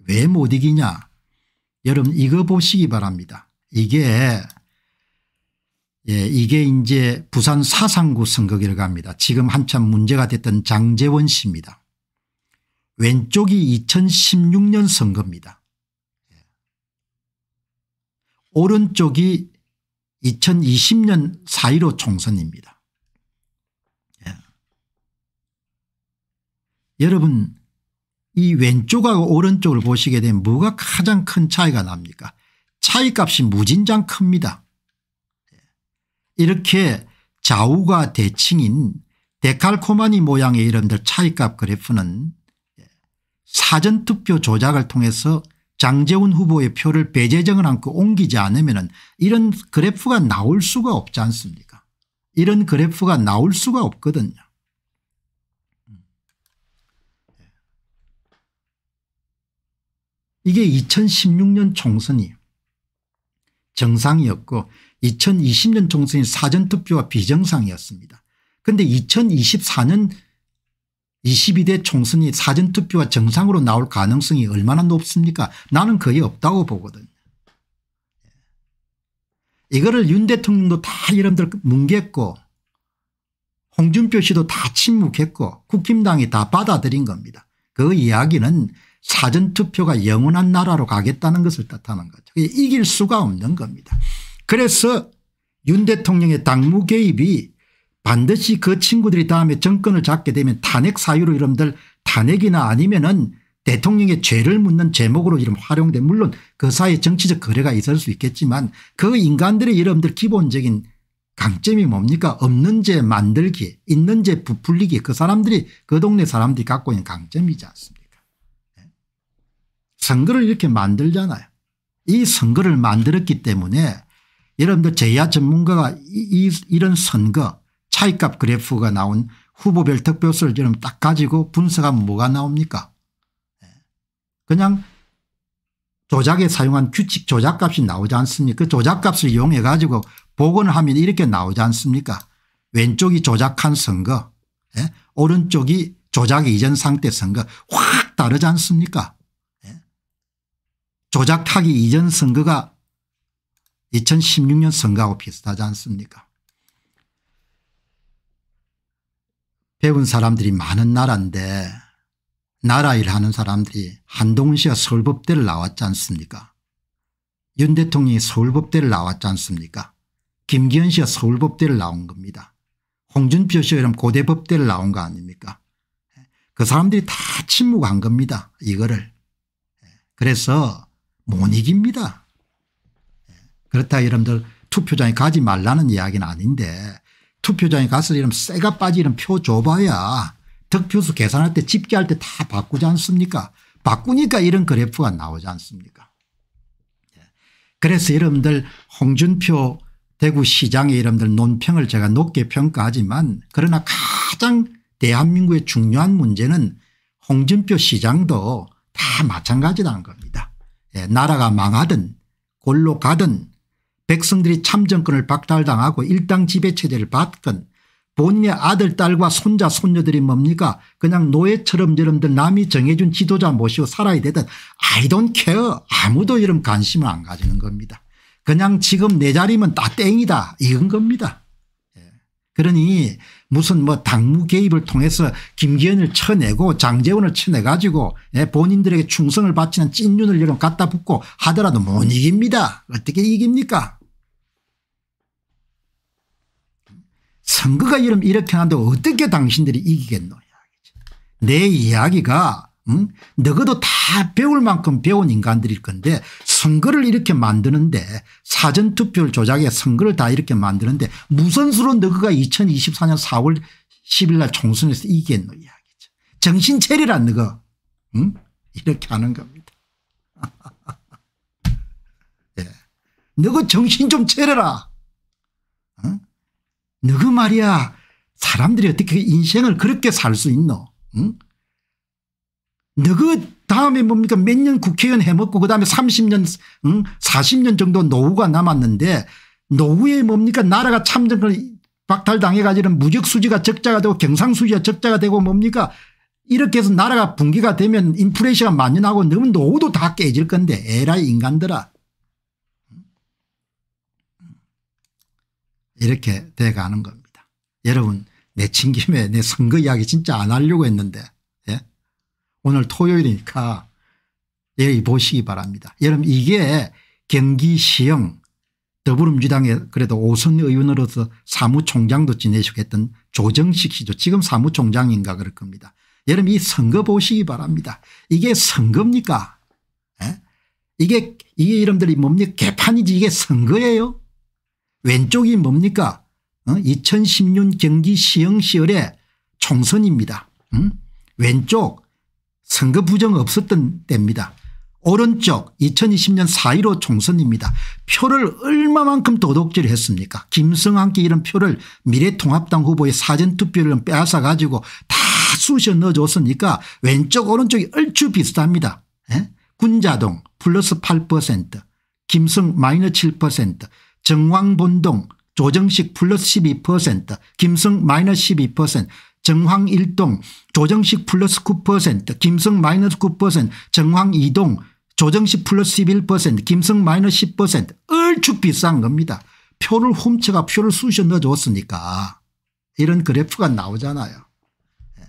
왜못 이기냐 여러분 이거 보시기 바랍니다. 이게 예, 이게 이제 부산 사상구 선거 결과입니다. 지금 한참 문제가 됐던 장재원 씨입니다. 왼쪽이 2016년 선거입니다. 예. 오른쪽이 2020년 4.15 총선입니다. 예. 여러분 이 왼쪽하고 오른쪽을 보시게 되면 뭐가 가장 큰 차이가 납니까 차이값이 무진장 큽니다. 예. 이렇게 좌우가 대칭인 데칼코마니 모양의 이름들 차이값 그래프는 사전투표 조작을 통해서 장재훈 후보의 표를 배제정을 안고 옮기지 않으면 이런 그래프가 나올 수가 없지 않습니까 이런 그래프가 나올 수가 없거든요. 이게 2016년 총선이 정상이었고 2020년 총선이 사전투표와 비정상이었습니다. 그런데 2024년 22대 총선이 사전투표와 정상으로 나올 가능성이 얼마나 높습니까 나는 거의 없다고 보거든요. 예. 이거를 윤 대통령도 다 여러분들 뭉갰고 홍준표 씨도 다 침묵했고 국힘당이 다 받아들인 겁니다. 그 이야기는 사전투표가 영원한 나라로 가겠다는 것을 뜻하는 거죠. 이길 수가 없는 겁니다. 그래서 윤 대통령의 당무 개입이 반드시 그 친구들이 다음에 정권을 잡게 되면 탄핵 사유로 이름들 탄핵이나 아니면은 대통령의 죄를 묻는 제목으로 이름 활용돼 물론 그 사이에 정치적 거래가 있을 수 있겠지만 그 인간들의 여러분들 기본적인 강점이 뭡니까 없는 죄 만들기 있는 죄 부풀리기 그 사람들이 그 동네 사람들이 갖고 있는 강점이지 않습니까 네. 선거를 이렇게 만들잖아요 이 선거를 만들었기 때문에 여러분들 제야 전문가가 이, 이, 이런 선거 차이값 그래프가 나온 후보별 득표수를 지금 딱 가지고 분석하면 뭐가 나옵니까 예. 그냥 조작에 사용한 규칙 조작값이 나오지 않습니까 그 조작값을 이용해 가지고 복원을 하면 이렇게 나오지 않습니까 왼쪽이 조작한 선거 예? 오른쪽이 조작 이전 상태 선거 확 다르지 않습니까 예? 조작하기 이전 선거가 2016년 선거하고 비슷하지 않습니까 배운 사람들이 많은 나라인데 나라일 하는 사람들이 한동훈 씨가 서울법대를 나왔지 않습니까 윤 대통령이 서울법대를 나왔지 않습니까 김기현 씨가 서울법대를 나온 겁니다. 홍준표 씨가 이런 고대법대를 나온 거 아닙니까 그 사람들이 다 침묵한 겁니다. 이거를. 그래서 못 이깁니다. 그렇다 여러분들 투표장에 가지 말라는 이야기는 아닌데 투표장에 가서 이런 쇠가 빠지는 표 줘봐야 득표수 계산할 때 집계할 때 다 바꾸지 않습니까 바꾸니까 이런 그래프가 나오지 않습니까 예. 그래서 여러분들 홍준표 대구시장의 여러분들 논평을 제가 높게 평가하지만 그러나 가장 대한민국의 중요한 문제는 홍준표 시장도 다 마찬가지라는 겁니다. 예, 나라가 망하든 골로 가든 백성들이 참정권을 박탈당하고 일당 지배체제를 받건 본인의 아들 딸과 손자 손녀들이 뭡니까 그냥 노예처럼 여러분들 남이 정해준 지도자 모시고 살아야 되든 I don't care 아무도 이런 관심을 안 가지는 겁니다. 그냥 지금 내 자리면 다 땡이다 이건 겁니다. 예. 그러니 무슨 뭐 당무 개입을 통해서 김기현을 쳐내고 장재원을 쳐내 가지고 예, 본인들에게 충성을 바치는 찐윤을 여러분 갖다 붙고 하더라도 못 이깁니다. 어떻게 이깁니까 선거가 이름 이렇게 하는데 어떻게 당신들이 이기겠노냐 내 이야기가 응? 너희도 다 배울 만큼 배운 인간들일 건데 선거를 이렇게 만드는데 사전투표를 조작해 선거를 다 이렇게 만드는데 무선수로 너희가 2024년 4월 10일 날 총선에서 이기겠노 이야기죠. 정신 체리란 너가 응? 이렇게 하는 겁니다. 예. 너가 정신 좀 차려라. 응? 너가 말이야 사람들이 어떻게 인생을 그렇게 살 수 있노 응? 너그 다음에 뭡니까 몇 년 국회의원 해먹고 그다음에 30년 응? 40년 정도 노후가 남았는데 노후에 뭡니까 나라가 참전을 박탈당해가지고는 무적수지가 적자가 되고 경상수지가 적자가 되고 뭡니까 이렇게 해서 나라가 붕괴가 되면 인플레이션가 만연하고 너무 노후도 다 깨질 건데 에라이 인간들아 이렇게 돼가는 겁니다. 여러분 내친김에 내 선거 이야기 진짜 안 하려고 했는데 오늘 토요일이니까 여기 보시기 바랍니다. 여러분 이게 경기시흥 더불어민주당의 그래도 오선 의원으로서 사무총장도 지내시던 조정식 씨죠. 지금 사무총장인가 그럴 겁니다. 여러분 이 선거 보시기 바랍니다. 이게 선거입니까? 에? 예? 이게 이 이름들이 뭡니까? 개판이지 이게 선거예요? 왼쪽이 뭡니까? 어? 2016 경기 시흥시열의 총선입니다. 응? 왼쪽 선거 부정 없었던 때입니다. 오른쪽 2020년 4.15 총선입니다. 표를 얼마만큼 도둑질 했습니까 김성한께 이런 표를 미래통합당 후보의 사전투표를 빼앗아 가지고 다 쑤셔 넣어줬으니까 왼쪽 오른쪽이 얼추 비슷합니다. 에? 예? 군자동 플러스 8% 김성 마이너 스7% 정왕본동 조정식 플러스 12% 김성 마이너 스12% 정황 1동 조정식 플러스 9% 김성 마이너스 9% 정황 2동 조정식 플러스 11% 김성 마이너스 10% 얼추 비싼 겁니다. 표를 훔쳐가 표를 쑤셔 넣어줬으니까 이런 그래프가 나오잖아요. 예.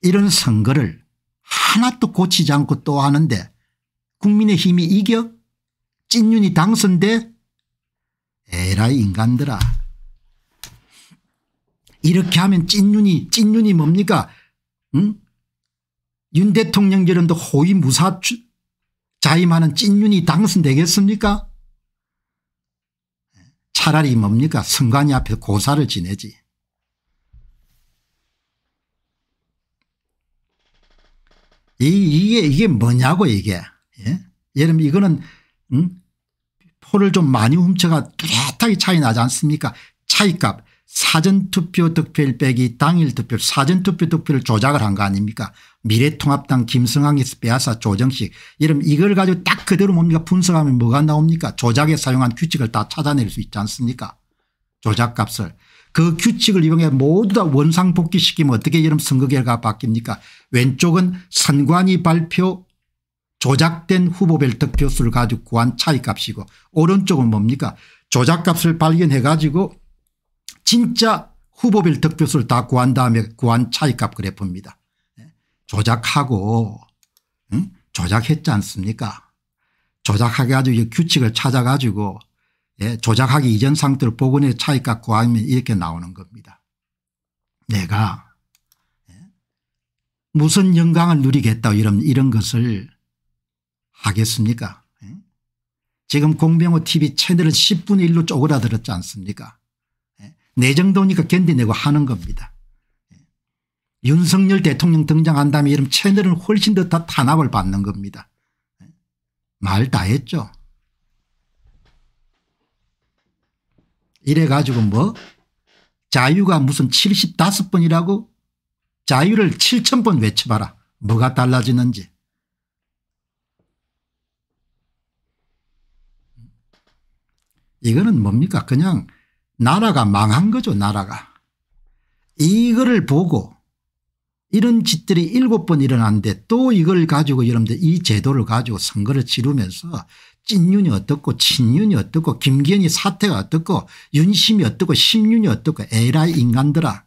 이런 선거를 하나도 고치지 않고 또 하는데 국민의힘이 이겨 찐윤이 당선돼 에라이 인간들아 이렇게 하면 찐윤이 찐윤이 뭡니까 응? 윤 대통령께는도 호위 무사 자임하는 찐윤이 당선되겠습니까 차라리 뭡니까 선관위 앞에서 고사를 지내지 이, 게 이게 뭐냐고 이게 예? 예를 들 이거는 응? 포를 좀 많이 훔쳐가 뚜렷하게 차이 나지 않습니까 차이값 사전투표 득표율 빼기 당일 득표 사전투표 득표율 조작을 한 거 아닙니까 미래통합당 김성환에서 빼앗아 조정식 이름 이걸 가지고 딱 그대로 뭡니까 분석하면 뭐가 나옵니까 조작에 사용한 규칙을 다 찾아낼 수 있지 않습니까 조작값을 그 규칙을 이용해 모두 다 원상복귀시키면 어떻게 이런 선거 결과가 바뀝니까 왼쪽은 선관위 발표 조작된 후보별 득표수를 가지고 구한 차이값이고 오른쪽은 뭡니까 조작값을 발견해 가지고 진짜 후보별 득표수를 다 구한 다음에 구한 차이값 그래프입니다. 예? 조작하고 응? 조작했지 않습니까 조작하게 아주 규칙을 찾아 가지고 예, 조작하기 이전 상태로 복원의 차이값 구하면 이렇게 나오는 겁니다. 내가 예? 무슨 영광을 누리겠다 이런 이런 것을 하겠습니까 예? 지금 공병호 tv 채널은 10분의 1로 쪼그라들었지 않습니까 내 정도니까 견디내고 하는 겁니다. 예. 윤석열 대통령 등장한 다음에 이런 채널은 훨씬 더 탄압을 받는 겁니다. 예. 말다 했죠. 이래 가지고 뭐 자유가 무슨 75번이라고 자유를 7000번 외쳐봐라 뭐가 달라지는지 이거는 뭡니까 그냥 나라가 망한 거죠 나라가. 이거를 보고 이런 짓들이 일곱 번 일어났는데 또 이걸 가지고 여러분들 이 제도를 가지고 선거를 치르면서 찐윤이 어떻고 친윤이 어떻고 김기현이 사태가 어떻고 윤심이 어떻고 심윤이 어떻고 에라 인간들아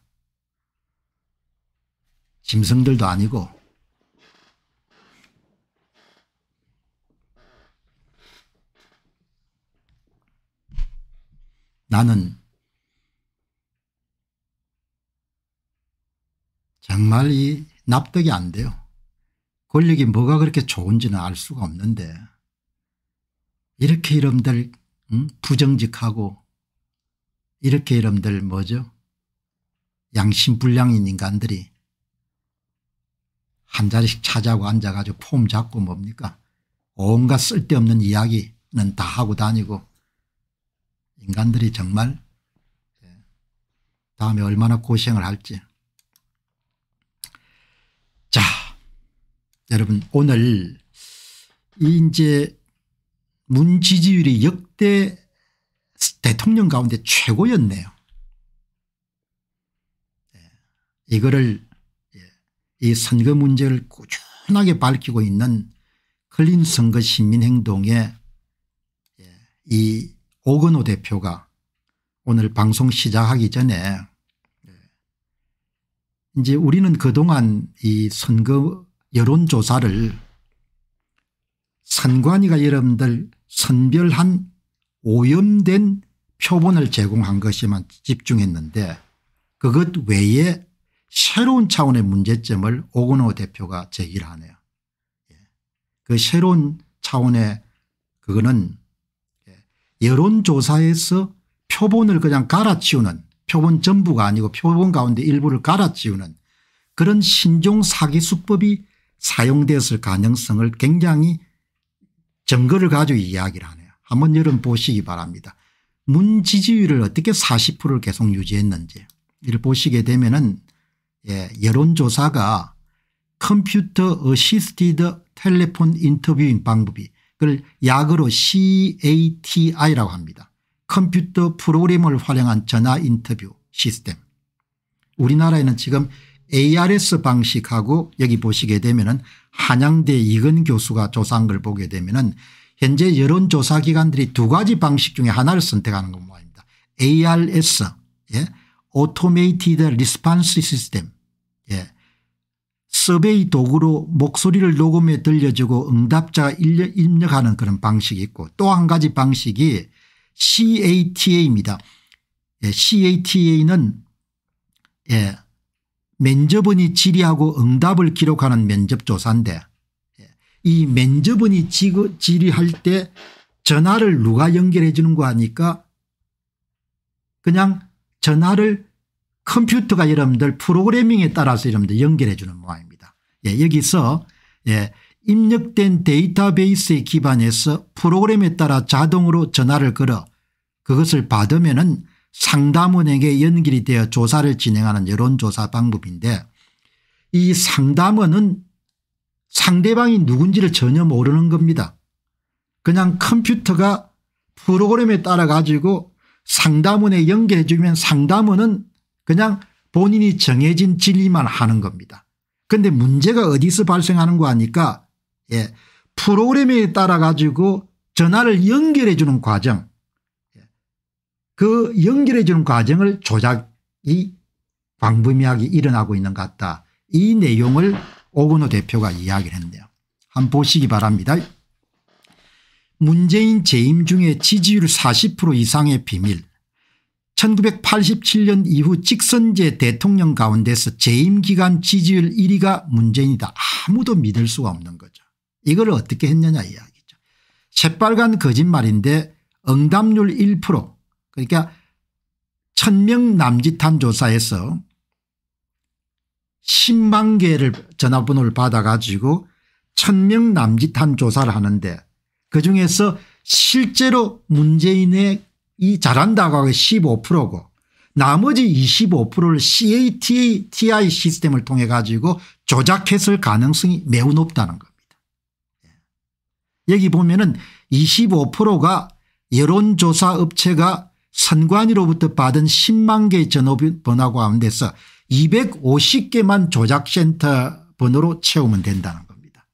짐승들도 아니고 나는 정말 이 납득이 안 돼요. 권력이 뭐가 그렇게 좋은지는 알 수가 없는데 이렇게 이름들 음? 부정직하고 이렇게 이름들 뭐죠 양심불량인 인간들이 한 자리씩 차지하고 앉아가지고 폼 잡고 뭡니까 온갖 쓸데없는 이야기는 다 하고 다니고 인간들이 정말 예, 다음에 얼마나 고생을 할지. 자 여러분 오늘 이제 문 지지율이 역대 대통령 가운데 최고였네요. 예, 이거를 예, 이 선거 문제를 꾸준하게 밝히고 있는 클린 선거 시민행동의 이 오건호 대표가 오늘 방송 시작하기 전에 이제 우리는 그동안 이 선거 여론조사를 선관위가 여러분들 선별한 오염된 표본을 제공한 것에만 집중했는데 그것 외에 새로운 차원의 문제점을 오건호 대표가 제기를 하네요. 예. 그 새로운 차원의 그거는 여론조사에서 표본을 그냥 갈아치우는 표본 전부가 아니고 표본 가운데 일부를 갈아치우는 그런 신종 사기 수법이 사용되었을 가능성을 굉장히 증거를 가지고 이야기를 하네요. 한번 여러분 보시기 바랍니다. 문 지지율을 어떻게 40%를 계속 유지했는지 이를 보시게 되면은 예, 여론조사가 컴퓨터 어시스티드 텔레폰 인터뷰인 방법이 그걸 약으로 CATI라고 합니다. 컴퓨터 프로그램을 활용한 전화 인터뷰 시스템. 우리나라에는 지금 ARS 방식하고 여기 보시게 되면 은 한양대 이근 교수가 조사한 걸 보게 되면 은 현재 여론조사기관들이 두 가지 방식 중에 하나를 선택하는 건 뭐입니다. ARS 예? Automated Response System 서베이 도구로 목소리를 녹음해 들려주고 응답자가 입력하는 그런 방식이 있고 또 한 가지 방식이 CATA입니다. 예, CATA는 예, 면접원이 질의하고 응답을 기록하는 면접조사인데 예, 이 면접원이 질의할 때 전화를 누가 연결해 주는 거 하니까 그냥 전화를 컴퓨터가 여러분들 프로그래밍에 따라서 여러분들 연결해 주는 모양입니다. 예, 여기서 예, 입력된 데이터베이스에 기반해서 프로그램에 따라 자동으로 전화를 걸어 그것을 받으면 은 상담원에게 연결이 되어 조사를 진행하는 여론조사 방법인데 이 상담원은 상대방이 누군지를 전혀 모르는 겁니다. 그냥 컴퓨터가 프로그램에 따라 가지고 상담원에 연결해 주면 상담원은 그냥 본인이 정해진 진리만 하는 겁니다. 근데 문제가 어디서 발생하는 거 아니까 예. 프로그램에 따라 가지고 전화를 연결해 주는 과정 예. 그 연결해 주는 과정을 조작이 광범위하게 일어나고 있는 것 같다. 이 내용을 오근호 대표가 이야기를 했네요 한번 보시기 바랍니다. 문재인 재임 중에 지지율 40% 이상의 비밀 1987년 이후 직선제 대통령 가운데서 재임기간 지지율 1위가 문재인이다. 아무도 믿을 수가 없는 거죠. 이걸 어떻게 했느냐 이야기죠. 새빨간 거짓말인데 응답률 1% 그러니까 천명 남짓한 조사에서 10만 개를 전화번호를 받아가지고 천명 남짓한 조사를 하는데 그중에서 실제로 문재인의 이 잘한다고 하 15%고 나머지 25%를 CATI 시스템을 통해 가지고 조작했을 가능성이 매우 높다는 겁니다. 예. 여기 보면은 25%가 여론조사 업체가 선관위로부터 받은 10만 개 전화번호 가운데서 250개만 조작센터 번호로 채우면 된다는 겁니다.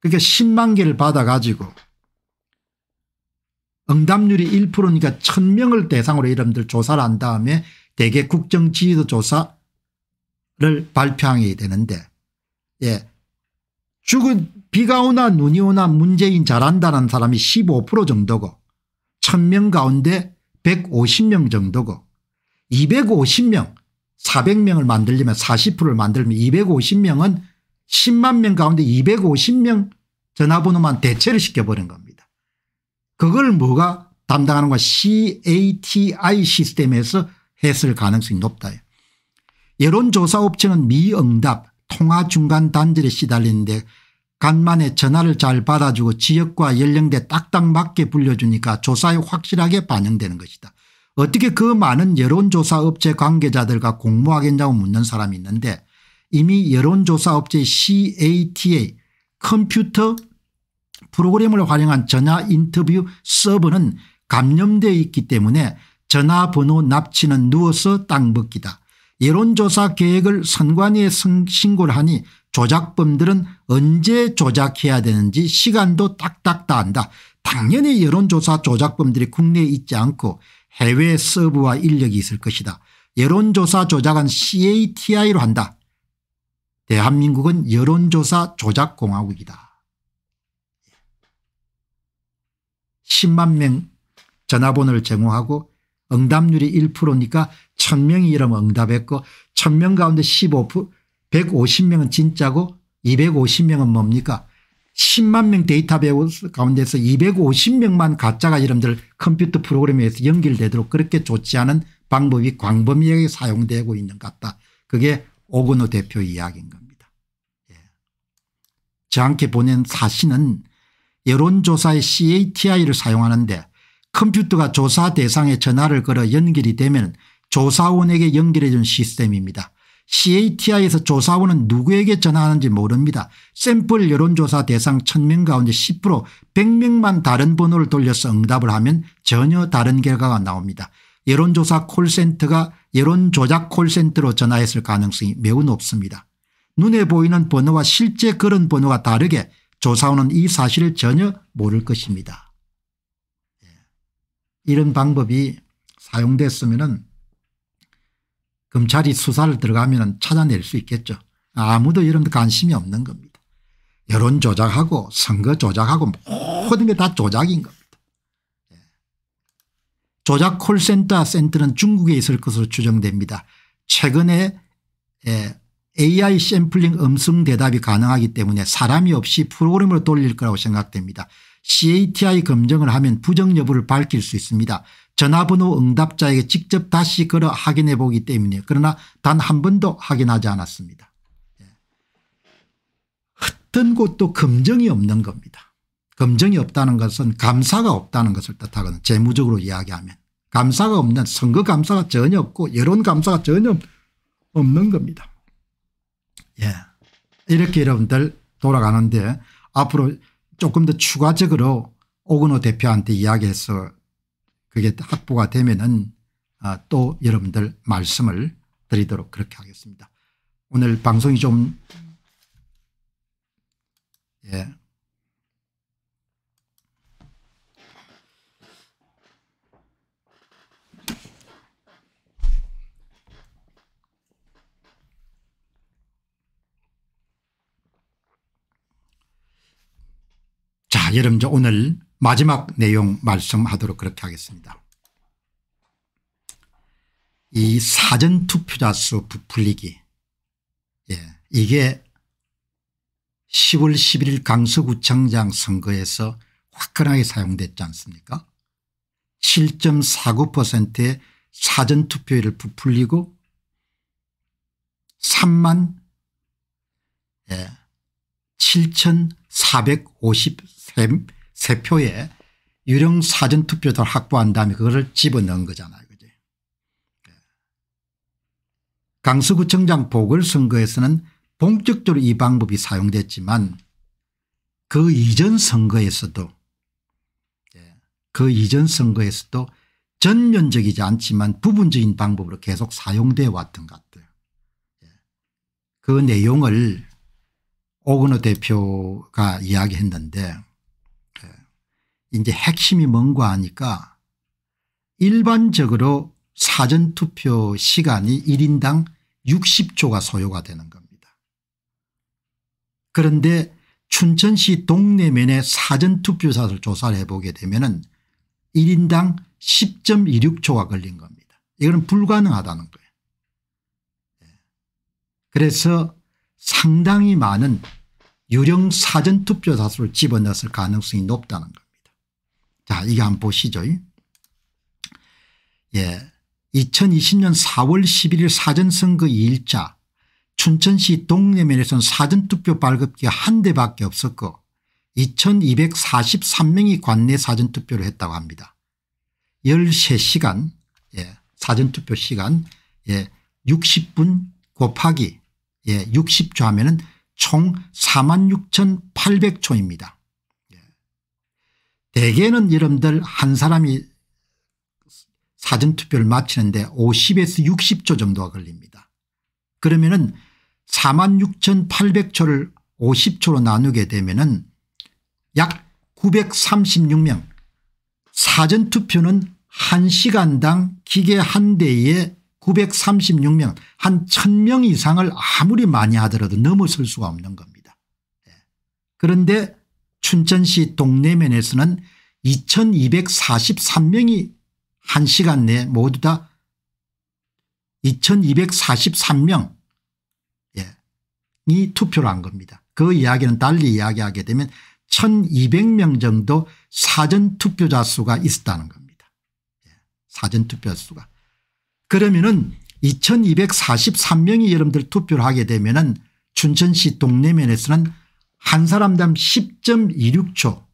그러니까 10만 개를 받아가지고 응답률이 1%니까 1000명을 대상으로 여러분들 조사를 한 다음에 대개 국정 지지도 조사를 발표하게 되는데 예. 죽은 비가 오나 눈이 오나 문재인 잘한다는 사람이 15% 정도고 1000명 가운데 150명 정도고 250명 400명을 만들려면 40%를 만들면 250명은 10만 명 가운데 250명 전화번호만 대체를 시켜버린 겁니다. 그걸 뭐가 담당하는 거 CATI 시스템에서 했을 가능성이 높다. 여론조사 업체는 미응답 통화 중간 단절에 시달리는데 간만에 전화를 잘 받아주고 지역과 연령대 딱딱 맞게 불려주니까 조사에 확실하게 반영되는 것이다. 어떻게 그 많은 여론조사 업체 관계자들과 공모하겠냐고 묻는 사람이 있는데 이미 여론조사 업체 CATA 컴퓨터 프로그램을 활용한 전화 인터뷰 서버는 감염되어 있기 때문에 전화번호 납치는 누워서 땅벗기다. 여론조사 계획을 선관위에 신고를 하니 조작범들은 언제 조작해야 되는지 시간도 딱딱 다한다 당연히 여론조사 조작범들이 국내에 있지 않고 해외 서브와 인력이 있을 것이다. 여론조사 조작은 CATI로 한다. 대한민국은 여론조사 조작공화국이다. 10만 명 전화번호를 제공하고 응답률이 1%니까 1000명이 이러면 응답했고 1000명 가운데 15% 150명은 진짜고 250명은 뭡니까 10만 명 데이터베이스 가운데서 250명만 가짜가 여러분들 컴퓨터 프로그램에 서 연결되도록 그렇게 좋지 않은 방법이 광범위하게 사용되고 있는 것 같다. 그게 오건호 대표 이야기인 겁니다. 예. 저한테 보낸 사실은 여론조사의 CATI를 사용하는데 컴퓨터가 조사 대상에 전화를 걸어 연결이 되면 조사원에게 연결해 준 시스템입니다. CATI에서 조사원은 누구에게 전화하는지 모릅니다. 샘플 여론조사 대상 1000명 가운데 10% 100명만 다른 번호를 돌려서 응답을 하면 전혀 다른 결과가 나옵니다. 여론조사 콜센터가 여론조작 콜센터로 전화했을 가능성이 매우 높습니다. 눈에 보이는 번호와 실제 그런 번호가 다르게 조사원은 이 사실을 전혀 모를 것입니다. 예. 이런 방법이 사용됐으면 검찰이 수사를 들어가면 찾아낼 수 있겠죠. 아무도 이런 데 관심이 없는 겁니다. 여론 조작하고 선거 조작하고 모든 게 다 조작인 겁니다. 예. 조작 콜센터 센터는 중국에 있을 것으로 추정됩니다. 최근에 예, AI 샘플링 음성 대답이 가능하기 때문에 사람이 없이 프로그램으로 돌릴 거라고 생각됩니다. CATI 검증을 하면 부정 여부를 밝힐 수 있습니다. 전화번호 응답자에게 직접 다시 걸어 확인해 보기 때문에 그러나 단 한 번도 확인하지 않았습니다. 어떤 예. 곳도 검증이 없는 겁니다. 검증이 없다는 것은 감사가 없다는 것을 뜻하거든 재무적으로 이야기하면. 감사가 없는 선거 감사가 전혀 없고 여론 감사가 전혀 없는 겁니다. 예. 이렇게 여러분들 돌아가는데 앞으로 조금 더 추가적으로 오근호 대표한테 이야기해서 그게 확보가 되면은 아, 또 여러분들 말씀을 드리도록 그렇게 하겠습니다. 오늘 방송이 좀 예, 여러분 저 오늘 마지막 내용 말씀하도록 그렇게 하겠습니다. 이 사전투표자 수 부풀리기 예, 이게 10월 11일 강서구청장 선거에서 화끈하게 사용됐지 않습니까 7.49%의 사전투표율을 부풀리고 3만 예, 세, 표에 유령 사전 투표를 확보한 다음에 그거를 집어넣은 거잖아요. 그제? 예. 강서구청장 보궐선거에서는 본격적으로 이 방법이 사용됐지만 그 이전 선거에서도 예, 그 이전 선거에서도 전면적이지 않지만 부분적인 방법으로 계속 사용돼 왔던 것 같아요. 예. 그 내용을 오근호 대표가 이야기했는데 이제 핵심이 뭔가 하니까 일반적으로 사전투표 시간이 1인당 60초가 소요가 되는 겁니다. 그런데 춘천시 동네면의 사전투표사를 조사를 해보게 되면 은 1인당 10.26초가 걸린 겁니다. 이건 불가능하다는 거예요. 예. 그래서 상당히 많은 유령 사전투표사수를 집어넣었을 가능성이 높다는 거예요. 자 이게 한번 보시죠. 예. 2020년 4월 11일 사전선거 2일자 춘천시 동래면에선 사전투표 발급기가 한 대밖에 없었고 2243명이 관내 사전투표를 했다고 합니다. 13시간 예, 사전투표 시간 예, 60분 곱하기 예, 60조 하면 은총 46,800초입니다. 대개는 여러분들 한 사람이 사전투표를 마치는데 50에서 6 0초 정도가 걸립니다. 그러면 은 46,800초를 50초로 나누게 되면 은약 936명 사전투표는 1시간당 기계 한 대에 936명 한 1000명 이상을 아무리 많이 하더라도 넘어설 수가 없는 겁니다. 예. 그런데 춘천시 동네면에서는 2243명이 1시간 내 모두 다 2243명이 예, 투표를 한 겁니다. 그 이야기는 달리 이야기하게 되면 1200명 정도 사전투표자 수가 있었다는 겁니다. 예, 사전투표 수가. 그러면은 2243명이 여러분들 투표를 하게 되면은 춘천시 동네면에서는 한 사람당 10.26초.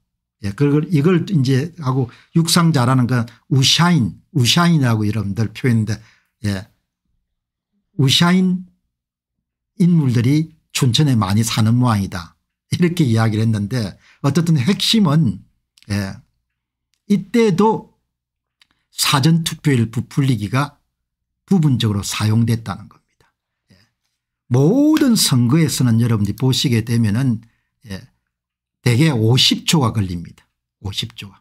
예, 그걸 이걸 이제 하고 육상 잘하는 건 우샤인, 우샤인이라고 여러분들 표현인데 예. 우샤인 인물들이 춘천에 많이 사는 모양이다. 이렇게 이야기를 했는데 어떻든 핵심은 예. 이때도 사전투표일 부풀리기가 부분적으로 사용됐다는 겁니다. 예. 모든 선거에서는 여러분들이 보시게 되면은 예. 대개 50초가 걸립니다. 50초가.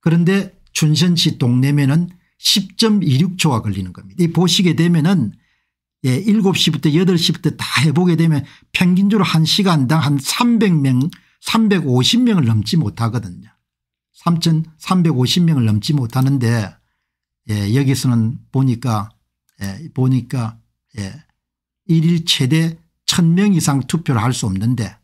그런데 춘천시 동래면은 10.26초가 걸리는 겁니다. 이 보시게 되면은 예, 7시부터 8시부터 다 해보게 되면 평균적으로 1시간당 한 300명 350명을 넘지 못하거든요. 3,350명을 넘지 못하는데 예, 여기서는 보니까 예, 보니까 예, 1일 최대 1000명 이상 투표를 할 수 없는데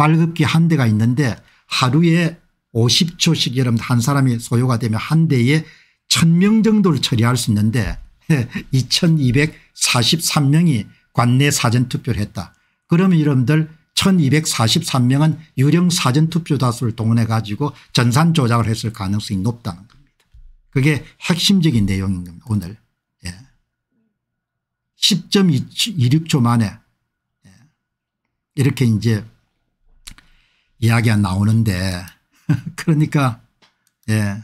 발급기 한 대가 있는데 하루에 50초씩 여러분 한 사람이 소요가 되면 한 대에 1000명 정도를 처리할 수 있는데 2243명이 관내 사전투표를 했다. 그러면 여러분들 1243명은 유령 사전투표 다수를 동원해 가지고 전산 조작을 했을 가능성이 높다는 겁니다. 그게 핵심적인 내용인 겁니다 오늘. 예. 10.26초 만에 예. 이렇게 이제 이야기가 나오는데 그러니까 예.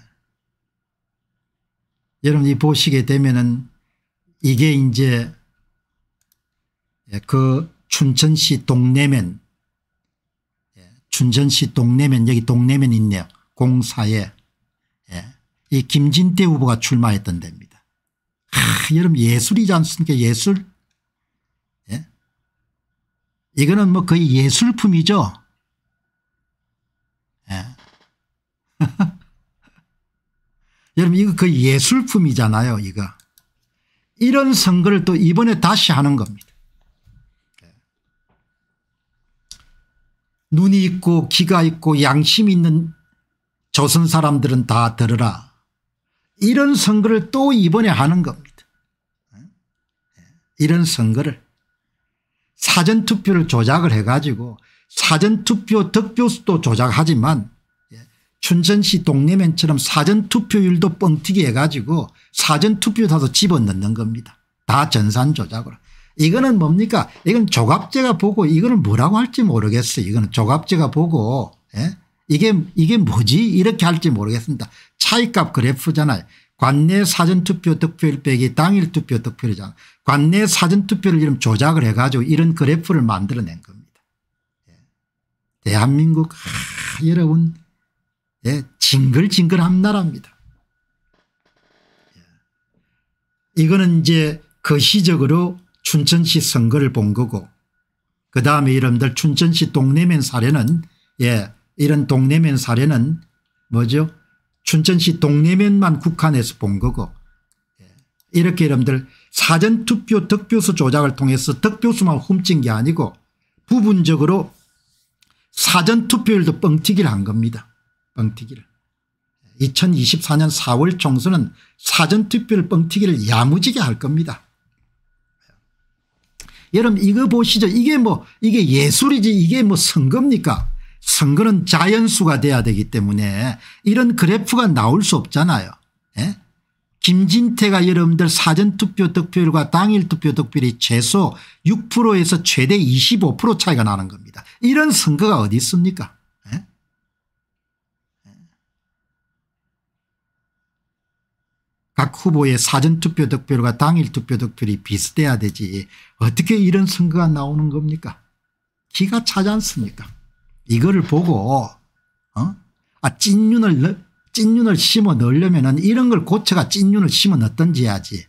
여러분이 보시게 되면은 이게 이제 예, 그 춘천시 동네면 예, 춘천시 동네면 여기 동네면 있네요. 공사에 예. 이 김진태 후보가 출마했던 데입니다. 하, 여러분 예술이지 않습니까 예술 예? 이거는 뭐 거의 예술품이죠. 여러분 이거 그 예술품이잖아요 이거. 이런 선거를 또 이번에 다시 하는 겁니다. 눈이 있고 귀가 있고 양심 있는 조선 사람들은 다들어라 이런 선거를 또 이번에 하는 겁니다. 이런 선거를 사전투표를 조작을 해가지고 사전투표 득표수도 조작하지만 춘천시 동네맨처럼 사전투표율도 뻥튀기 해가지고 사전투표 타도 집어넣는 겁니다. 다 전산 조작으로. 이거는 뭡니까 이건 조갑제가 보고 이거는 뭐라고 할지 모르겠어요. 이거는 조갑제가 보고 예? 이게 이게 뭐지 이렇게 할지 모르겠습니다. 차이값 그래프잖아요. 관내 사전투표 득표율 빼기 당일 투표 득표율이잖아. 관내 사전투표를 이름 조작을 해가지고 이런 그래프를 만들어낸 겁니다. 예. 대한민국 아, 여러분 예, 징글징글한 나라입니다. 예. 이거는 이제 그시적으로 춘천시 선거를 본 거고 그 다음에 이름들 춘천시 동네면 사례는 예 이런 동네면 사례는 뭐죠 춘천시 동네면만 국한해서 본 거고 예, 이렇게 이름들 사전투표 득표수 조작을 통해서 득표수만 훔친 게 아니고 부분적으로 사전투표율도 뻥튀기를 한 겁니다. 뻥튀기를. 2024년 4월 총선은 사전투표를 뻥튀기를 야무지게 할 겁니다. 여러분 이거 보시죠. 이게 뭐 이게 예술이지 이게 뭐 선거입니까 선거는 자연수가 돼야 되기 때문에 이런 그래프가 나올 수 없잖아요. 예? 김진태가 여러분들 사전투표 득표율과 당일투표 득표율이 최소 6%에서 최대 25% 차이가 나는 겁니다. 이런 선거가 어디 있습니까 각 후보의 사전투표 득표율과 당일 투표 득표율이 비슷해야 되지 어떻게 이런 선거가 나오는 겁니까 기가 차지 않습니까 이거를 보고 어? 아 찐윤을 찐윤을 심어 넣으려면 이런 걸 고쳐가 찐윤을 심어 넣든지 해야지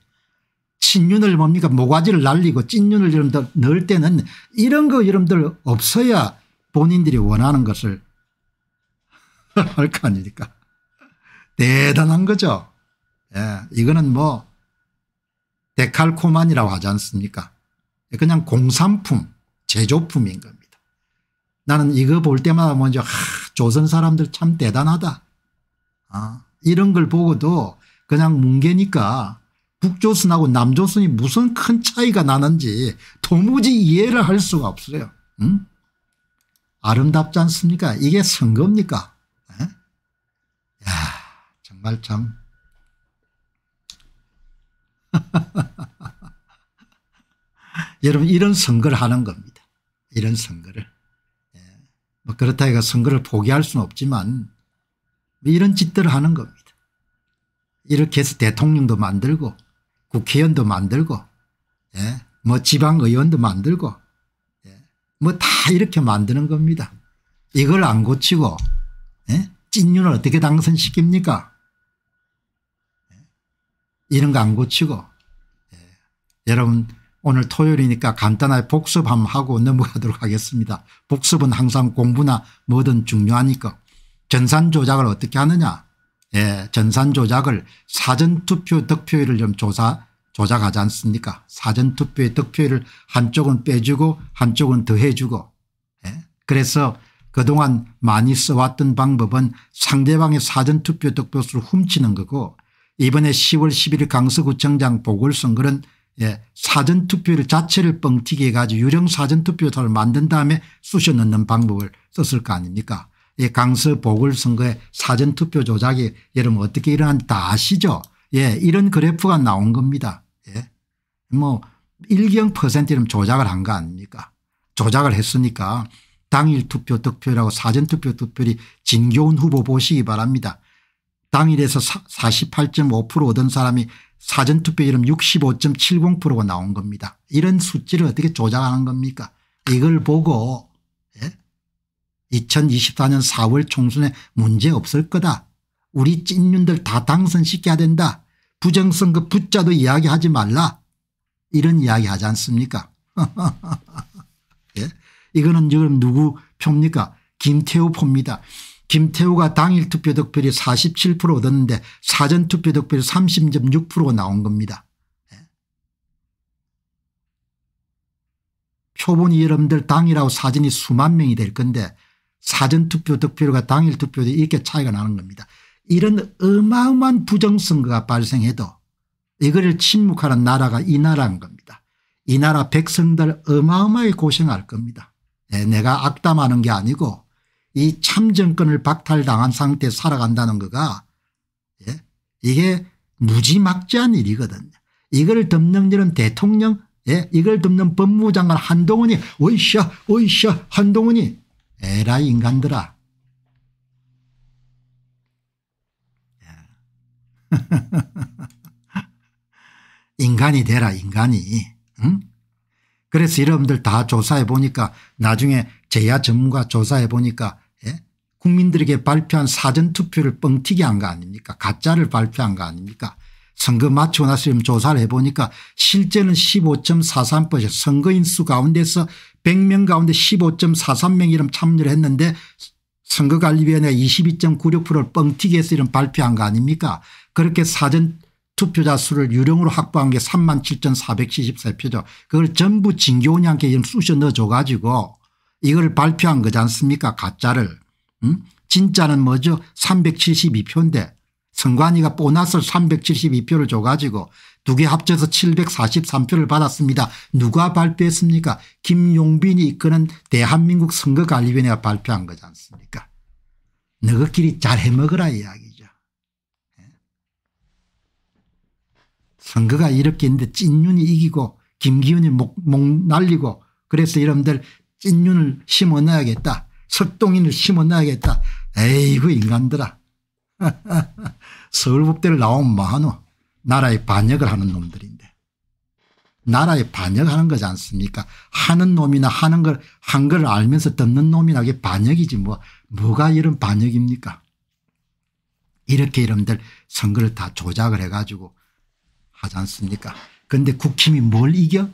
친윤을 뭡니까 모가지를 날리고 찐윤을 여러분들 넣을 때는 이런 거 여러분들 없어야 본인들이 원하는 것을 할 거 아닙니까 대단한 거죠 예, 이거는 뭐 데칼코만이라고 하지 않습니까 그냥 공산품 제조품인 겁니다. 나는 이거 볼 때마다 먼저 뭐 하, 조선 사람들 참 대단하다. 아, 이런 걸 보고도 그냥 뭉개니까 북조선하고 남조선이 무슨 큰 차이가 나는지 도무지 이해를 할 수가 없어요. 응? 아름답지 않습니까 이게 선거입니까 에? 예? 야 정말 참 여러분 이런 선거를 하는 겁니다. 이런 선거를. 예. 뭐 그렇다 해가 선거를 포기할 수는 없지만 뭐 이런 짓들을 하는 겁니다. 이렇게 해서 대통령도 만들고 국회의원도 만들고 예. 뭐 지방의원도 만들고 예. 뭐다 이렇게 만드는 겁니다. 이걸 안 고치고 예. 찐윤을 어떻게 당선시킵니까 이런 거 안 고치고 예. 여러분 오늘 토요일이니까 간단하게 복습 한번 하고 넘어가도록 하겠습니다. 복습은 항상 공부나 뭐든 중요하니까 전산 조작을 어떻게 하느냐 예, 전산 조작을 사전투표 득표율을 좀 조사 조작하지 않습니까 사전투표의 득표율을 한쪽은 빼주고 한쪽은 더해주고 예? 그래서 그동안 많이 써왔던 방법은 상대방의 사전투표 득표수를 훔치는 거고 이번에 10월 11일 강서구청장 보궐선거는 예, 사전투표를 자체를 뻥튀기 해가지고 유령 사전투표소를 만든 다음에 쑤셔 넣는 방법을 썼을 거 아닙니까 예, 강서 보궐선거에 사전투표 조작이 여러분 어떻게 일어난지 다 아시죠 예, 이런 그래프가 나온 겁니다 예. 뭐 일경 퍼센트는 조작을 한 거 아닙니까 조작을 했으니까 당일 투표 득표라고 사전투표 득표율이 진교훈 후보 보시기 바랍니다. 당일에서 48.5% 얻은 사람이 사전투표율은 65.70%가 나온 겁니다. 이런 수치를 어떻게 조작하는 겁니까 이걸 보고 예? 2024년 4월 총선에 문제 없을 거다. 우리 찐윤들 다 당선시켜야 된다. 부정선거 붙자도 이야기하지 말라. 이런 이야기 하지 않습니까 예? 이거는 지금 누구 표입니까 김태우 표입니다. 김태우가 당일 투표 득표율이 47% 얻었는데 사전 투표 득표율 30.6% 나온 겁니다. 표본이 예. 여러분들 당일하고 사전이 수만 명이 될 건데 사전투표 득표율과 당일 투표율이 이렇게 차이가 나는 겁니다. 이런 어마어마한 부정선거가 발생해도 이거를 침묵하는 나라가 이 나라인 겁니다. 이 나라 백성들 어마어마하게 고생할 겁니다. 네, 내가 악담하는 게 아니고 이 참정권을 박탈당한 상태에 살아간다는 거가 예? 이게 무지막지한 일이거든요. 이걸 덮는 일은 대통령 예? 이걸 덮는 법무장관 한동훈이 오이샤 오이샤 한동훈이 에라 인간들아 예. 인간이 되라 인간이 응? 그래서 여러분들 다 조사해 보니까 나중에 제야 전문가 조사해 보니까 국민들에게 발표한 사전투표를 뻥튀기 한거 아닙니까 가짜를 발표한 거 아닙니까 선거 마치고 나서 좀 조사를 해보니까 실제는 15.43% 선거인 수 가운데서 100명 가운데 15.43명이 이름 참여를 했는데 선거관리위원회가 22.96%를 뻥튀기해서 이런 발표한 거 아닙니까 그렇게 사전 투표자 수를 유령으로 확보한 게3 7,473표죠. 그걸 전부 진교훈이 함께 쑤셔 넣어줘 가지고 이걸 발표한 거지 않습니까 가짜를. 음? 진짜는 뭐죠 372표인데 선관위가 보나스 372표를 줘가지고 두 개 합쳐서 743표를 받았습니다. 누가 발표했습니까 김용빈이 이끄는 대한민국 선거관리위원회가 발표한 거지 않습니까 너희끼리 잘 해먹으라 이야기죠. 예. 선거가 이렇게 있는데 찐윤이 이기고 김기훈이 목, 목 날리고 그래서 여러분들 찐윤을 심어 넣어야겠다. 석동인을 심어놔야겠다. 에이구 인간들아. 서울법대를 나온 뭐하노. 나라에 반역을 하는 놈들인데. 나라에 반역하는 거지 않습니까 하는 놈이나 하는 걸 한 걸 알면서 듣는 놈이나 게 반역이지 뭐 뭐가 이런 반역입니까 이렇게 이러들 선거를 다 조작을 해가지고 하지 않습니까 근데 국힘이 뭘 이겨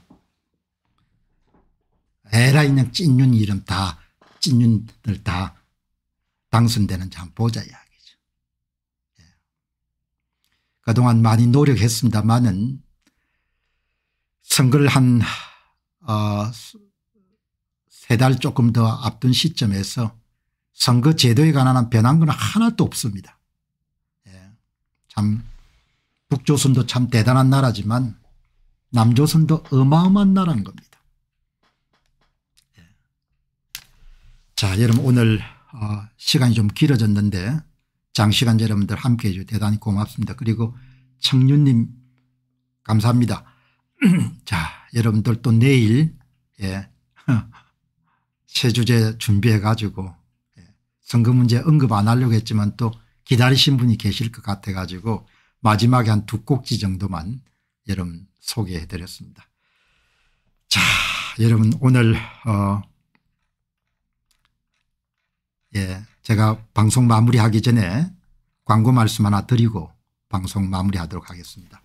에라 있는 찐윤 이름 다 찐윤들 다 당선되는 참 보자 이야기죠. 예. 그동안 많이 노력했습니다만은 선거를 한 어, 세달 조금 더 앞둔 시점에서 선거 제도에 관한 변한 건 하나도 없습니다. 예. 참 북조선도 참 대단한 나라지만 남조선도 어마어마한 나라인 겁니다. 자 여러분 오늘 어 시간이 좀 길어졌는데 장시간 여러분들 함께해 주셔서 대단히 고맙습니다. 그리고 청윤님 감사합니다. 자 여러분들 또 내일 예. 새 주제 준비해 가지고 예. 선거 문제 언급 안 하려고 했지만 또 기다리신 분이 계실 것 같아 가지고 마지막에 한 두 꼭지 정도만 여러분 소개해 드렸습니다. 자 여러분 오늘 어 예, 제가 방송 마무리하기 전에 광고 말씀 하나 드리고 방송 마무리하도록 하겠습니다.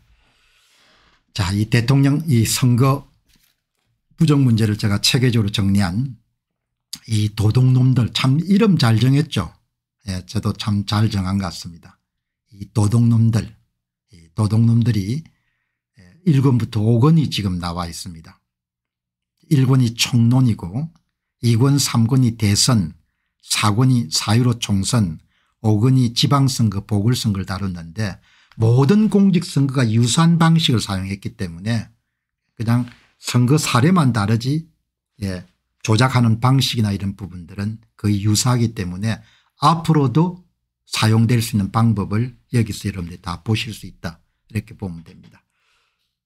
자, 이 대통령 이 선거 부정 문제를 제가 체계적으로 정리한 이 도둑놈들 참 이름 잘 정했죠. 예, 저도 참 잘 정한 것 같습니다. 이 도둑놈들, 이 도둑놈들이 1권부터 예, 5권이 지금 나와 있습니다. 1권이 총론이고 2권 3권이 대선 사권이 사유로 총선 5권이 지방선거 보궐선거를 다뤘는데 모든 공직선거가 유사한 방식을 사용했기 때문에 그냥 선거 사례만 다르지 예, 조작하는 방식이나 이런 부분들은 거의 유사하기 때문에 앞으로도 사용될 수 있는 방법을 여기서 여러분들이 다 보실 수 있다 이렇게 보면 됩니다.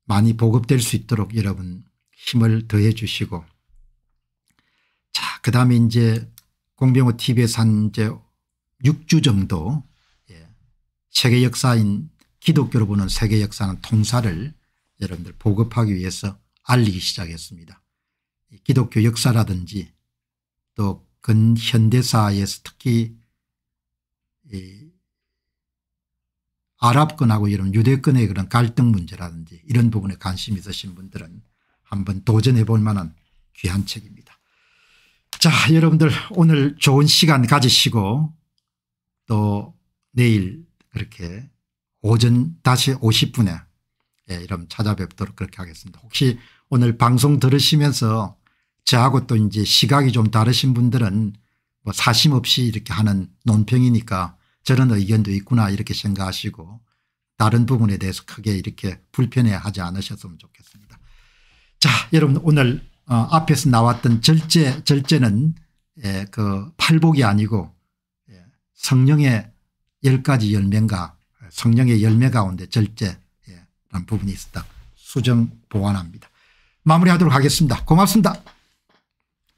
많이 보급될 수 있도록 여러분 힘을 더해 주시고 자 그다음에 이제 공병호 TV에서 한 이제 6주 정도 예. 세계 역사인 기독교로 보는 세계 역사는 통사를 여러분들 보급하기 위해서 알리기 시작했습니다. 기독교 역사라든지 또 근현대사에서 특히 아랍권하고 이런 유대권의 그런 갈등 문제라든지 이런 부분에 관심 있으신 분들은 한번 도전해 볼 만한 귀한 책입니다. 자 여러분들 오늘 좋은 시간 가지시고 또 내일 그렇게 오전 다시 50분에 예, 여러분 찾아뵙도록 그렇게 하겠습니다. 혹시 오늘 방송 들으시면서 저하고 또 이제 시각이 좀 다르신 분들은 뭐 사심 없이 이렇게 하는 논평이니까 저런 의견도 있구나 이렇게 생각하시고 다른 부분에 대해서 크게 이렇게 불편해하지 않으셨으면 좋겠습니다. 자 여러분 오늘 어 앞에서 나왔던 절제 절제는 예그 팔복이 아니고 예 성령의 열 가지 열매인가 성령의 열매 가운데 절제라는 부분이 있었다. 수정 보완합니다. 마무리하도록 하겠습니다. 고맙습니다.